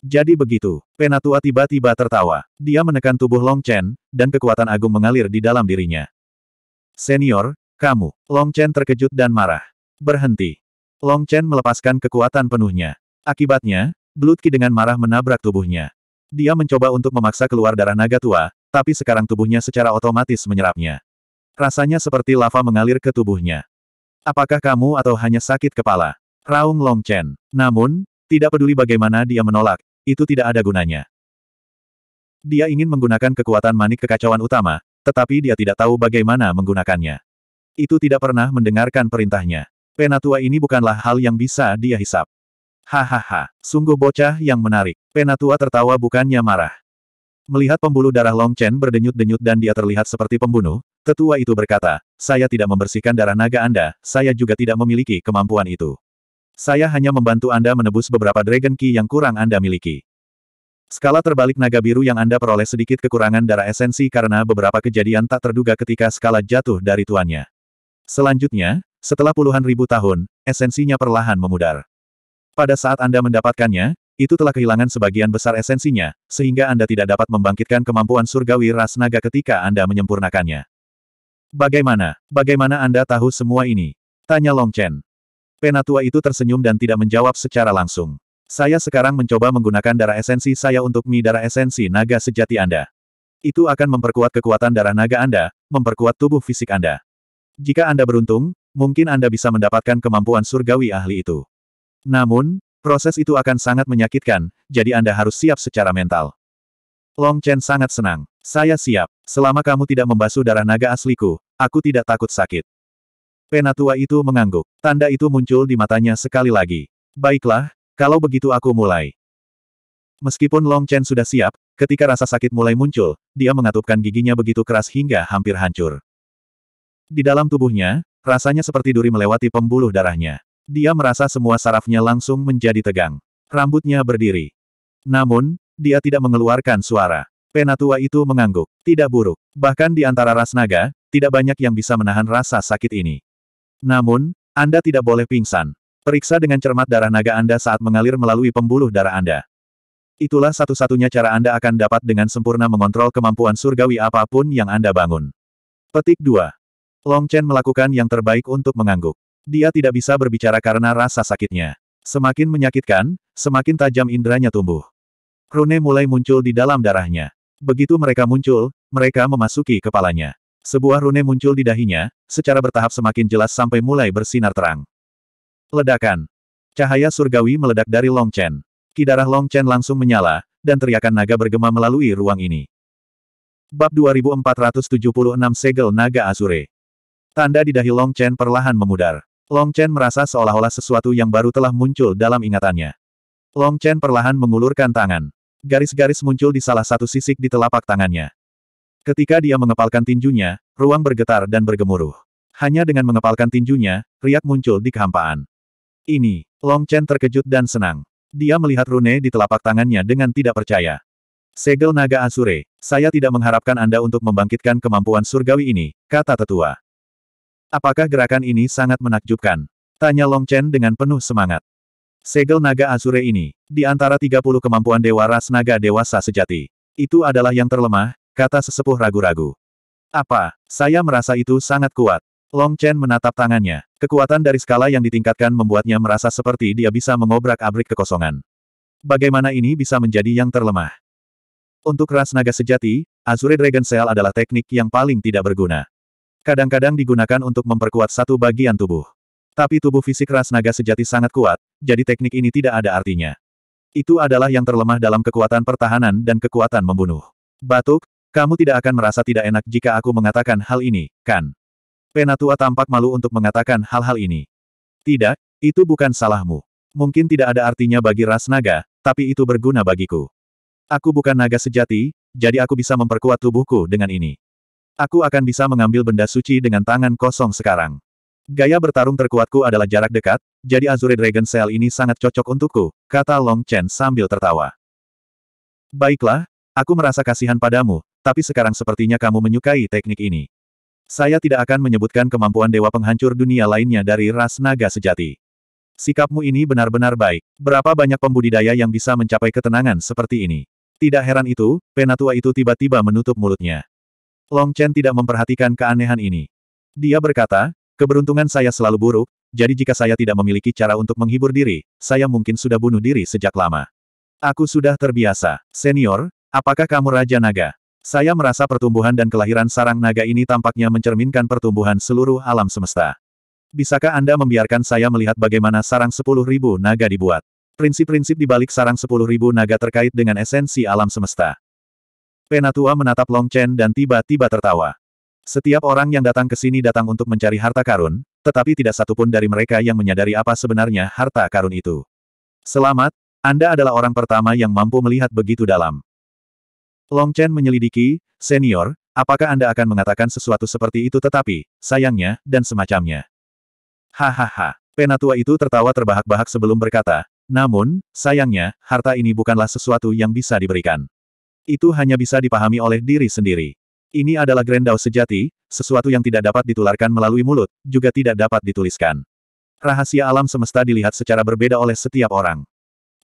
Jadi begitu, Penatua tiba-tiba tertawa. Dia menekan tubuh Long Chen, dan kekuatan agung mengalir di dalam dirinya. Senior, kamu. Long Chen terkejut dan marah. Berhenti. Long Chen melepaskan kekuatan penuhnya. Akibatnya, Blood dengan marah menabrak tubuhnya. Dia mencoba untuk memaksa keluar darah naga tua, tapi sekarang tubuhnya secara otomatis menyerapnya. Rasanya seperti lava mengalir ke tubuhnya. Apakah kamu atau hanya sakit kepala? Raung Long Chen. Namun, tidak peduli bagaimana dia menolak, itu tidak ada gunanya. Dia ingin menggunakan kekuatan manik kekacauan utama, tetapi dia tidak tahu bagaimana menggunakannya. Itu tidak pernah mendengarkan perintahnya. Penatua ini bukanlah hal yang bisa dia hisap. Hahaha, sungguh bocah yang menarik. Penatua tertawa bukannya marah. Melihat pembuluh darah Long Chen berdenyut-denyut dan dia terlihat seperti pembunuh, tetua itu berkata, saya tidak membersihkan darah naga Anda, saya juga tidak memiliki kemampuan itu. Saya hanya membantu Anda menebus beberapa Dragon Key yang kurang Anda miliki. Skala terbalik naga biru yang Anda peroleh sedikit kekurangan darah esensi karena beberapa kejadian tak terduga ketika skala jatuh dari tuannya. Selanjutnya, setelah puluhan ribu tahun, esensinya perlahan memudar. Pada saat Anda mendapatkannya, itu telah kehilangan sebagian besar esensinya, sehingga Anda tidak dapat membangkitkan kemampuan surgawi ras naga ketika Anda menyempurnakannya. Bagaimana? Bagaimana Anda tahu semua ini? Tanya Long Chen. Penatua itu tersenyum dan tidak menjawab secara langsung. Saya sekarang mencoba menggunakan darah esensi saya untuk mi darah esensi naga sejati Anda. Itu akan memperkuat kekuatan darah naga Anda, memperkuat tubuh fisik Anda. Jika Anda beruntung, mungkin Anda bisa mendapatkan kemampuan surgawi ahli itu. Namun, proses itu akan sangat menyakitkan, jadi Anda harus siap secara mental. Long Chen sangat senang. Saya siap. Selama kamu tidak membasuh darah naga asliku, aku tidak takut sakit. Penatua itu mengangguk. Tanda itu muncul di matanya sekali lagi. Baiklah, kalau begitu aku mulai. Meskipun Long Chen sudah siap, ketika rasa sakit mulai muncul, dia mengatupkan giginya begitu keras hingga hampir hancur. Di dalam tubuhnya, Rasanya seperti duri melewati pembuluh darahnya. Dia merasa semua sarafnya langsung menjadi tegang. Rambutnya berdiri. Namun, dia tidak mengeluarkan suara. Penatua itu mengangguk. Tidak buruk. Bahkan di antara ras naga, tidak banyak yang bisa menahan rasa sakit ini. Namun, Anda tidak boleh pingsan. Periksa dengan cermat darah naga Anda saat mengalir melalui pembuluh darah Anda. Itulah satu-satunya cara Anda akan dapat dengan sempurna mengontrol kemampuan surgawi apapun yang Anda bangun. Petik 2. Long Chen melakukan yang terbaik untuk mengangguk. Dia tidak bisa berbicara karena rasa sakitnya. Semakin menyakitkan, semakin tajam inderanya tumbuh. Rune mulai muncul di dalam darahnya. Begitu mereka muncul, mereka memasuki kepalanya. Sebuah rune muncul di dahinya, secara bertahap semakin jelas sampai mulai bersinar terang. Ledakan. Cahaya surgawi meledak dari Long Chen. Kidarah Long Chen langsung menyala, dan teriakan naga bergema melalui ruang ini. Bab 2476 Segel Naga Azure Tanda di dahi Long Chen perlahan memudar. Long Chen merasa seolah-olah sesuatu yang baru telah muncul dalam ingatannya. Long Chen perlahan mengulurkan tangan. Garis-garis muncul di salah satu sisik di telapak tangannya. Ketika dia mengepalkan tinjunya, ruang bergetar dan bergemuruh. Hanya dengan mengepalkan tinjunya, riak muncul di kehampaan. Ini, Long Chen terkejut dan senang. Dia melihat rune di telapak tangannya dengan tidak percaya. Segel naga Asure, saya tidak mengharapkan Anda untuk membangkitkan kemampuan surgawi ini, kata tetua. Apakah gerakan ini sangat menakjubkan? Tanya Long Chen dengan penuh semangat. Segel naga Azure ini, di antara 30 kemampuan Dewa Ras Naga Dewasa Sejati. Itu adalah yang terlemah, kata sesepuh ragu-ragu. Apa? Saya merasa itu sangat kuat. Long Chen menatap tangannya. Kekuatan dari skala yang ditingkatkan membuatnya merasa seperti dia bisa mengobrak-abrik kekosongan. Bagaimana ini bisa menjadi yang terlemah? Untuk ras naga sejati, Azure Dragon Cell adalah teknik yang paling tidak berguna. Kadang-kadang digunakan untuk memperkuat satu bagian tubuh. Tapi tubuh fisik ras naga sejati sangat kuat, jadi teknik ini tidak ada artinya. Itu adalah yang terlemah dalam kekuatan pertahanan dan kekuatan membunuh. Batuk, kamu tidak akan merasa tidak enak jika aku mengatakan hal ini, kan? Penatua tampak malu untuk mengatakan hal-hal ini. Tidak, itu bukan salahmu. Mungkin tidak ada artinya bagi ras naga, tapi itu berguna bagiku. Aku bukan naga sejati, jadi aku bisa memperkuat tubuhku dengan ini. Aku akan bisa mengambil benda suci dengan tangan kosong sekarang. Gaya bertarung terkuatku adalah jarak dekat, jadi Azure Dragon Cell ini sangat cocok untukku, kata Long Chen sambil tertawa. Baiklah, aku merasa kasihan padamu, tapi sekarang sepertinya kamu menyukai teknik ini. Saya tidak akan menyebutkan kemampuan dewa penghancur dunia lainnya dari ras naga sejati. Sikapmu ini benar-benar baik. Berapa banyak pembudidaya yang bisa mencapai ketenangan seperti ini? Tidak heran itu, penatua itu tiba-tiba menutup mulutnya. Long Chen tidak memperhatikan keanehan ini. Dia berkata, keberuntungan saya selalu buruk, jadi jika saya tidak memiliki cara untuk menghibur diri, saya mungkin sudah bunuh diri sejak lama. Aku sudah terbiasa. Senior, apakah kamu Raja Naga? Saya merasa pertumbuhan dan kelahiran sarang naga ini tampaknya mencerminkan pertumbuhan seluruh alam semesta. Bisakah Anda membiarkan saya melihat bagaimana sarang 10.000 naga dibuat? Prinsip-prinsip di balik sarang 10.000 naga terkait dengan esensi alam semesta. Penatua menatap Long Chen dan tiba-tiba tertawa. Setiap orang yang datang ke sini datang untuk mencari harta karun, tetapi tidak satupun dari mereka yang menyadari apa sebenarnya harta karun itu. Selamat, Anda adalah orang pertama yang mampu melihat begitu dalam. Long Chen menyelidiki, senior, apakah Anda akan mengatakan sesuatu seperti itu tetapi, sayangnya, dan semacamnya. Hahaha, penatua itu tertawa terbahak-bahak sebelum berkata, namun, sayangnya, harta ini bukanlah sesuatu yang bisa diberikan. Itu hanya bisa dipahami oleh diri sendiri. Ini adalah Grendau sejati, sesuatu yang tidak dapat ditularkan melalui mulut, juga tidak dapat dituliskan. Rahasia alam semesta dilihat secara berbeda oleh setiap orang.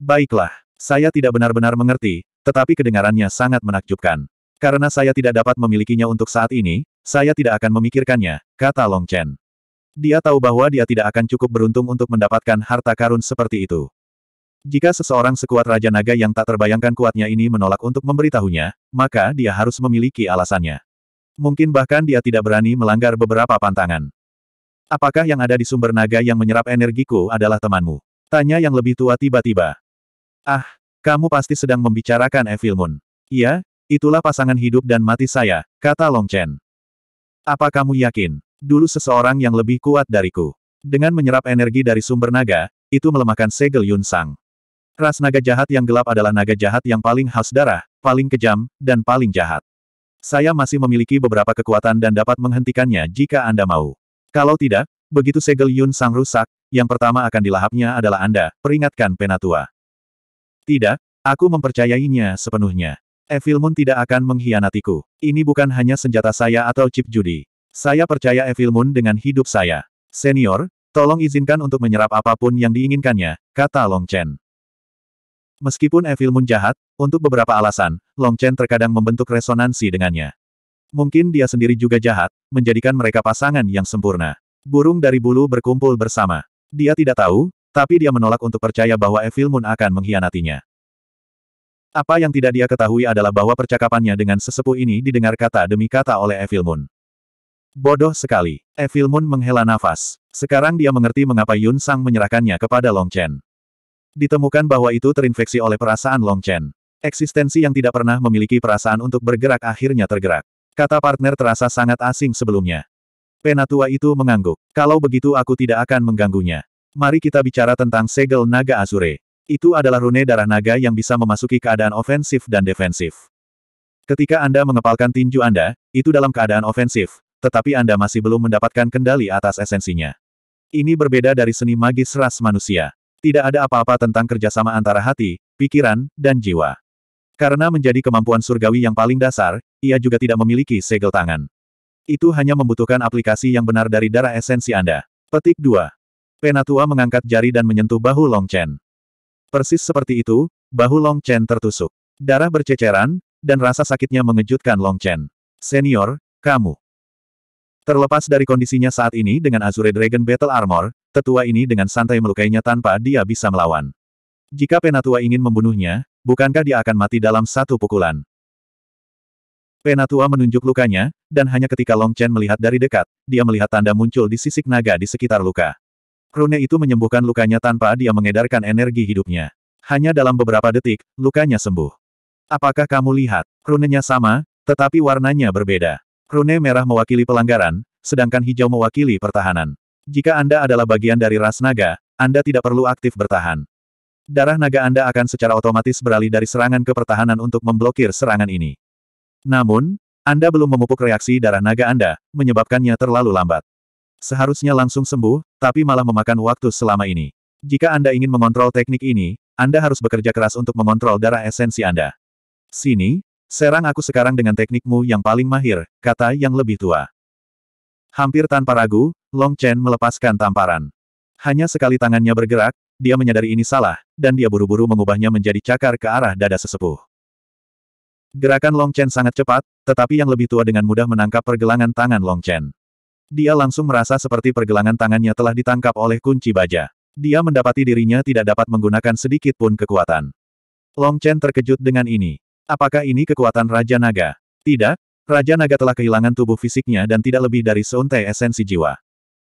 Baiklah, saya tidak benar-benar mengerti, tetapi kedengarannya sangat menakjubkan. Karena saya tidak dapat memilikinya untuk saat ini, saya tidak akan memikirkannya, kata Long Chen. Dia tahu bahwa dia tidak akan cukup beruntung untuk mendapatkan harta karun seperti itu. Jika seseorang sekuat Raja Naga yang tak terbayangkan kuatnya ini menolak untuk memberitahunya, maka dia harus memiliki alasannya. Mungkin bahkan dia tidak berani melanggar beberapa pantangan. Apakah yang ada di sumber naga yang menyerap energiku adalah temanmu? Tanya yang lebih tua tiba-tiba. Ah, kamu pasti sedang membicarakan Evil Moon. Iya, itulah pasangan hidup dan mati saya, kata Long Chen. Apa kamu yakin? Dulu seseorang yang lebih kuat dariku. Dengan menyerap energi dari sumber naga, itu melemahkan segel Yun Sang. Ras naga jahat yang gelap adalah naga jahat yang paling haus darah, paling kejam, dan paling jahat. Saya masih memiliki beberapa kekuatan dan dapat menghentikannya jika Anda mau. Kalau tidak, begitu segel Yun Sang rusak, yang pertama akan dilahapnya adalah Anda, peringatkan Penatua. Tidak, aku mempercayainya sepenuhnya. Evil Moon tidak akan mengkhianatiku. Ini bukan hanya senjata saya atau chip judi. Saya percaya Evil Moon dengan hidup saya. Senior, tolong izinkan untuk menyerap apapun yang diinginkannya, kata Long Chen. Meskipun Evil Moon jahat, untuk beberapa alasan, Long Chen terkadang membentuk resonansi dengannya. Mungkin dia sendiri juga jahat, menjadikan mereka pasangan yang sempurna. Burung dari bulu berkumpul bersama. Dia tidak tahu, tapi dia menolak untuk percaya bahwa Evil Moon akan mengkhianatinya. Apa yang tidak dia ketahui adalah bahwa percakapannya dengan sesepuh ini didengar kata demi kata oleh Evil Moon. Bodoh sekali. Evil Moon menghela nafas. Sekarang dia mengerti mengapa Yun Sang menyerahkannya kepada Long Chen. Ditemukan bahwa itu terinfeksi oleh perasaan Long Chen. Eksistensi yang tidak pernah memiliki perasaan untuk bergerak akhirnya tergerak. Kata partner terasa sangat asing sebelumnya. Penatua itu mengangguk. Kalau begitu aku tidak akan mengganggunya. Mari kita bicara tentang segel naga Azure. Itu adalah rune darah naga yang bisa memasuki keadaan ofensif dan defensif. Ketika Anda mengepalkan tinju Anda, itu dalam keadaan ofensif, tetapi Anda masih belum mendapatkan kendali atas esensinya. Ini berbeda dari seni magis ras manusia tidak ada apa-apa tentang kerjasama antara hati, pikiran, dan jiwa. Karena menjadi kemampuan surgawi yang paling dasar, ia juga tidak memiliki segel tangan. Itu hanya membutuhkan aplikasi yang benar dari darah esensi Anda. Petik 2. Penatua mengangkat jari dan menyentuh bahu Long Chen. Persis seperti itu, bahu Long Chen tertusuk. Darah berceceran, dan rasa sakitnya mengejutkan Long Chen. Senior, kamu. Terlepas dari kondisinya saat ini dengan Azure Dragon Battle Armor, tetua ini dengan santai melukainya tanpa dia bisa melawan. Jika Penatua ingin membunuhnya, bukankah dia akan mati dalam satu pukulan? Penatua menunjuk lukanya, dan hanya ketika Long Chen melihat dari dekat, dia melihat tanda muncul di sisik naga di sekitar luka. Rune itu menyembuhkan lukanya tanpa dia mengedarkan energi hidupnya. Hanya dalam beberapa detik, lukanya sembuh. Apakah kamu lihat? Runenya sama, tetapi warnanya berbeda. Rune merah mewakili pelanggaran, sedangkan hijau mewakili pertahanan. Jika Anda adalah bagian dari ras naga, Anda tidak perlu aktif bertahan. Darah naga Anda akan secara otomatis beralih dari serangan ke pertahanan untuk memblokir serangan ini. Namun, Anda belum memupuk reaksi darah naga Anda, menyebabkannya terlalu lambat. Seharusnya langsung sembuh, tapi malah memakan waktu selama ini. Jika Anda ingin mengontrol teknik ini, Anda harus bekerja keras untuk mengontrol darah esensi Anda. Sini, Serang aku sekarang dengan teknikmu yang paling mahir, kata yang lebih tua. Hampir tanpa ragu, Long Chen melepaskan tamparan. Hanya sekali tangannya bergerak, dia menyadari ini salah, dan dia buru-buru mengubahnya menjadi cakar ke arah dada sesepuh. Gerakan Long Chen sangat cepat, tetapi yang lebih tua dengan mudah menangkap pergelangan tangan Long Chen. Dia langsung merasa seperti pergelangan tangannya telah ditangkap oleh kunci baja. Dia mendapati dirinya tidak dapat menggunakan sedikit pun kekuatan. Long Chen terkejut dengan ini. Apakah ini kekuatan Raja Naga? Tidak, Raja Naga telah kehilangan tubuh fisiknya dan tidak lebih dari seuntai esensi jiwa.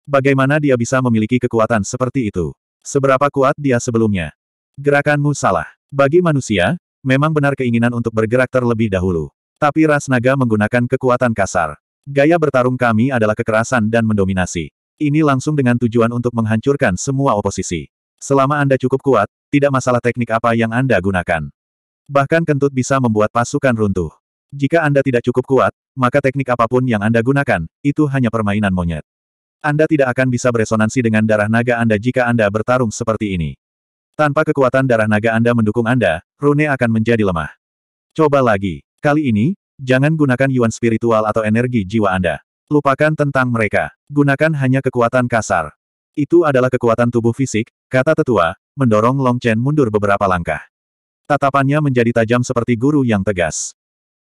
Bagaimana dia bisa memiliki kekuatan seperti itu? Seberapa kuat dia sebelumnya? Gerakanmu salah. Bagi manusia, memang benar keinginan untuk bergerak terlebih dahulu. Tapi ras naga menggunakan kekuatan kasar. Gaya bertarung kami adalah kekerasan dan mendominasi. Ini langsung dengan tujuan untuk menghancurkan semua oposisi. Selama Anda cukup kuat, tidak masalah teknik apa yang Anda gunakan. Bahkan kentut bisa membuat pasukan runtuh. Jika Anda tidak cukup kuat, maka teknik apapun yang Anda gunakan, itu hanya permainan monyet. Anda tidak akan bisa beresonansi dengan darah naga Anda jika Anda bertarung seperti ini. Tanpa kekuatan darah naga Anda mendukung Anda, rune akan menjadi lemah. Coba lagi. Kali ini, jangan gunakan yuan spiritual atau energi jiwa Anda. Lupakan tentang mereka. Gunakan hanya kekuatan kasar. Itu adalah kekuatan tubuh fisik, kata tetua, mendorong Long Chen mundur beberapa langkah. Tatapannya menjadi tajam seperti guru yang tegas.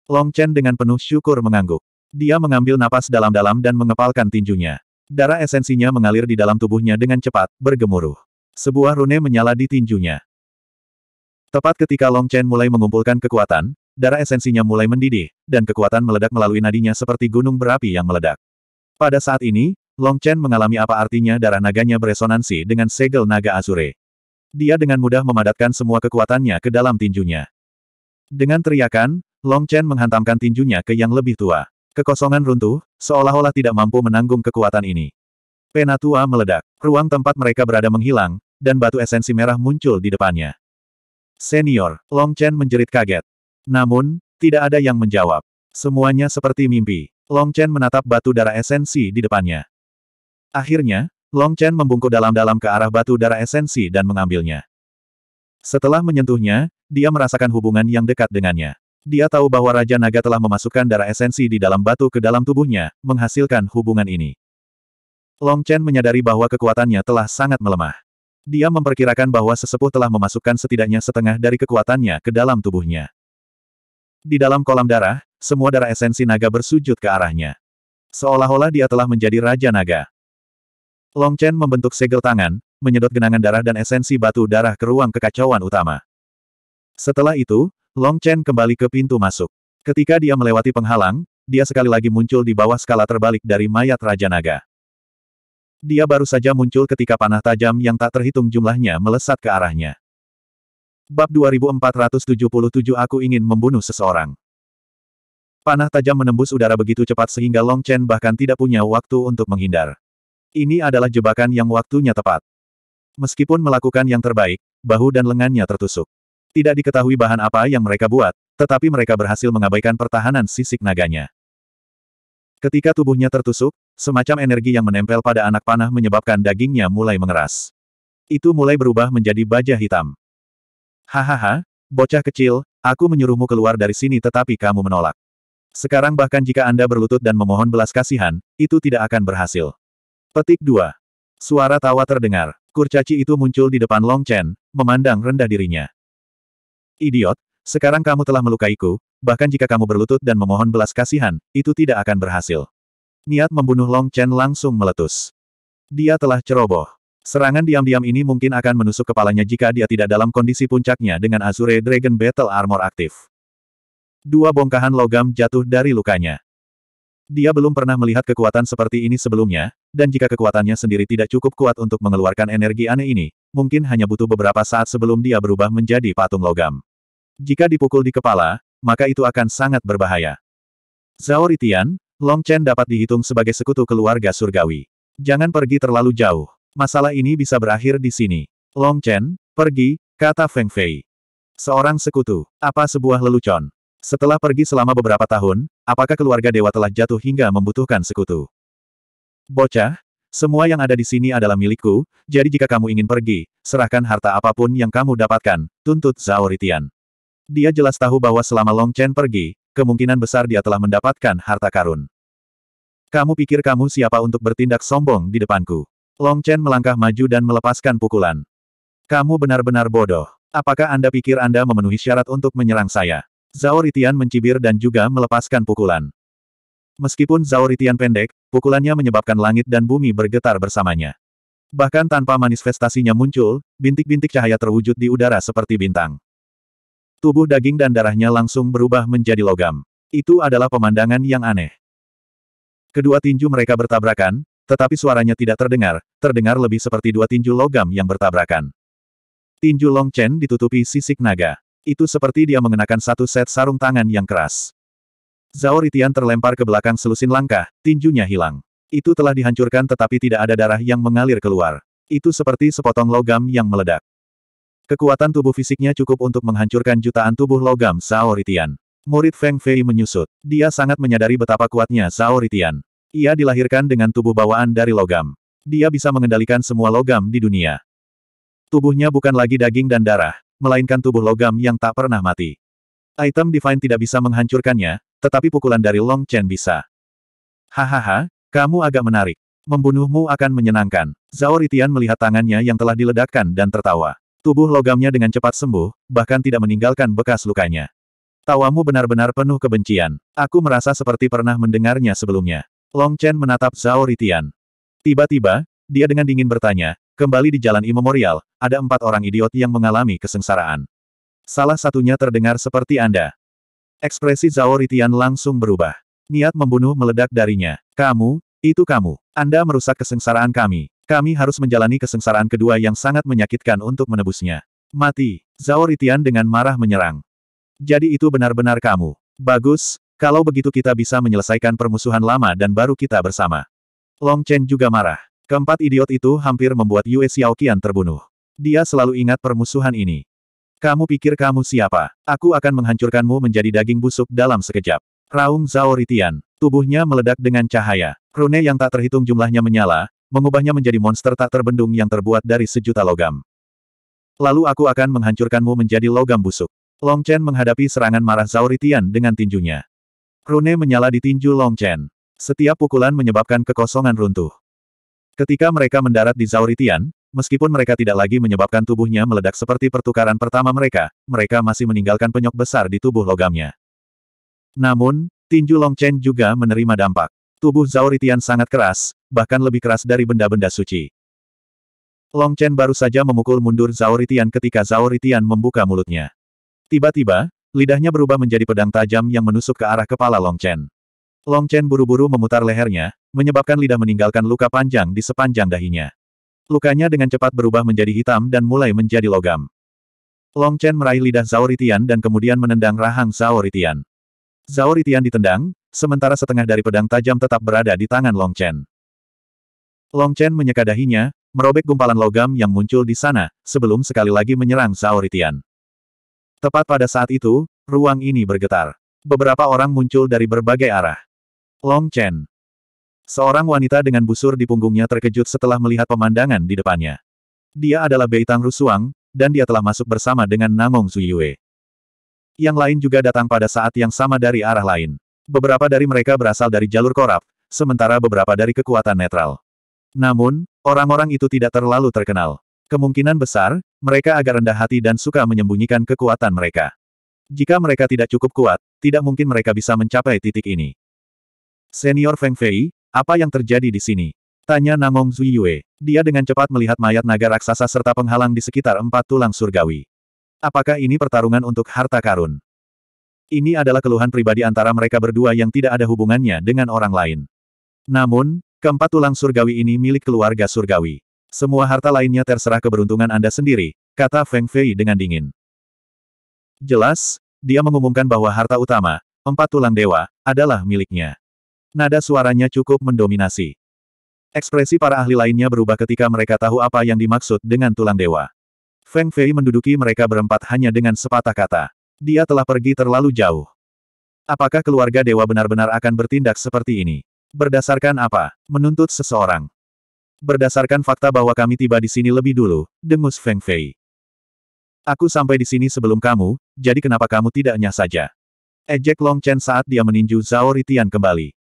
Long Chen dengan penuh syukur mengangguk. Dia mengambil napas dalam-dalam dan mengepalkan tinjunya. Darah esensinya mengalir di dalam tubuhnya dengan cepat, bergemuruh. Sebuah rune menyala di tinjunya. Tepat ketika Long Chen mulai mengumpulkan kekuatan, darah esensinya mulai mendidih, dan kekuatan meledak melalui nadinya seperti gunung berapi yang meledak. Pada saat ini, Long Chen mengalami apa artinya darah naganya beresonansi dengan segel naga Azure dia dengan mudah memadatkan semua kekuatannya ke dalam tinjunya. Dengan teriakan, Long Chen menghantamkan tinjunya ke yang lebih tua. Kekosongan runtuh, seolah-olah tidak mampu menanggung kekuatan ini. Penatua meledak, ruang tempat mereka berada menghilang, dan batu esensi merah muncul di depannya. Senior, Long Chen menjerit kaget. Namun, tidak ada yang menjawab. Semuanya seperti mimpi. Long Chen menatap batu darah esensi di depannya. Akhirnya, Long Chen membungkuk dalam-dalam ke arah batu darah esensi dan mengambilnya. Setelah menyentuhnya, dia merasakan hubungan yang dekat dengannya. Dia tahu bahwa Raja Naga telah memasukkan darah esensi di dalam batu ke dalam tubuhnya, menghasilkan hubungan ini. Long Chen menyadari bahwa kekuatannya telah sangat melemah. Dia memperkirakan bahwa sesepuh telah memasukkan setidaknya setengah dari kekuatannya ke dalam tubuhnya. Di dalam kolam darah, semua darah esensi naga bersujud ke arahnya. Seolah-olah dia telah menjadi Raja Naga. Long Chen membentuk segel tangan, menyedot genangan darah dan esensi batu darah ke ruang kekacauan utama. Setelah itu, Long Chen kembali ke pintu masuk. Ketika dia melewati penghalang, dia sekali lagi muncul di bawah skala terbalik dari mayat Raja Naga. Dia baru saja muncul ketika panah tajam yang tak terhitung jumlahnya melesat ke arahnya. Bab 2477 Aku ingin membunuh seseorang. Panah tajam menembus udara begitu cepat sehingga Long Chen bahkan tidak punya waktu untuk menghindar. Ini adalah jebakan yang waktunya tepat. Meskipun melakukan yang terbaik, bahu dan lengannya tertusuk. Tidak diketahui bahan apa yang mereka buat, tetapi mereka berhasil mengabaikan pertahanan sisik naganya. Ketika tubuhnya tertusuk, semacam energi yang menempel pada anak panah menyebabkan dagingnya mulai mengeras. Itu mulai berubah menjadi baja hitam. Hahaha, bocah kecil, aku menyuruhmu keluar dari sini tetapi kamu menolak. Sekarang bahkan jika Anda berlutut dan memohon belas kasihan, itu tidak akan berhasil. Petik 2. Suara tawa terdengar. Kurcaci itu muncul di depan Long Chen, memandang rendah dirinya. Idiot, sekarang kamu telah melukaiku, bahkan jika kamu berlutut dan memohon belas kasihan, itu tidak akan berhasil. Niat membunuh Long Chen langsung meletus. Dia telah ceroboh. Serangan diam-diam ini mungkin akan menusuk kepalanya jika dia tidak dalam kondisi puncaknya dengan Azure Dragon Battle Armor aktif. Dua bongkahan logam jatuh dari lukanya. Dia belum pernah melihat kekuatan seperti ini sebelumnya, dan jika kekuatannya sendiri tidak cukup kuat untuk mengeluarkan energi aneh ini, mungkin hanya butuh beberapa saat sebelum dia berubah menjadi patung logam. Jika dipukul di kepala, maka itu akan sangat berbahaya. Zhao Ritian, Long Chen dapat dihitung sebagai sekutu keluarga surgawi. Jangan pergi terlalu jauh. Masalah ini bisa berakhir di sini. Long Chen, pergi, kata Feng Fei. Seorang sekutu, apa sebuah lelucon? Setelah pergi selama beberapa tahun, apakah keluarga dewa telah jatuh hingga membutuhkan sekutu? Bocah, semua yang ada di sini adalah milikku, jadi jika kamu ingin pergi, serahkan harta apapun yang kamu dapatkan, tuntut Zhao Dia jelas tahu bahwa selama Long Chen pergi, kemungkinan besar dia telah mendapatkan harta karun. Kamu pikir kamu siapa untuk bertindak sombong di depanku? Long Chen melangkah maju dan melepaskan pukulan. Kamu benar-benar bodoh. Apakah Anda pikir Anda memenuhi syarat untuk menyerang saya? Zhao Ritian mencibir dan juga melepaskan pukulan. Meskipun Zhao Ritian pendek, pukulannya menyebabkan langit dan bumi bergetar bersamanya. Bahkan tanpa manifestasinya muncul, bintik-bintik cahaya terwujud di udara seperti bintang. Tubuh daging dan darahnya langsung berubah menjadi logam. Itu adalah pemandangan yang aneh. Kedua tinju mereka bertabrakan, tetapi suaranya tidak terdengar, terdengar lebih seperti dua tinju logam yang bertabrakan. Tinju Long Chen ditutupi sisik naga. Itu seperti dia mengenakan satu set sarung tangan yang keras. Zhao Ritian terlempar ke belakang selusin langkah, tinjunya hilang. Itu telah dihancurkan tetapi tidak ada darah yang mengalir keluar. Itu seperti sepotong logam yang meledak. Kekuatan tubuh fisiknya cukup untuk menghancurkan jutaan tubuh logam Zhao Ritian. Murid Feng Fei menyusut. Dia sangat menyadari betapa kuatnya Zhao Ritian. Ia dilahirkan dengan tubuh bawaan dari logam. Dia bisa mengendalikan semua logam di dunia. Tubuhnya bukan lagi daging dan darah, melainkan tubuh logam yang tak pernah mati. Item Divine tidak bisa menghancurkannya, tetapi pukulan dari Long Chen bisa. Hahaha, kamu agak menarik. Membunuhmu akan menyenangkan. Zhao Ritian melihat tangannya yang telah diledakkan dan tertawa. Tubuh logamnya dengan cepat sembuh, bahkan tidak meninggalkan bekas lukanya. Tawamu benar-benar penuh kebencian. Aku merasa seperti pernah mendengarnya sebelumnya. Long Chen menatap Zhao Ritian. Tiba-tiba, dia dengan dingin bertanya, Kembali di jalan imemorial, ada empat orang idiot yang mengalami kesengsaraan. Salah satunya terdengar seperti Anda. Ekspresi Zhao Ritian langsung berubah. Niat membunuh meledak darinya. Kamu, itu kamu. Anda merusak kesengsaraan kami. Kami harus menjalani kesengsaraan kedua yang sangat menyakitkan untuk menebusnya. Mati. Zhao Ritian dengan marah menyerang. Jadi itu benar-benar kamu. Bagus, kalau begitu kita bisa menyelesaikan permusuhan lama dan baru kita bersama. Long Chen juga marah. Keempat idiot itu hampir membuat Yue Xiaoqian terbunuh. Dia selalu ingat permusuhan ini. Kamu pikir kamu siapa? Aku akan menghancurkanmu menjadi daging busuk dalam sekejap. Raung Zhao Ritian. Tubuhnya meledak dengan cahaya. Rune yang tak terhitung jumlahnya menyala, mengubahnya menjadi monster tak terbendung yang terbuat dari sejuta logam. Lalu aku akan menghancurkanmu menjadi logam busuk. Long Chen menghadapi serangan marah Zhao Ritian dengan tinjunya. Rune menyala di tinju Long Chen. Setiap pukulan menyebabkan kekosongan runtuh. Ketika mereka mendarat di Zauritian, meskipun mereka tidak lagi menyebabkan tubuhnya meledak seperti pertukaran pertama mereka, mereka masih meninggalkan penyok besar di tubuh logamnya. Namun, tinju Longchen juga menerima dampak. Tubuh Zauritian sangat keras, bahkan lebih keras dari benda-benda suci. Longchen baru saja memukul mundur Zauritian ketika Zauritian membuka mulutnya. Tiba-tiba, lidahnya berubah menjadi pedang tajam yang menusuk ke arah kepala Longchen. Longchen buru-buru memutar lehernya, menyebabkan lidah meninggalkan luka panjang di sepanjang dahinya. Lukanya dengan cepat berubah menjadi hitam dan mulai menjadi logam. Long Chen meraih lidah Zhao Ritian dan kemudian menendang rahang Zhao Ritian. Zhao Ritian ditendang, sementara setengah dari pedang tajam tetap berada di tangan Long Chen. Long Chen menyeka dahinya, merobek gumpalan logam yang muncul di sana, sebelum sekali lagi menyerang Zhao Ritian. Tepat pada saat itu, ruang ini bergetar. Beberapa orang muncul dari berbagai arah. Long Chen, Seorang wanita dengan busur di punggungnya terkejut setelah melihat pemandangan di depannya. Dia adalah Beitang Rusuang, dan dia telah masuk bersama dengan Nangong Zuyue. Yang lain juga datang pada saat yang sama dari arah lain. Beberapa dari mereka berasal dari jalur korap, sementara beberapa dari kekuatan netral. Namun, orang-orang itu tidak terlalu terkenal. Kemungkinan besar, mereka agak rendah hati dan suka menyembunyikan kekuatan mereka. Jika mereka tidak cukup kuat, tidak mungkin mereka bisa mencapai titik ini. Senior Feng Fei, apa yang terjadi di sini? Tanya Namong Zuyue. Dia dengan cepat melihat mayat naga raksasa serta penghalang di sekitar empat tulang surgawi. Apakah ini pertarungan untuk harta karun? Ini adalah keluhan pribadi antara mereka berdua yang tidak ada hubungannya dengan orang lain. Namun, keempat tulang surgawi ini milik keluarga surgawi. Semua harta lainnya terserah keberuntungan Anda sendiri, kata Feng Fei dengan dingin. Jelas, dia mengumumkan bahwa harta utama, empat tulang dewa, adalah miliknya nada suaranya cukup mendominasi. Ekspresi para ahli lainnya berubah ketika mereka tahu apa yang dimaksud dengan tulang dewa. Feng Fei menduduki mereka berempat hanya dengan sepatah kata. Dia telah pergi terlalu jauh. Apakah keluarga dewa benar-benar akan bertindak seperti ini? Berdasarkan apa? Menuntut seseorang. Berdasarkan fakta bahwa kami tiba di sini lebih dulu, dengus Feng Fei. Aku sampai di sini sebelum kamu, jadi kenapa kamu tidaknya saja? Ejek Long Chen saat dia meninju Zhao Ritian kembali.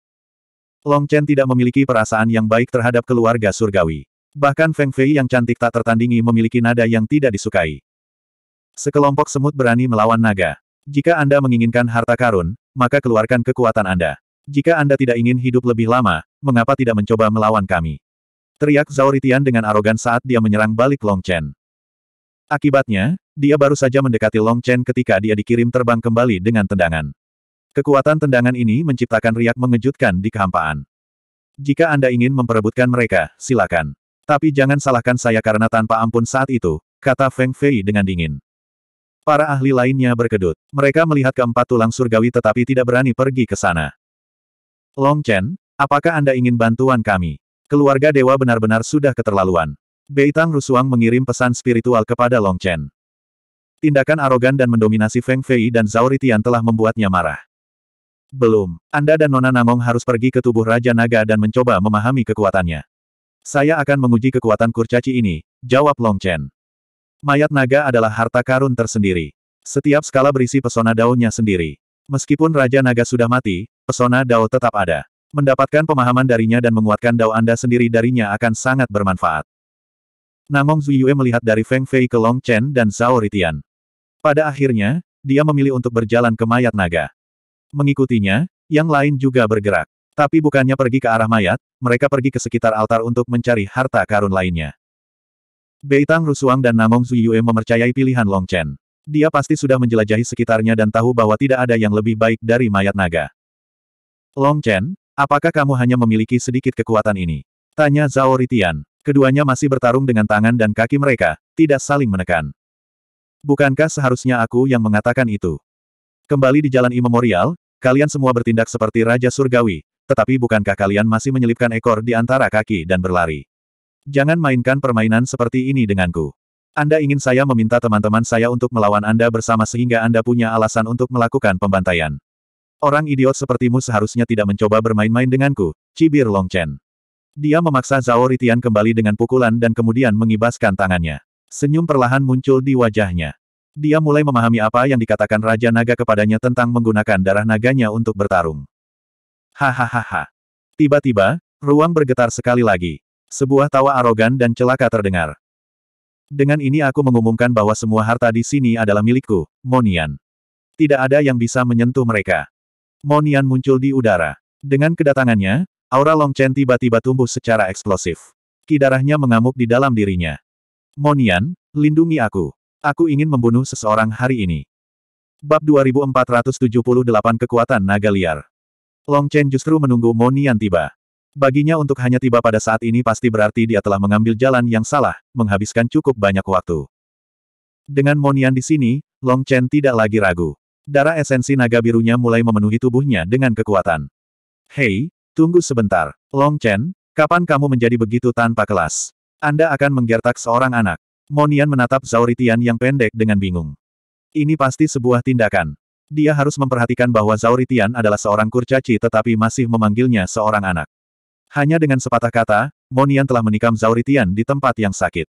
Long Chen tidak memiliki perasaan yang baik terhadap keluarga surgawi. Bahkan Feng Fei yang cantik tak tertandingi memiliki nada yang tidak disukai. Sekelompok semut berani melawan naga. Jika Anda menginginkan harta karun, maka keluarkan kekuatan Anda. Jika Anda tidak ingin hidup lebih lama, mengapa tidak mencoba melawan kami? Teriak Zauritian dengan arogan saat dia menyerang balik Long Chen. Akibatnya, dia baru saja mendekati Long Chen ketika dia dikirim terbang kembali dengan tendangan. Kekuatan tendangan ini menciptakan riak mengejutkan di kehampaan. Jika Anda ingin memperebutkan mereka, silakan. Tapi jangan salahkan saya karena tanpa ampun saat itu, kata Feng Fei dengan dingin. Para ahli lainnya berkedut. Mereka melihat keempat tulang surgawi tetapi tidak berani pergi ke sana. Long Chen, apakah Anda ingin bantuan kami? Keluarga dewa benar-benar sudah keterlaluan. Beitang Rusuang mengirim pesan spiritual kepada Long Chen. Tindakan arogan dan mendominasi Feng Fei dan Zhao Ritian telah membuatnya marah. Belum. Anda dan Nona Namong harus pergi ke tubuh Raja Naga dan mencoba memahami kekuatannya. Saya akan menguji kekuatan kurcaci ini, jawab Long Chen. Mayat naga adalah harta karun tersendiri. Setiap skala berisi pesona daunnya sendiri. Meskipun Raja Naga sudah mati, pesona dao tetap ada. Mendapatkan pemahaman darinya dan menguatkan dao Anda sendiri darinya akan sangat bermanfaat. Namong Zuyue melihat dari Feng Fei ke Long Chen dan Zhao Ritian. Pada akhirnya, dia memilih untuk berjalan ke mayat naga. Mengikutinya, yang lain juga bergerak. Tapi bukannya pergi ke arah mayat, mereka pergi ke sekitar altar untuk mencari harta karun lainnya. Beitang Rusuang dan Namong Zuyue memercayai pilihan Long Chen. Dia pasti sudah menjelajahi sekitarnya dan tahu bahwa tidak ada yang lebih baik dari mayat naga. Long Chen, apakah kamu hanya memiliki sedikit kekuatan ini? Tanya Zhao Ritian. Keduanya masih bertarung dengan tangan dan kaki mereka, tidak saling menekan. Bukankah seharusnya aku yang mengatakan itu? Kembali di jalan imemorial, Kalian semua bertindak seperti Raja Surgawi, tetapi bukankah kalian masih menyelipkan ekor di antara kaki dan berlari? Jangan mainkan permainan seperti ini denganku. Anda ingin saya meminta teman-teman saya untuk melawan Anda bersama sehingga Anda punya alasan untuk melakukan pembantaian. Orang idiot sepertimu seharusnya tidak mencoba bermain-main denganku, cibir Long Chen. Dia memaksa Zhao Ritian kembali dengan pukulan dan kemudian mengibaskan tangannya. Senyum perlahan muncul di wajahnya. Dia mulai memahami apa yang dikatakan Raja Naga kepadanya tentang menggunakan darah naganya untuk bertarung. Hahaha. Tiba-tiba, ruang bergetar sekali lagi. Sebuah tawa arogan dan celaka terdengar. Dengan ini aku mengumumkan bahwa semua harta di sini adalah milikku, Monian. Tidak ada yang bisa menyentuh mereka. Monian muncul di udara. Dengan kedatangannya, aura Longchen tiba-tiba tumbuh secara eksplosif. Ki darahnya mengamuk di dalam dirinya. Monian, lindungi aku. Aku ingin membunuh seseorang hari ini. Bab 2478 Kekuatan Naga Liar Long Chen justru menunggu Monian tiba. Baginya untuk hanya tiba pada saat ini pasti berarti dia telah mengambil jalan yang salah, menghabiskan cukup banyak waktu. Dengan Monian di sini, Long Chen tidak lagi ragu. Darah esensi naga birunya mulai memenuhi tubuhnya dengan kekuatan. Hei, tunggu sebentar. Long Chen, kapan kamu menjadi begitu tanpa kelas? Anda akan menggertak seorang anak. Monian menatap Zauritian yang pendek dengan bingung. Ini pasti sebuah tindakan. Dia harus memperhatikan bahwa Zauritian adalah seorang kurcaci tetapi masih memanggilnya seorang anak. Hanya dengan sepatah kata, Monian telah menikam Zauritian di tempat yang sakit.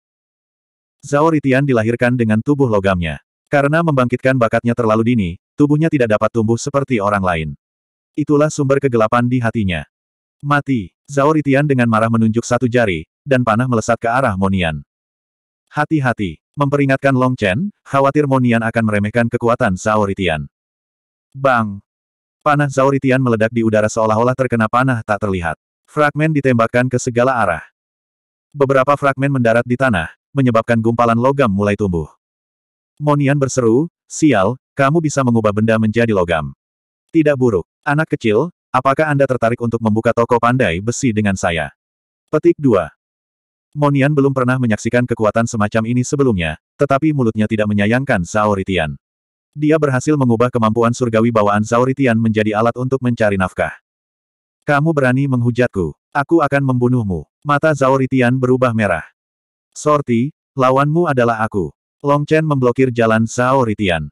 Zauritian dilahirkan dengan tubuh logamnya. Karena membangkitkan bakatnya terlalu dini, tubuhnya tidak dapat tumbuh seperti orang lain. Itulah sumber kegelapan di hatinya. Mati, Zauritian dengan marah menunjuk satu jari, dan panah melesat ke arah Monian. Hati-hati. Memperingatkan Long Chen, khawatir Monian akan meremehkan kekuatan Zauritian. Bang! Panah Zauritian meledak di udara seolah-olah terkena panah tak terlihat. Fragmen ditembakkan ke segala arah. Beberapa fragmen mendarat di tanah, menyebabkan gumpalan logam mulai tumbuh. Monian berseru, Sial, kamu bisa mengubah benda menjadi logam. Tidak buruk. Anak kecil, apakah Anda tertarik untuk membuka toko pandai besi dengan saya? Petik 2. Monian belum pernah menyaksikan kekuatan semacam ini sebelumnya, tetapi mulutnya tidak menyayangkan Zauritian. Dia berhasil mengubah kemampuan surgawi bawaan Zauritian menjadi alat untuk mencari nafkah. Kamu berani menghujatku. Aku akan membunuhmu. Mata Zauritian berubah merah. Sorti, lawanmu adalah aku. Long Chen memblokir jalan Zauritian.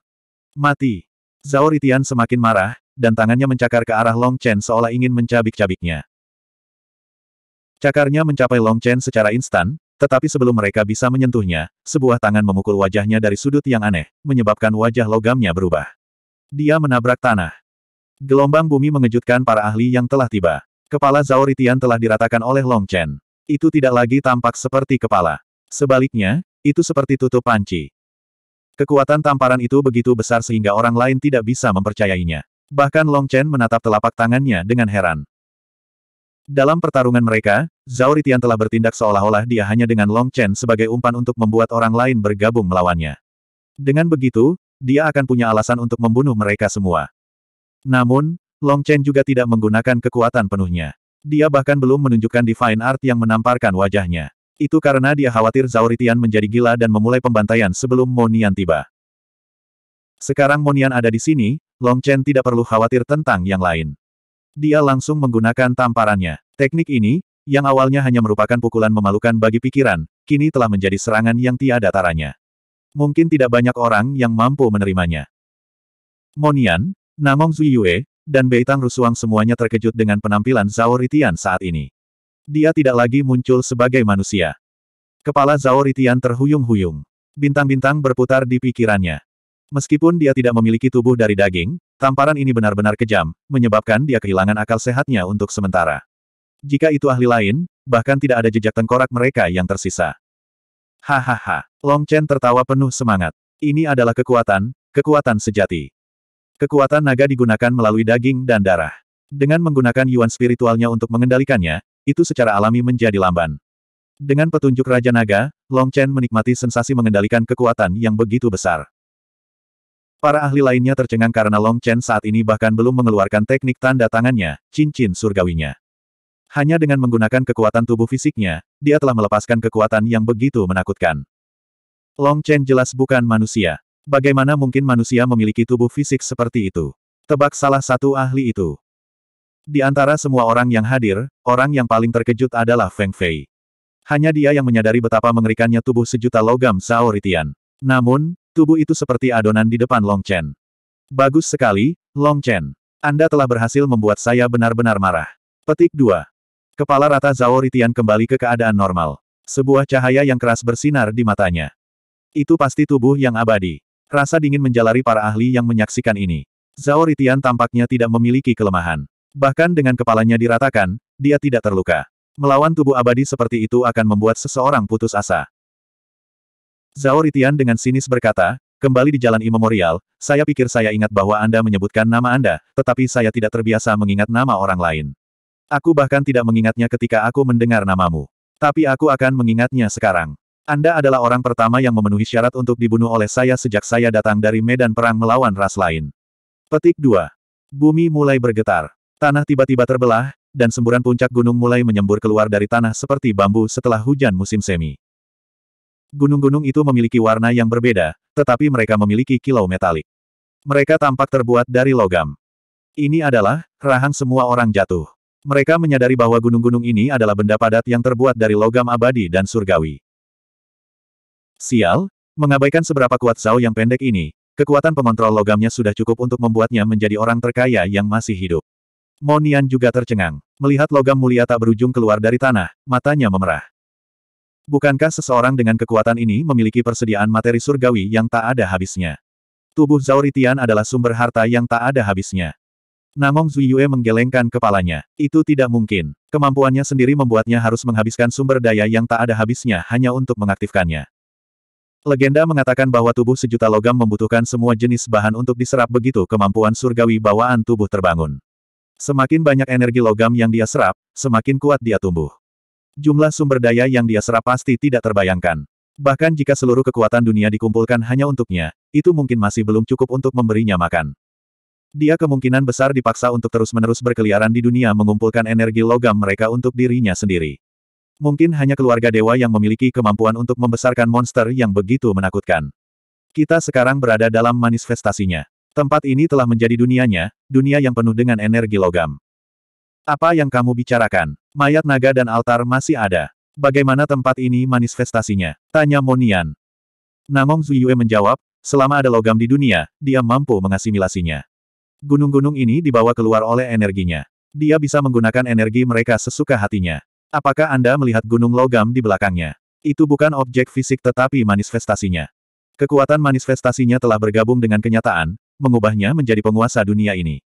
Mati. Zauritian semakin marah, dan tangannya mencakar ke arah Long Chen seolah ingin mencabik-cabiknya. Cakarnya mencapai Long Chen secara instan, tetapi sebelum mereka bisa menyentuhnya, sebuah tangan memukul wajahnya dari sudut yang aneh, menyebabkan wajah logamnya berubah. Dia menabrak tanah. Gelombang bumi mengejutkan para ahli yang telah tiba. Kepala Zauritian telah diratakan oleh Long Chen. Itu tidak lagi tampak seperti kepala. Sebaliknya, itu seperti tutup panci. Kekuatan tamparan itu begitu besar sehingga orang lain tidak bisa mempercayainya. Bahkan Long Chen menatap telapak tangannya dengan heran. Dalam pertarungan mereka, Zhao Ritian telah bertindak seolah-olah dia hanya dengan Long Chen sebagai umpan untuk membuat orang lain bergabung melawannya. Dengan begitu, dia akan punya alasan untuk membunuh mereka semua. Namun, Long Chen juga tidak menggunakan kekuatan penuhnya. Dia bahkan belum menunjukkan Divine Art yang menamparkan wajahnya. Itu karena dia khawatir Zhao Ritian menjadi gila dan memulai pembantaian sebelum Monian tiba. Sekarang Monian ada di sini, Long Chen tidak perlu khawatir tentang yang lain dia langsung menggunakan tamparannya. Teknik ini, yang awalnya hanya merupakan pukulan memalukan bagi pikiran, kini telah menjadi serangan yang tiada taranya. Mungkin tidak banyak orang yang mampu menerimanya. Monian, Namong Zuyue, dan Beitang Rusuang semuanya terkejut dengan penampilan Zhao Ritian saat ini. Dia tidak lagi muncul sebagai manusia. Kepala Zhao Ritian terhuyung-huyung. Bintang-bintang berputar di pikirannya. Meskipun dia tidak memiliki tubuh dari daging, tamparan ini benar-benar kejam, menyebabkan dia kehilangan akal sehatnya untuk sementara. Jika itu ahli lain, bahkan tidak ada jejak tengkorak mereka yang tersisa. Hahaha, Long Chen tertawa penuh semangat. Ini adalah kekuatan, kekuatan sejati. Kekuatan naga digunakan melalui daging dan darah. Dengan menggunakan yuan spiritualnya untuk mengendalikannya, itu secara alami menjadi lamban. Dengan petunjuk Raja Naga, Long Chen menikmati sensasi mengendalikan kekuatan yang begitu besar. Para ahli lainnya tercengang karena Long Chen saat ini bahkan belum mengeluarkan teknik tanda tangannya, cincin surgawinya. Hanya dengan menggunakan kekuatan tubuh fisiknya, dia telah melepaskan kekuatan yang begitu menakutkan. Long Chen jelas bukan manusia. Bagaimana mungkin manusia memiliki tubuh fisik seperti itu? Tebak salah satu ahli itu. Di antara semua orang yang hadir, orang yang paling terkejut adalah Feng Fei. Hanya dia yang menyadari betapa mengerikannya tubuh sejuta logam Zhao Ritian. Namun, Tubuh itu seperti adonan di depan Long Chen. Bagus sekali, Long Chen. Anda telah berhasil membuat saya benar-benar marah. Petik 2. Kepala rata Zhao Ritian kembali ke keadaan normal. Sebuah cahaya yang keras bersinar di matanya. Itu pasti tubuh yang abadi. Rasa dingin menjalari para ahli yang menyaksikan ini. Zhao Ritian tampaknya tidak memiliki kelemahan. Bahkan dengan kepalanya diratakan, dia tidak terluka. Melawan tubuh abadi seperti itu akan membuat seseorang putus asa. Zhao Ritian dengan sinis berkata, kembali di jalan imemorial, saya pikir saya ingat bahwa Anda menyebutkan nama Anda, tetapi saya tidak terbiasa mengingat nama orang lain. Aku bahkan tidak mengingatnya ketika aku mendengar namamu. Tapi aku akan mengingatnya sekarang. Anda adalah orang pertama yang memenuhi syarat untuk dibunuh oleh saya sejak saya datang dari medan perang melawan ras lain. Petik 2. Bumi mulai bergetar. Tanah tiba-tiba terbelah, dan semburan puncak gunung mulai menyembur keluar dari tanah seperti bambu setelah hujan musim semi. Gunung-gunung itu memiliki warna yang berbeda, tetapi mereka memiliki kilau metalik. Mereka tampak terbuat dari logam. Ini adalah rahang semua orang jatuh. Mereka menyadari bahwa gunung-gunung ini adalah benda padat yang terbuat dari logam abadi dan surgawi. Sial, mengabaikan seberapa kuat Zhao yang pendek ini, kekuatan pengontrol logamnya sudah cukup untuk membuatnya menjadi orang terkaya yang masih hidup. Monian juga tercengang. Melihat logam mulia tak berujung keluar dari tanah, matanya memerah. Bukankah seseorang dengan kekuatan ini memiliki persediaan materi surgawi yang tak ada habisnya? Tubuh Zauritian adalah sumber harta yang tak ada habisnya. Namong Zuyue menggelengkan kepalanya. Itu tidak mungkin. Kemampuannya sendiri membuatnya harus menghabiskan sumber daya yang tak ada habisnya hanya untuk mengaktifkannya. Legenda mengatakan bahwa tubuh sejuta logam membutuhkan semua jenis bahan untuk diserap begitu kemampuan surgawi bawaan tubuh terbangun. Semakin banyak energi logam yang dia serap, semakin kuat dia tumbuh jumlah sumber daya yang dia serap pasti tidak terbayangkan. Bahkan jika seluruh kekuatan dunia dikumpulkan hanya untuknya, itu mungkin masih belum cukup untuk memberinya makan. Dia kemungkinan besar dipaksa untuk terus-menerus berkeliaran di dunia mengumpulkan energi logam mereka untuk dirinya sendiri. Mungkin hanya keluarga dewa yang memiliki kemampuan untuk membesarkan monster yang begitu menakutkan. Kita sekarang berada dalam manifestasinya. Tempat ini telah menjadi dunianya, dunia yang penuh dengan energi logam. Apa yang kamu bicarakan? Mayat naga dan altar masih ada. Bagaimana tempat ini manifestasinya? Tanya Monian. Namong Zuyue menjawab, selama ada logam di dunia, dia mampu mengasimilasinya. Gunung-gunung ini dibawa keluar oleh energinya. Dia bisa menggunakan energi mereka sesuka hatinya. Apakah Anda melihat gunung logam di belakangnya? Itu bukan objek fisik tetapi manifestasinya. Kekuatan manifestasinya telah bergabung dengan kenyataan, mengubahnya menjadi penguasa dunia ini.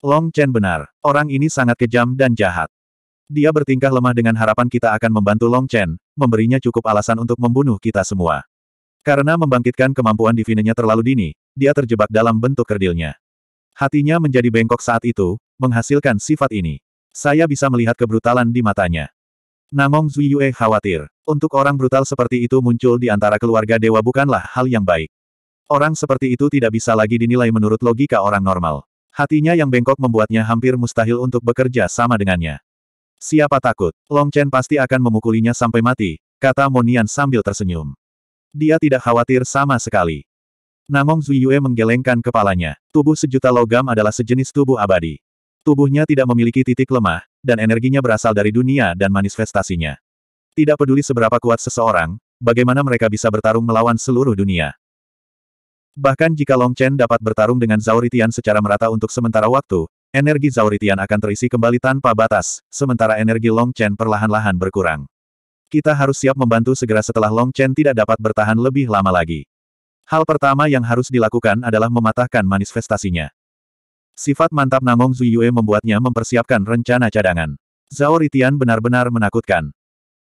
Long Chen benar. Orang ini sangat kejam dan jahat. Dia bertingkah lemah dengan harapan kita akan membantu Long Chen, memberinya cukup alasan untuk membunuh kita semua. Karena membangkitkan kemampuan divinenya terlalu dini, dia terjebak dalam bentuk kerdilnya. Hatinya menjadi bengkok saat itu, menghasilkan sifat ini. Saya bisa melihat kebrutalan di matanya. Namong Zuyue khawatir. Untuk orang brutal seperti itu muncul di antara keluarga dewa bukanlah hal yang baik. Orang seperti itu tidak bisa lagi dinilai menurut logika orang normal. Hatinya yang bengkok membuatnya hampir mustahil untuk bekerja sama dengannya. Siapa takut, Long Chen pasti akan memukulinya sampai mati, kata Monian sambil tersenyum. Dia tidak khawatir sama sekali. Namong Zuyue menggelengkan kepalanya. Tubuh sejuta logam adalah sejenis tubuh abadi. Tubuhnya tidak memiliki titik lemah, dan energinya berasal dari dunia dan manifestasinya. Tidak peduli seberapa kuat seseorang, bagaimana mereka bisa bertarung melawan seluruh dunia. Bahkan jika Long Chen dapat bertarung dengan Zauritian secara merata untuk sementara waktu, energi Zauritian akan terisi kembali tanpa batas, sementara energi Long Chen perlahan-lahan berkurang. Kita harus siap membantu segera setelah Long Chen tidak dapat bertahan lebih lama lagi. Hal pertama yang harus dilakukan adalah mematahkan manifestasinya. Sifat mantap Namong Zuyue membuatnya mempersiapkan rencana cadangan. Zhao Ritian benar-benar menakutkan.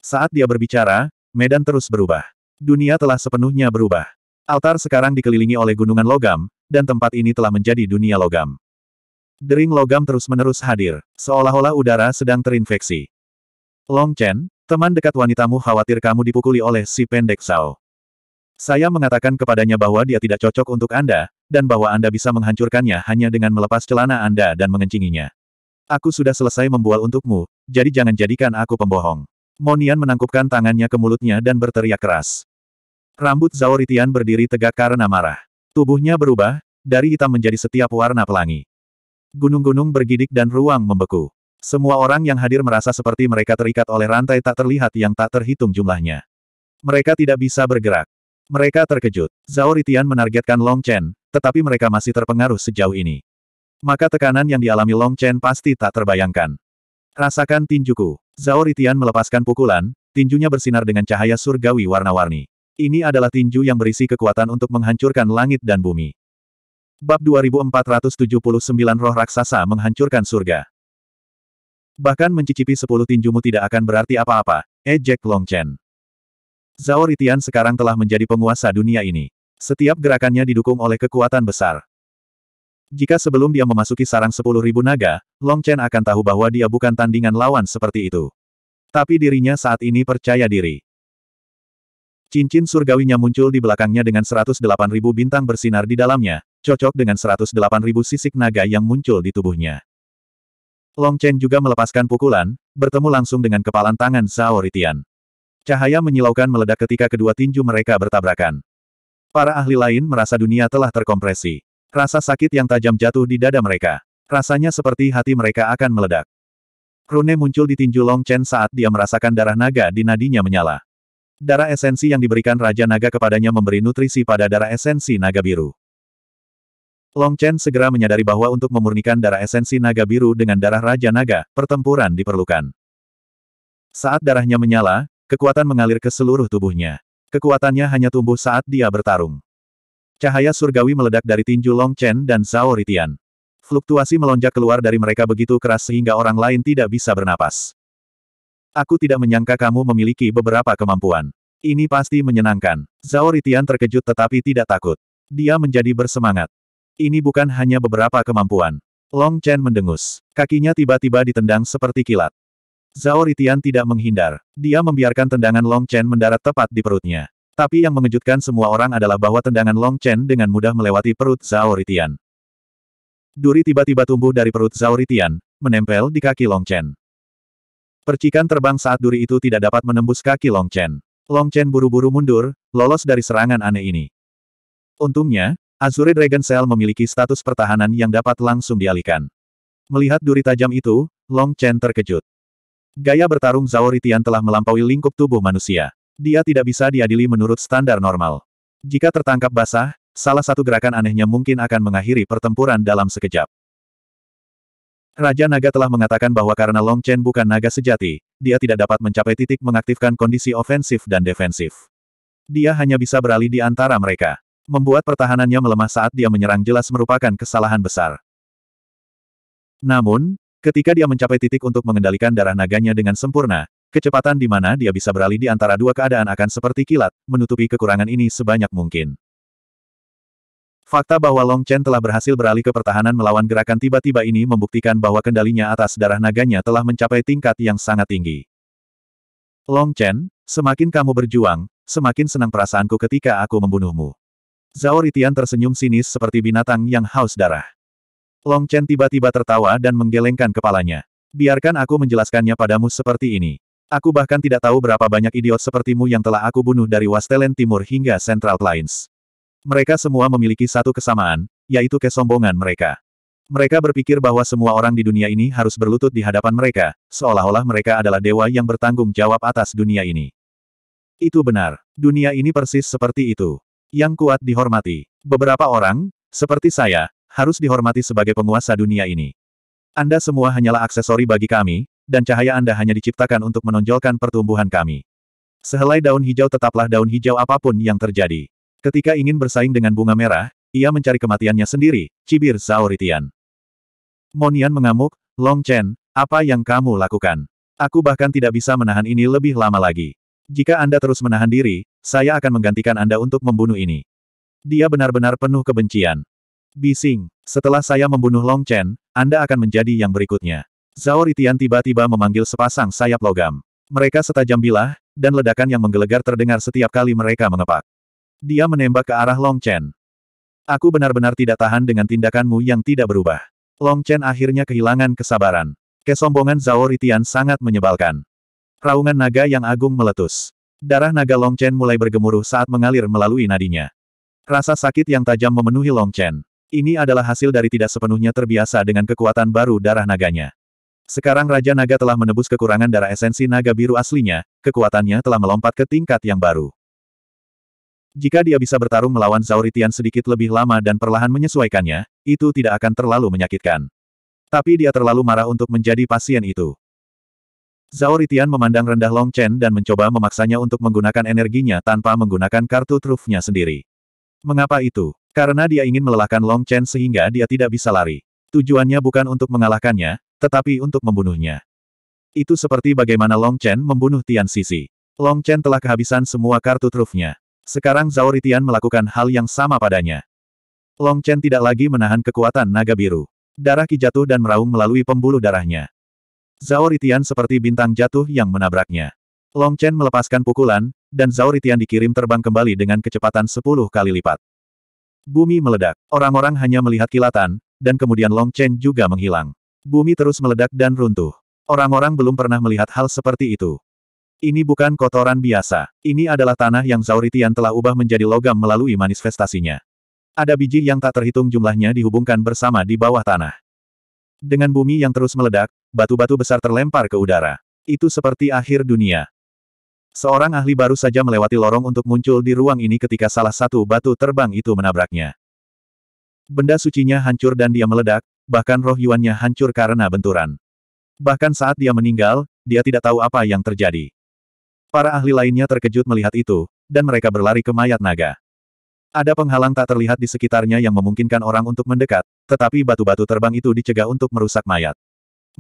Saat dia berbicara, medan terus berubah. Dunia telah sepenuhnya berubah. Altar sekarang dikelilingi oleh gunungan logam, dan tempat ini telah menjadi dunia logam. Dering logam terus-menerus hadir, seolah-olah udara sedang terinfeksi. Long Chen, teman dekat wanitamu khawatir kamu dipukuli oleh si pendek Sao. Saya mengatakan kepadanya bahwa dia tidak cocok untuk Anda, dan bahwa Anda bisa menghancurkannya hanya dengan melepas celana Anda dan mengencinginya. Aku sudah selesai membual untukmu, jadi jangan jadikan aku pembohong. Monian menangkupkan tangannya ke mulutnya dan berteriak keras. Rambut Zaoritian berdiri tegak karena marah. Tubuhnya berubah, dari hitam menjadi setiap warna pelangi. Gunung-gunung bergidik dan ruang membeku. Semua orang yang hadir merasa seperti mereka terikat oleh rantai tak terlihat yang tak terhitung jumlahnya. Mereka tidak bisa bergerak. Mereka terkejut. Zaoritian menargetkan Long Chen, tetapi mereka masih terpengaruh sejauh ini. Maka tekanan yang dialami Long Chen pasti tak terbayangkan. Rasakan tinjuku. Zhao Ritian melepaskan pukulan, tinjunya bersinar dengan cahaya surgawi warna-warni. Ini adalah tinju yang berisi kekuatan untuk menghancurkan langit dan bumi. Bab 2479 Roh Raksasa Menghancurkan Surga Bahkan mencicipi sepuluh tinjumu tidak akan berarti apa-apa, ejek eh, Longchen. Zhao Ritian sekarang telah menjadi penguasa dunia ini. Setiap gerakannya didukung oleh kekuatan besar. Jika sebelum dia memasuki sarang sepuluh ribu naga, Longchen akan tahu bahwa dia bukan tandingan lawan seperti itu. Tapi dirinya saat ini percaya diri. Cincin surgawinya muncul di belakangnya dengan 108.000 bintang bersinar di dalamnya, cocok dengan 108.000 sisik naga yang muncul di tubuhnya. Long Chen juga melepaskan pukulan, bertemu langsung dengan kepalan tangan Zhao Ritian. Cahaya menyilaukan meledak ketika kedua tinju mereka bertabrakan. Para ahli lain merasa dunia telah terkompresi. Rasa sakit yang tajam jatuh di dada mereka. Rasanya seperti hati mereka akan meledak. Rune muncul di tinju Long Chen saat dia merasakan darah naga di nadinya menyala. Darah esensi yang diberikan Raja Naga kepadanya memberi nutrisi pada darah esensi naga biru. Long Chen segera menyadari bahwa untuk memurnikan darah esensi naga biru dengan darah Raja Naga, pertempuran diperlukan. Saat darahnya menyala, kekuatan mengalir ke seluruh tubuhnya. Kekuatannya hanya tumbuh saat dia bertarung. Cahaya surgawi meledak dari tinju Long Chen dan Zhao Ritian. Fluktuasi melonjak keluar dari mereka begitu keras sehingga orang lain tidak bisa bernapas. Aku tidak menyangka kamu memiliki beberapa kemampuan. Ini pasti menyenangkan. Zhao Ritian terkejut tetapi tidak takut. Dia menjadi bersemangat. Ini bukan hanya beberapa kemampuan. Long Chen mendengus. Kakinya tiba-tiba ditendang seperti kilat. Zhao Ritian tidak menghindar. Dia membiarkan tendangan Long Chen mendarat tepat di perutnya. Tapi yang mengejutkan semua orang adalah bahwa tendangan Long Chen dengan mudah melewati perut Zhao Ritian. Duri tiba-tiba tumbuh dari perut Zhao Ritian, menempel di kaki Long Chen. Percikan terbang saat duri itu tidak dapat menembus kaki Long Chen. Long Chen buru-buru mundur, lolos dari serangan aneh ini. Untungnya, Azure Dragon Cell memiliki status pertahanan yang dapat langsung dialihkan. Melihat duri tajam itu, Long Chen terkejut. Gaya bertarung Zhao telah melampaui lingkup tubuh manusia. Dia tidak bisa diadili menurut standar normal. Jika tertangkap basah, salah satu gerakan anehnya mungkin akan mengakhiri pertempuran dalam sekejap. Raja Naga telah mengatakan bahwa karena Long Chen bukan naga sejati, dia tidak dapat mencapai titik mengaktifkan kondisi ofensif dan defensif. Dia hanya bisa beralih di antara mereka. Membuat pertahanannya melemah saat dia menyerang jelas merupakan kesalahan besar. Namun, ketika dia mencapai titik untuk mengendalikan darah naganya dengan sempurna, kecepatan di mana dia bisa beralih di antara dua keadaan akan seperti kilat, menutupi kekurangan ini sebanyak mungkin. Fakta bahwa Long Chen telah berhasil beralih ke pertahanan melawan gerakan tiba-tiba ini membuktikan bahwa kendalinya atas darah naganya telah mencapai tingkat yang sangat tinggi. Long Chen, semakin kamu berjuang, semakin senang perasaanku ketika aku membunuhmu. Zhao Ritian tersenyum sinis seperti binatang yang haus darah. Long Chen tiba-tiba tertawa dan menggelengkan kepalanya. Biarkan aku menjelaskannya padamu seperti ini. Aku bahkan tidak tahu berapa banyak idiot sepertimu yang telah aku bunuh dari Wastelen Timur hingga Central Plains. Mereka semua memiliki satu kesamaan, yaitu kesombongan mereka. Mereka berpikir bahwa semua orang di dunia ini harus berlutut di hadapan mereka, seolah-olah mereka adalah dewa yang bertanggung jawab atas dunia ini. Itu benar. Dunia ini persis seperti itu. Yang kuat dihormati. Beberapa orang, seperti saya, harus dihormati sebagai penguasa dunia ini. Anda semua hanyalah aksesori bagi kami, dan cahaya Anda hanya diciptakan untuk menonjolkan pertumbuhan kami. Sehelai daun hijau tetaplah daun hijau apapun yang terjadi. Ketika ingin bersaing dengan bunga merah, ia mencari kematiannya sendiri, cibir Zhao Ritian. Monian mengamuk, Long Chen, apa yang kamu lakukan? Aku bahkan tidak bisa menahan ini lebih lama lagi. Jika Anda terus menahan diri, saya akan menggantikan Anda untuk membunuh ini. Dia benar-benar penuh kebencian. Bising, setelah saya membunuh Long Chen, Anda akan menjadi yang berikutnya. Zhao Ritian tiba-tiba memanggil sepasang sayap logam. Mereka setajam bilah, dan ledakan yang menggelegar terdengar setiap kali mereka mengepak. Dia menembak ke arah Long Chen. Aku benar-benar tidak tahan dengan tindakanmu yang tidak berubah. Long Chen akhirnya kehilangan kesabaran. Kesombongan Zhao Ritian sangat menyebalkan. Raungan naga yang agung meletus. Darah naga Long Chen mulai bergemuruh saat mengalir melalui nadinya. Rasa sakit yang tajam memenuhi Long Chen. Ini adalah hasil dari tidak sepenuhnya terbiasa dengan kekuatan baru darah naganya. Sekarang Raja Naga telah menebus kekurangan darah esensi naga biru aslinya, kekuatannya telah melompat ke tingkat yang baru. Jika dia bisa bertarung melawan Zauritian sedikit lebih lama dan perlahan menyesuaikannya, itu tidak akan terlalu menyakitkan. Tapi dia terlalu marah untuk menjadi pasien itu. Zauritian memandang rendah Long Chen dan mencoba memaksanya untuk menggunakan energinya tanpa menggunakan kartu trufnya sendiri. Mengapa itu? Karena dia ingin melelahkan Long Chen sehingga dia tidak bisa lari. Tujuannya bukan untuk mengalahkannya, tetapi untuk membunuhnya. Itu seperti bagaimana Long Chen membunuh Tian Sisi. Long Chen telah kehabisan semua kartu trufnya. Sekarang Zhao Ritian melakukan hal yang sama padanya. Long Chen tidak lagi menahan kekuatan naga biru. Darah Ki jatuh dan meraung melalui pembuluh darahnya. Zhao Ritian seperti bintang jatuh yang menabraknya. Long Chen melepaskan pukulan, dan Zhao Ritian dikirim terbang kembali dengan kecepatan 10 kali lipat. Bumi meledak. Orang-orang hanya melihat kilatan, dan kemudian Long Chen juga menghilang. Bumi terus meledak dan runtuh. Orang-orang belum pernah melihat hal seperti itu. Ini bukan kotoran biasa. Ini adalah tanah yang Zauritian telah ubah menjadi logam melalui manifestasinya. Ada biji yang tak terhitung jumlahnya dihubungkan bersama di bawah tanah. Dengan bumi yang terus meledak, batu-batu besar terlempar ke udara. Itu seperti akhir dunia. Seorang ahli baru saja melewati lorong untuk muncul di ruang ini ketika salah satu batu terbang itu menabraknya. Benda sucinya hancur dan dia meledak, bahkan roh Yuannya hancur karena benturan. Bahkan saat dia meninggal, dia tidak tahu apa yang terjadi. Para ahli lainnya terkejut melihat itu, dan mereka berlari ke mayat naga. Ada penghalang tak terlihat di sekitarnya yang memungkinkan orang untuk mendekat, tetapi batu-batu terbang itu dicegah untuk merusak mayat.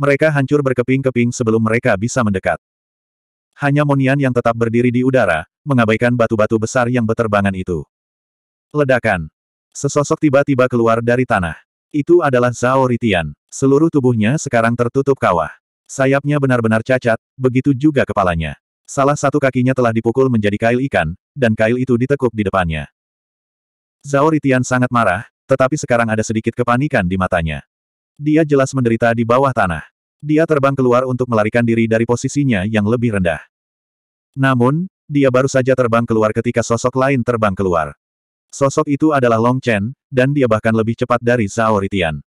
Mereka hancur berkeping-keping sebelum mereka bisa mendekat. Hanya Monian yang tetap berdiri di udara, mengabaikan batu-batu besar yang beterbangan itu. Ledakan. Sesosok tiba-tiba keluar dari tanah. Itu adalah Zhao Ritian. Seluruh tubuhnya sekarang tertutup kawah. Sayapnya benar-benar cacat, begitu juga kepalanya. Salah satu kakinya telah dipukul menjadi kail ikan, dan kail itu ditekuk di depannya. Zhao Ritian sangat marah, tetapi sekarang ada sedikit kepanikan di matanya. Dia jelas menderita di bawah tanah. Dia terbang keluar untuk melarikan diri dari posisinya yang lebih rendah. Namun, dia baru saja terbang keluar ketika sosok lain terbang keluar. Sosok itu adalah Long Chen, dan dia bahkan lebih cepat dari Zhao Ritian.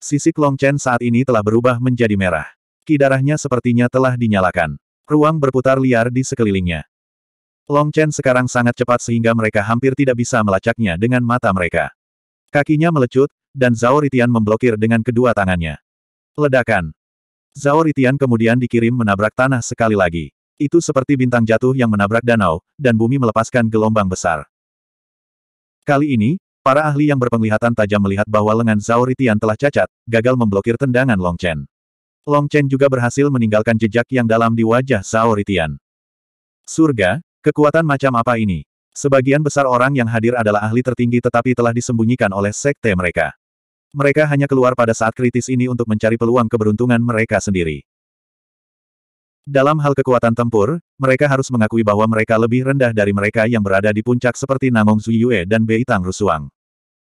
Sisik Long Chen saat ini telah berubah menjadi merah. Kidarahnya sepertinya telah dinyalakan. Ruang berputar liar di sekelilingnya. Long Chen sekarang sangat cepat sehingga mereka hampir tidak bisa melacaknya dengan mata mereka. Kakinya melecut, dan Zhao Ritian memblokir dengan kedua tangannya. Ledakan. Zhao Ritian kemudian dikirim menabrak tanah sekali lagi. Itu seperti bintang jatuh yang menabrak danau, dan bumi melepaskan gelombang besar. Kali ini, para ahli yang berpenglihatan tajam melihat bahwa lengan Zhao Ritian telah cacat, gagal memblokir tendangan Long Chen. Long Chen juga berhasil meninggalkan jejak yang dalam di wajah Zhao Ritian. Surga, kekuatan macam apa ini? Sebagian besar orang yang hadir adalah ahli tertinggi tetapi telah disembunyikan oleh sekte mereka. Mereka hanya keluar pada saat kritis ini untuk mencari peluang keberuntungan mereka sendiri. Dalam hal kekuatan tempur, mereka harus mengakui bahwa mereka lebih rendah dari mereka yang berada di puncak seperti Namong Zuyue dan Beitang Rusuang.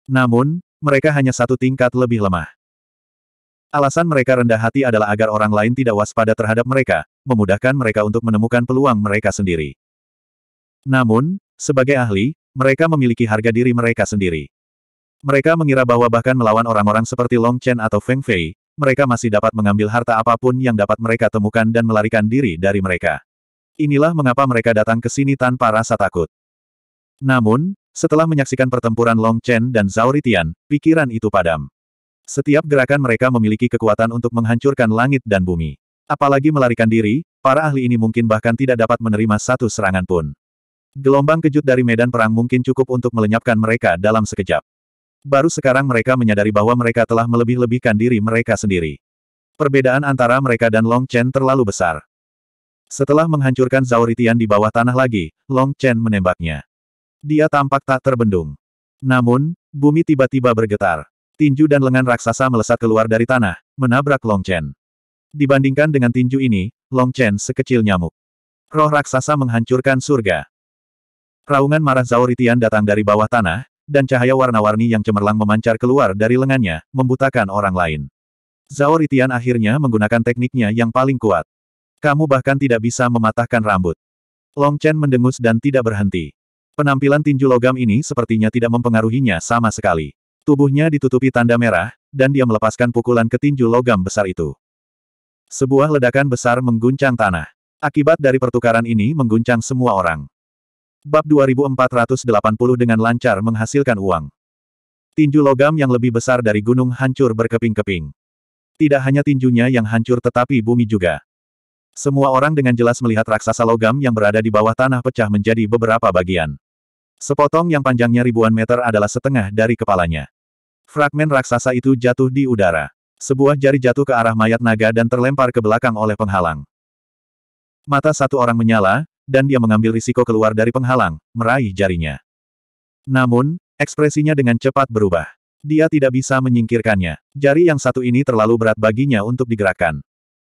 Namun, mereka hanya satu tingkat lebih lemah. Alasan mereka rendah hati adalah agar orang lain tidak waspada terhadap mereka, memudahkan mereka untuk menemukan peluang mereka sendiri. Namun, sebagai ahli, mereka memiliki harga diri mereka sendiri. Mereka mengira bahwa bahkan melawan orang-orang seperti Long Chen atau Feng Fei, mereka masih dapat mengambil harta apapun yang dapat mereka temukan dan melarikan diri dari mereka. Inilah mengapa mereka datang ke sini tanpa rasa takut. Namun, setelah menyaksikan pertempuran Long Chen dan Zhao Ritian, pikiran itu padam. Setiap gerakan mereka memiliki kekuatan untuk menghancurkan langit dan bumi. Apalagi melarikan diri, para ahli ini mungkin bahkan tidak dapat menerima satu serangan pun. Gelombang kejut dari medan perang mungkin cukup untuk melenyapkan mereka dalam sekejap. Baru sekarang mereka menyadari bahwa mereka telah melebih-lebihkan diri mereka sendiri. Perbedaan antara mereka dan Long Chen terlalu besar. Setelah menghancurkan Zauritian di bawah tanah lagi, Long Chen menembaknya. Dia tampak tak terbendung. Namun, bumi tiba-tiba bergetar. Tinju dan lengan raksasa melesat keluar dari tanah, menabrak Long Chen. Dibandingkan dengan tinju ini, Long Chen sekecil nyamuk. Roh raksasa menghancurkan surga. Raungan marah Zauritian datang dari bawah tanah, dan cahaya warna-warni yang cemerlang memancar keluar dari lengannya, membutakan orang lain. Zauritian akhirnya menggunakan tekniknya yang paling kuat. Kamu bahkan tidak bisa mematahkan rambut. Long Chen mendengus dan tidak berhenti. Penampilan tinju logam ini sepertinya tidak mempengaruhinya sama sekali. Tubuhnya ditutupi tanda merah, dan dia melepaskan pukulan ke tinju logam besar itu. Sebuah ledakan besar mengguncang tanah. Akibat dari pertukaran ini mengguncang semua orang. Bab 2480 dengan lancar menghasilkan uang. Tinju logam yang lebih besar dari gunung hancur berkeping-keping. Tidak hanya tinjunya yang hancur tetapi bumi juga. Semua orang dengan jelas melihat raksasa logam yang berada di bawah tanah pecah menjadi beberapa bagian. Sepotong yang panjangnya ribuan meter adalah setengah dari kepalanya. Fragmen raksasa itu jatuh di udara. Sebuah jari jatuh ke arah mayat naga dan terlempar ke belakang oleh penghalang. Mata satu orang menyala, dan dia mengambil risiko keluar dari penghalang, meraih jarinya. Namun, ekspresinya dengan cepat berubah. Dia tidak bisa menyingkirkannya. Jari yang satu ini terlalu berat baginya untuk digerakkan.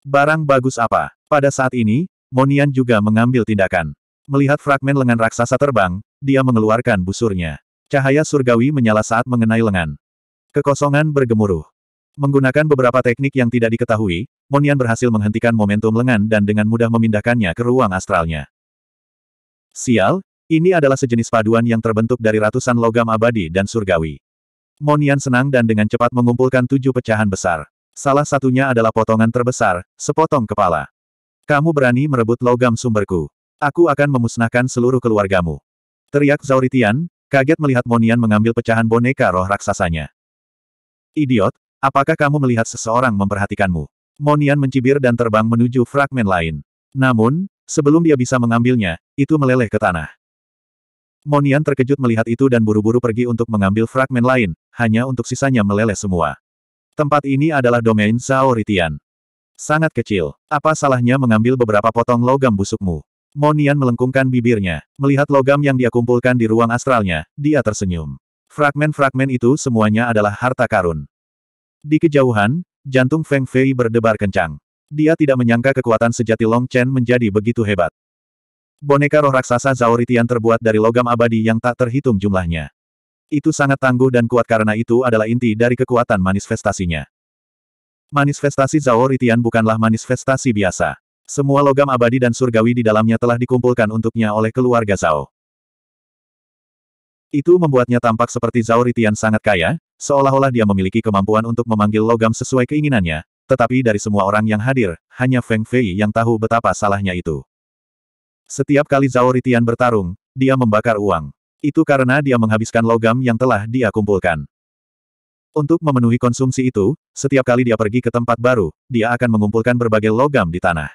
Barang bagus apa? Pada saat ini, Monian juga mengambil tindakan. Melihat fragmen lengan raksasa terbang, dia mengeluarkan busurnya. Cahaya surgawi menyala saat mengenai lengan. Kekosongan bergemuruh. Menggunakan beberapa teknik yang tidak diketahui, Monian berhasil menghentikan momentum lengan dan dengan mudah memindahkannya ke ruang astralnya. Sial, ini adalah sejenis paduan yang terbentuk dari ratusan logam abadi dan surgawi. Monian senang dan dengan cepat mengumpulkan tujuh pecahan besar. Salah satunya adalah potongan terbesar, sepotong kepala. Kamu berani merebut logam sumberku. Aku akan memusnahkan seluruh keluargamu. Teriak Zauritian, kaget melihat Monian mengambil pecahan boneka roh raksasanya. Idiot, apakah kamu melihat seseorang memperhatikanmu? Monian mencibir dan terbang menuju fragmen lain. Namun, sebelum dia bisa mengambilnya, itu meleleh ke tanah. Monian terkejut melihat itu dan buru-buru pergi untuk mengambil fragmen lain, hanya untuk sisanya meleleh semua. Tempat ini adalah domain Saoritian. Sangat kecil. Apa salahnya mengambil beberapa potong logam busukmu? Monian melengkungkan bibirnya. Melihat logam yang dia kumpulkan di ruang astralnya, dia tersenyum. Fragmen-fragmen itu semuanya adalah harta karun. Di kejauhan, jantung Feng Fei berdebar kencang. Dia tidak menyangka kekuatan sejati Long Chen menjadi begitu hebat. Boneka roh raksasa Zauritian terbuat dari logam abadi yang tak terhitung jumlahnya. Itu sangat tangguh dan kuat karena itu adalah inti dari kekuatan manifestasinya. Manifestasi Zauritian bukanlah manifestasi biasa. Semua logam abadi dan surgawi di dalamnya telah dikumpulkan untuknya oleh keluarga Zao. Itu membuatnya tampak seperti Zauritian sangat kaya, seolah-olah dia memiliki kemampuan untuk memanggil logam sesuai keinginannya, tetapi dari semua orang yang hadir, hanya Feng Fei yang tahu betapa salahnya itu. Setiap kali Zauritian bertarung, dia membakar uang. Itu karena dia menghabiskan logam yang telah dia kumpulkan. Untuk memenuhi konsumsi itu, setiap kali dia pergi ke tempat baru, dia akan mengumpulkan berbagai logam di tanah.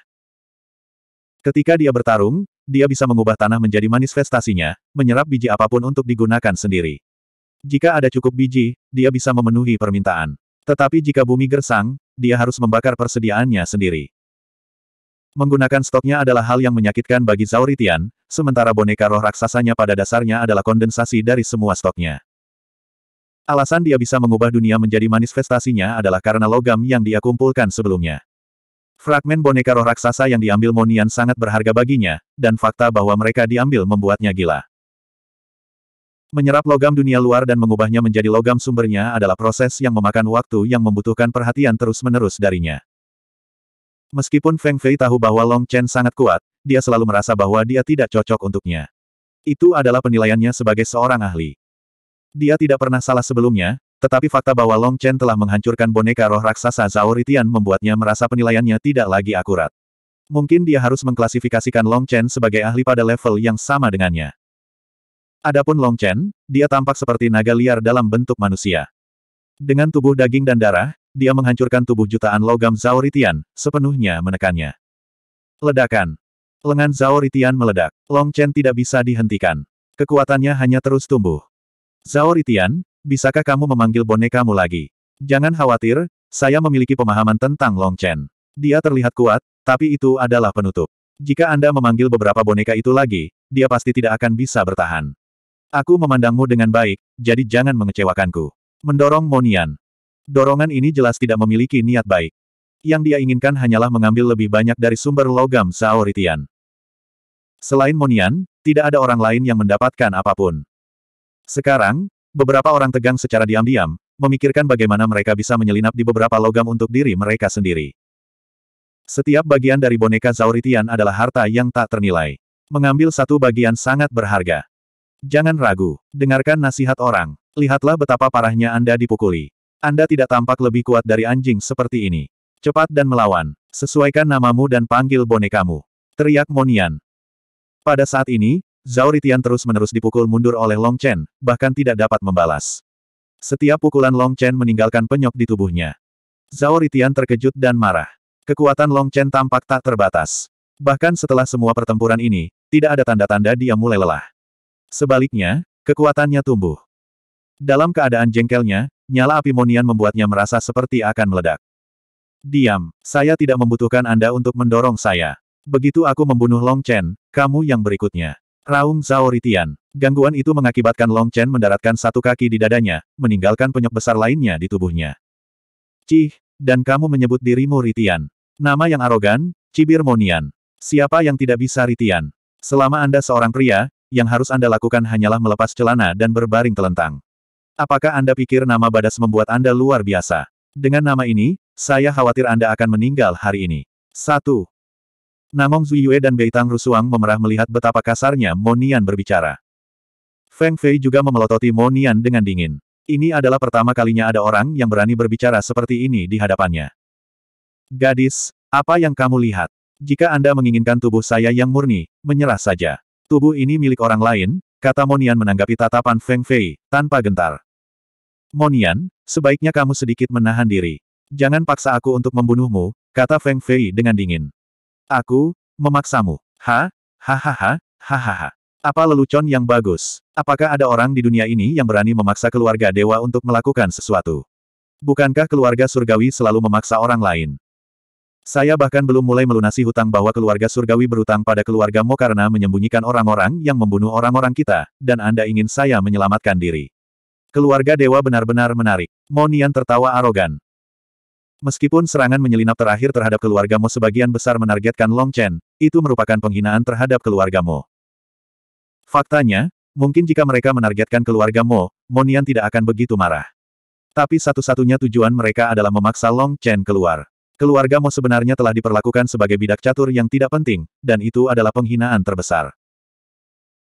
Ketika dia bertarung, dia bisa mengubah tanah menjadi manifestasinya, menyerap biji apapun untuk digunakan sendiri. Jika ada cukup biji, dia bisa memenuhi permintaan. Tetapi jika bumi gersang, dia harus membakar persediaannya sendiri. Menggunakan stoknya adalah hal yang menyakitkan bagi Zauritian, sementara boneka roh raksasanya pada dasarnya adalah kondensasi dari semua stoknya. Alasan dia bisa mengubah dunia menjadi manifestasinya adalah karena logam yang dia kumpulkan sebelumnya. Fragmen boneka roh raksasa yang diambil Monian sangat berharga baginya, dan fakta bahwa mereka diambil membuatnya gila. Menyerap logam dunia luar dan mengubahnya menjadi logam sumbernya adalah proses yang memakan waktu yang membutuhkan perhatian terus-menerus darinya. Meskipun Feng Fei tahu bahwa Long Chen sangat kuat, dia selalu merasa bahwa dia tidak cocok untuknya. Itu adalah penilaiannya sebagai seorang ahli. Dia tidak pernah salah sebelumnya, tetapi fakta bahwa Long Chen telah menghancurkan boneka roh raksasa Zhao Ritian membuatnya merasa penilaiannya tidak lagi akurat. Mungkin dia harus mengklasifikasikan Long Chen sebagai ahli pada level yang sama dengannya. Adapun Long Chen, dia tampak seperti naga liar dalam bentuk manusia. Dengan tubuh daging dan darah, dia menghancurkan tubuh jutaan logam Zhao Ritian, sepenuhnya menekannya. Ledakan. Lengan Zhao Ritian meledak. Long Chen tidak bisa dihentikan. Kekuatannya hanya terus tumbuh. Zhao Ritian, bisakah kamu memanggil bonekamu lagi? Jangan khawatir, saya memiliki pemahaman tentang Long Chen. Dia terlihat kuat, tapi itu adalah penutup. Jika Anda memanggil beberapa boneka itu lagi, dia pasti tidak akan bisa bertahan. Aku memandangmu dengan baik, jadi jangan mengecewakanku. Mendorong Monian. Dorongan ini jelas tidak memiliki niat baik. Yang dia inginkan hanyalah mengambil lebih banyak dari sumber logam Saoritian. Selain Monian, tidak ada orang lain yang mendapatkan apapun. Sekarang, Beberapa orang tegang secara diam-diam, memikirkan bagaimana mereka bisa menyelinap di beberapa logam untuk diri mereka sendiri. Setiap bagian dari boneka Zauritian adalah harta yang tak ternilai. Mengambil satu bagian sangat berharga. Jangan ragu, dengarkan nasihat orang. Lihatlah betapa parahnya Anda dipukuli. Anda tidak tampak lebih kuat dari anjing seperti ini. Cepat dan melawan. Sesuaikan namamu dan panggil bonekamu. Teriak Monian. Pada saat ini, Zhao Ritian terus-menerus dipukul mundur oleh Long Chen, bahkan tidak dapat membalas. Setiap pukulan Long Chen meninggalkan penyok di tubuhnya. Zhao Ritian terkejut dan marah. Kekuatan Long Chen tampak tak terbatas. Bahkan setelah semua pertempuran ini, tidak ada tanda-tanda dia mulai lelah. Sebaliknya, kekuatannya tumbuh. Dalam keadaan jengkelnya, nyala api Monian membuatnya merasa seperti akan meledak. Diam, saya tidak membutuhkan Anda untuk mendorong saya. Begitu aku membunuh Long Chen, kamu yang berikutnya. Raung Zaoritian. Gangguan itu mengakibatkan Long Chen mendaratkan satu kaki di dadanya, meninggalkan penyok besar lainnya di tubuhnya. Cih, dan kamu menyebut dirimu Ritian. Nama yang arogan, Cibir Monian. Siapa yang tidak bisa Ritian? Selama Anda seorang pria, yang harus Anda lakukan hanyalah melepas celana dan berbaring telentang. Apakah Anda pikir nama badas membuat Anda luar biasa? Dengan nama ini, saya khawatir Anda akan meninggal hari ini. 1. Namong Zuyue dan Beitang Rusuang memerah melihat betapa kasarnya Monian berbicara. Feng Fei juga memelototi Monian dengan dingin. Ini adalah pertama kalinya ada orang yang berani berbicara seperti ini di hadapannya. Gadis, apa yang kamu lihat? Jika Anda menginginkan tubuh saya yang murni, menyerah saja. Tubuh ini milik orang lain, kata Monian menanggapi tatapan Feng Fei, tanpa gentar. Monian, sebaiknya kamu sedikit menahan diri. Jangan paksa aku untuk membunuhmu, kata Feng Fei dengan dingin. Aku, memaksamu. Ha, hahaha, hahaha. Apa lelucon yang bagus? Apakah ada orang di dunia ini yang berani memaksa keluarga dewa untuk melakukan sesuatu? Bukankah keluarga surgawi selalu memaksa orang lain? Saya bahkan belum mulai melunasi hutang bahwa keluarga surgawi berutang pada keluargamu karena menyembunyikan orang-orang yang membunuh orang-orang kita, dan Anda ingin saya menyelamatkan diri. Keluarga dewa benar-benar menarik. Monian tertawa arogan. Meskipun serangan menyelinap terakhir terhadap keluargamu sebagian besar menargetkan Long Chen, itu merupakan penghinaan terhadap keluargamu. Faktanya, mungkin jika mereka menargetkan keluargamu, Monian tidak akan begitu marah. Tapi satu-satunya tujuan mereka adalah memaksa Long Chen keluar. Keluarga Mo sebenarnya telah diperlakukan sebagai bidak catur yang tidak penting, dan itu adalah penghinaan terbesar.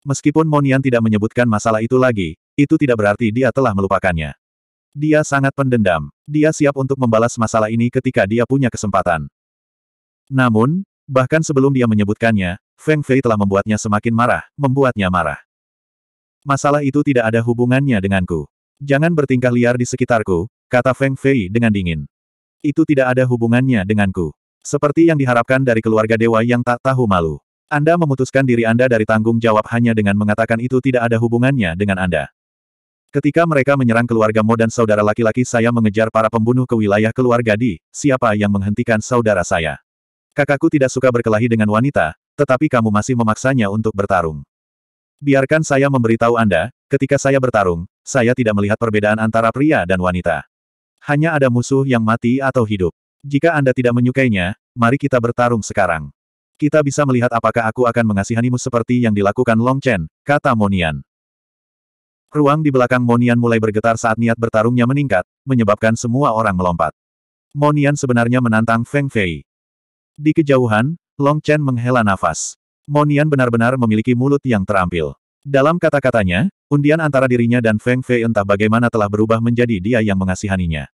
Meskipun Monian tidak menyebutkan masalah itu lagi, itu tidak berarti dia telah melupakannya. Dia sangat pendendam. Dia siap untuk membalas masalah ini ketika dia punya kesempatan. Namun, bahkan sebelum dia menyebutkannya, Feng Fei telah membuatnya semakin marah, membuatnya marah. Masalah itu tidak ada hubungannya denganku. Jangan bertingkah liar di sekitarku, kata Feng Fei dengan dingin. Itu tidak ada hubungannya denganku. Seperti yang diharapkan dari keluarga dewa yang tak tahu malu. Anda memutuskan diri Anda dari tanggung jawab hanya dengan mengatakan itu tidak ada hubungannya dengan Anda. Ketika mereka menyerang keluarga Mo dan saudara laki-laki saya mengejar para pembunuh ke wilayah keluarga Di, siapa yang menghentikan saudara saya? Kakakku tidak suka berkelahi dengan wanita, tetapi kamu masih memaksanya untuk bertarung. Biarkan saya memberitahu Anda, ketika saya bertarung, saya tidak melihat perbedaan antara pria dan wanita. Hanya ada musuh yang mati atau hidup. Jika Anda tidak menyukainya, mari kita bertarung sekarang. Kita bisa melihat apakah aku akan mengasihanimu seperti yang dilakukan Long Chen, kata Monian. Ruang di belakang Monian mulai bergetar saat niat bertarungnya meningkat, menyebabkan semua orang melompat. Monian sebenarnya menantang Feng Fei. Di kejauhan, Long Chen menghela nafas. Monian benar-benar memiliki mulut yang terampil. Dalam kata-katanya, undian antara dirinya dan Feng Fei entah bagaimana telah berubah menjadi dia yang mengasihaninya.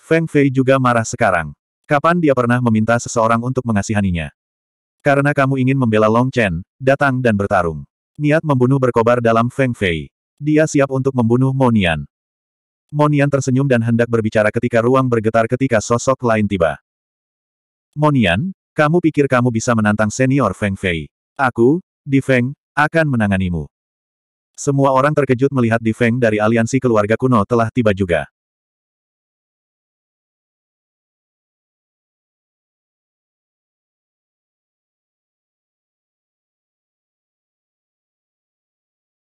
Feng Fei juga marah sekarang. Kapan dia pernah meminta seseorang untuk mengasihaninya? Karena kamu ingin membela Long Chen, datang dan bertarung. Niat membunuh berkobar dalam Feng Fei. Dia siap untuk membunuh Monian. Monian tersenyum dan hendak berbicara ketika ruang bergetar ketika sosok lain tiba. Monian, kamu pikir kamu bisa menantang senior Feng Fei? Aku, Di Feng, akan menanganimu. Semua orang terkejut melihat Di Feng dari aliansi keluarga kuno telah tiba juga.